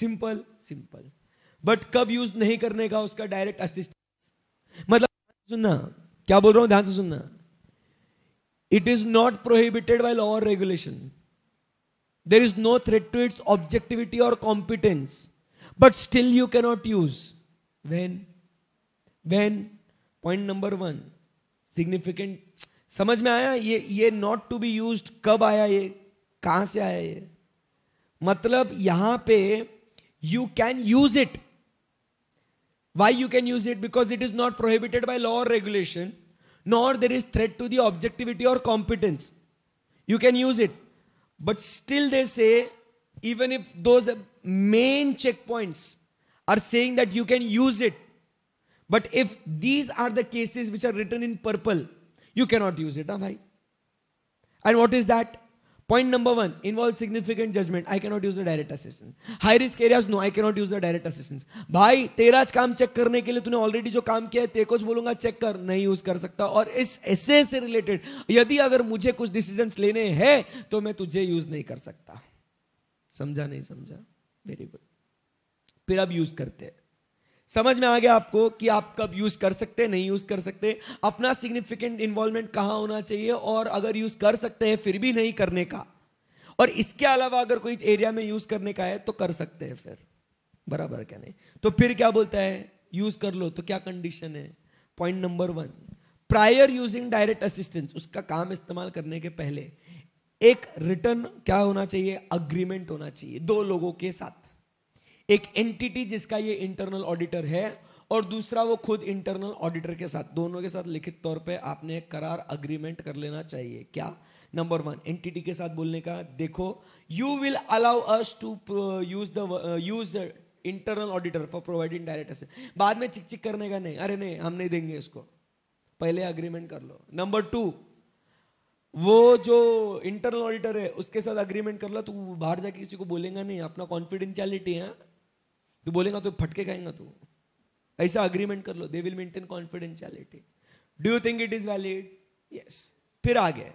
सिंपल सिंपल बट कब यूज नहीं करने का उसका डायरेक्ट असिस्टेंस मतलब सुनना क्या बोल रहा हूं ध्यान से सुनना it is not prohibited by law और regulation there is no threat to its objectivity और competence but still you cannot use. When? When? Point number one. Significant. समझ में आया ये ये नॉट टू बी यूज कब आया ये कहाँ से आया ये मतलब यहां पे you can use it why you can use it because it is not prohibited by law or regulation nor there is threat to the objectivity or competence you can use it but still they say even if those main checkpoints are saying that you can use it. But if these are the cases which are written in purple, you cannot use it, na bhai? And what is that? Point number one involves significant judgment. I cannot use the direct assistance. High risk areas, no, I cannot use the direct assistance. भाई तेरा काम check karne ke liye tune already jo काम kiya hai, te kuch bolunga check kar, nahi use kar sakta. Aur is ऐसे se related, yadi agar mujhe kuch decisions lene hai, to main tujhe use nahi kar sakta. Samjha nahi samjha. Very good फिर अब यूज करते हैं समझ में आ गया आपको कि आप कब यूज कर सकते हैं नहीं यूज कर सकते अपना सिग्निफिकेंट इन्वॉल्वमेंट कहाँ होना चाहिए और अगर यूज कर सकते हैं फिर भी नहीं करने का और इसके अलावा अगर कोई एरिया में यूज करने का है तो कर सकते हैं फिर बराबर क्या नहीं तो फिर क्या बोलता है यूज कर लो तो क्या कंडीशन है point number one prior using direct assistance उसका काम इस्तेमाल करने के पहले एक रिटर्न क्या होना चाहिए अग्रीमेंट होना चाहिए दो लोगों के साथ एक एंटिटी जिसका ये इंटरनल ऑडिटर है और दूसरा वो खुद इंटरनल ऑडिटर के साथ दोनों के साथ लिखित तौर पे आपने करार अग्रीमेंट कर लेना चाहिए क्या नंबर वन एंटिटी के साथ बोलने का देखो you will allow us to use the use internal auditor for providing direct बाद में चिक चिक करने का नहीं अरे नहीं हम नहीं देंगे इसको पहले अग्रीमेंट कर लो नंबर टू वो जो इंटरनल ऑडिटर है उसके साथ अग्रीमेंट कर ला तो बाहर जाके किसी को बोलेगा नहीं अपना कॉन्फिडेंशियलिटी है तू बोलेगा तो फटके खाएंगा तू ऐसा अग्रीमेंट कर लो they will maintain confidentiality do you think it is valid yes फिर आ गया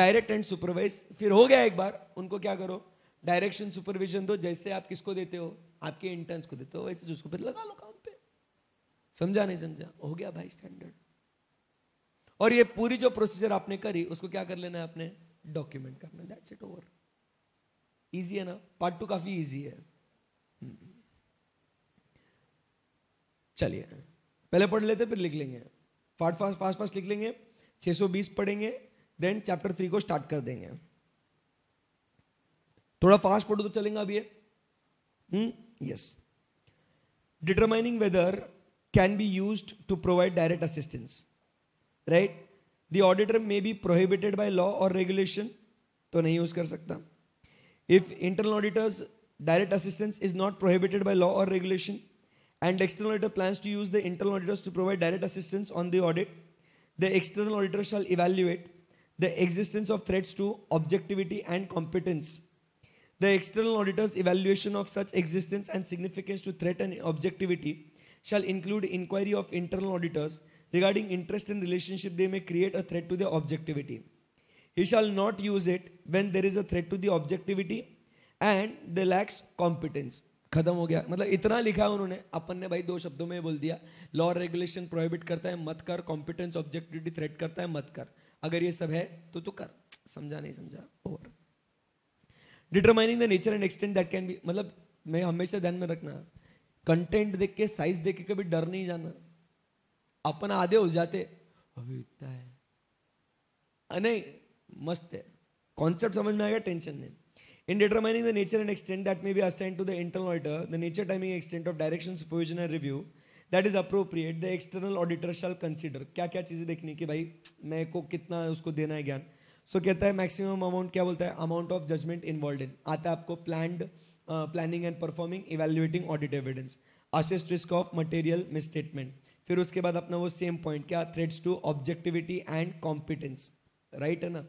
डायरेक्ट एंड सुपरवाइज फिर हो गया एक बार उनको क्या करो डायरेक्शन सुपरविजन दो जैसे आप किसको देते हो आपके इंटर्न्स को देते हो वैसे उसको फिर लगा लो काम पे समझा नहीं समझा हो गया भाई स्टैंडर्ड और ये पूरी जो प्रोसीजर आपने करी उसको क्या कर लेना है आपने डॉक्यूमेंट करना दैट्स इट ओवर इजी है ना पार्ट टू काफी इजी है हम्म। चलिए पहले पढ़ लेते फिर लिख लेंगे फास्ट फास्ट फास्ट फास्ट लिख लेंगे 620 पढ़ेंगे देन चैप्टर थ्री को स्टार्ट कर देंगे थोड़ा फास्ट पढ़ो तो चलेंगे अब ये yes determining whether can be used to provide direct assistance Right, the auditor may be prohibited by law or regulation, तो नहीं यूज कर सकता if internal auditors direct assistance is not prohibited by law or regulation and external auditor plans to use the internal auditors to provide direct assistance on the audit the external auditor shall evaluate the existence of threats to objectivity and competence the external auditor's evaluation of such existence and significance to threaten objectivity shall include inquiry of internal auditors regarding interest in relationship, they may create a threat to their objectivity. He shall not use it when there is a threat to the objectivity and the lacks competence. खत्म हो गया मतलब इतना लिखा उन्होंने अपन ने भाई दो शब्दों में बोल दिया लॉ रेगुलेशन प्रोहिबिट करता है मत कर कॉम्पिटेंस ऑब्जेक्टिविटी थ्रेट करता है मत कर अगर ये सब है तो तू कर समझा नहीं समझा over determining the nature and extent that can be मतलब मैं हमेशा ध्यान में रखना कंटेंट देख के साइज देख के कभी डर नहीं जाना अपना आधे हो जाते अभी इतना है नहीं मस्त है कॉन्सेप्ट समझ में आएगा टेंशन नहीं in determining the nature and extent that may be assign to the internal auditor the nature timing extent of direction supervision and review that is appropriate the external auditor shall consider क्या क्या चीज़ें देखनी कि भाई मैं को कितना उसको देना है ज्ञान सो so, कहता है मैक्सिमम अमाउंट क्या बोलता है amount of judgement involve in आता है आपको plan planning and performing evaluating audit evidence assist risk of material misstatement फिर उसके बाद अपना वो सेम पॉइंट क्या threats to objectivity and competence right है ना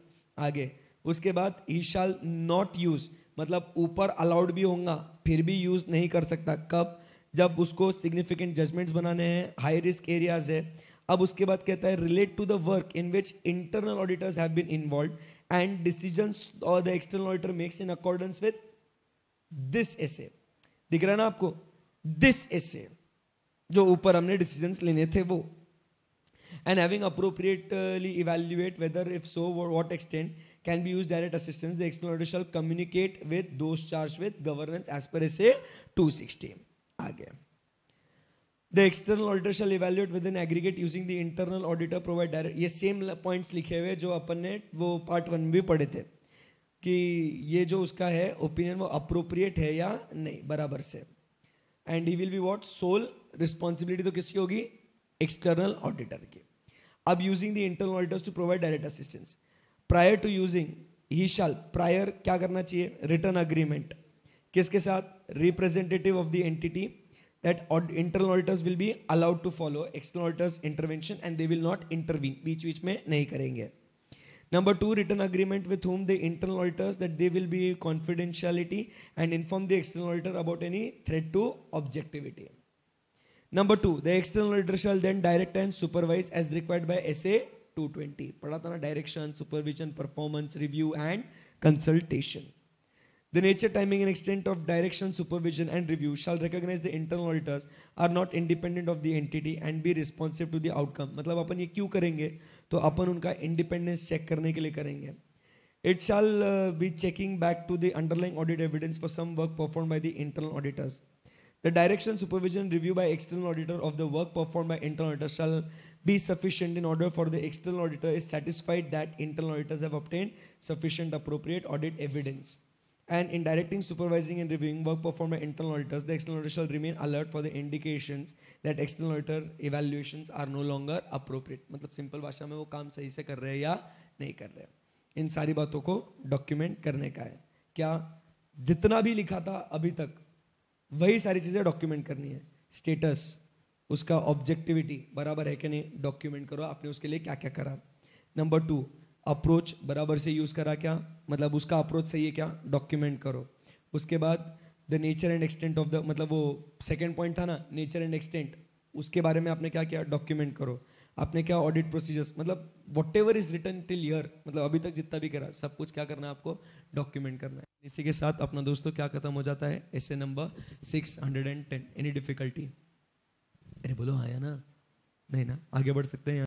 आगे उसके बाद ही शाल नॉट यूज मतलब ऊपर अलाउड भी होगा फिर भी यूज नहीं कर सकता कब जब उसको सिग्निफिकेंट जजमेंट्स बनाने हैं हाई रिस्क एरियाज है अब उसके बाद कहता है relate to the work in which internal auditors have been involve and decision और the external auditor makes in accordance with this एसे दिख रहा है ना आपको दिस एसे जो ऊपर हमने डिसीजंस लेने थे वो and having appropriately evaluate whether if so what extent can be used direct assistance. The explorator shall communicate with those charged with governance as per SA 260. आगे. The external auditor shall evaluate within aggregate using the internal auditor provide direct. ये same points लिखे हुए जो अपन ने वो part वन भी पढ़े थे कि ये जो उसका है opinion वो appropriate है या नहीं बराबर से. And he will be what sole responsibility तो किसकी होगी एक्सटर्नल ऑडिटर की अब using the internal auditors to provide direct assistance prior to using he shall prior क्या करना चाहिए रिटर्न अग्रीमेंट किसके साथ representative of the entity that internal auditors will be allowed to follow external auditors intervention and they will not intervene बीच बीच में नहीं करेंगे number two written agreement with whom the internal auditors that they will B confidentiality and inform the external auditor about any threat to objectivity Number two, the external auditor shall then direct and supervise as required by SA 220. Direction, supervision, performance, review and consultation. The nature, timing and extent of direction, supervision and review shall recognize the internal auditors are not independent of the entity and be responsive to the outcome. Matlab, apan ye kyu karenge? To apan unka independence check karne ke liye karenge. It shall uh, be checking back to the underlying audit evidence for some work performed by the internal auditors. The direction, supervision, review by external auditor of the work performed by internal auditor shall be sufficient in order for the external auditor is satisfied that internal auditors have obtained sufficient appropriate audit evidence. And in directing, supervising, and reviewing work performed by internal auditors, the external auditor shall remain alert for the indications that external auditor evaluations are no longer appropriate. मतलब सिंपल भाषा में वो काम सही से कर रहे हैं या नहीं कर रहे इन सारी बातों को डॉक्यूमेंट करने का है क्या जितना भी लिखा था अभी तक वही सारी चीज़ें डॉक्यूमेंट करनी है स्टेटस उसका ऑब्जेक्टिविटी बराबर है कि नहीं डॉक्यूमेंट करो आपने उसके लिए क्या क्या करा नंबर टू अप्रोच बराबर से यूज़ करा क्या मतलब उसका अप्रोच सही है क्या डॉक्यूमेंट करो उसके बाद the nature and extent of the मतलब वो सेकेंड पॉइंट था ना नेचर एंड एक्सटेंट उसके बारे में आपने क्या किया डॉक्यूमेंट करो आपने क्या ऑडिट प्रोसीजर्स मतलब whatever is written till year मतलब अभी तक जितना भी करा सब कुछ क्या करना है आपको डॉक्यूमेंट करना है इसी के साथ अपना दोस्तों क्या खत्म हो जाता है ऐसे number six hundred and ten any difficulty अरे बोलो आया हाँ ना नहीं ना आगे बढ़ सकते हैं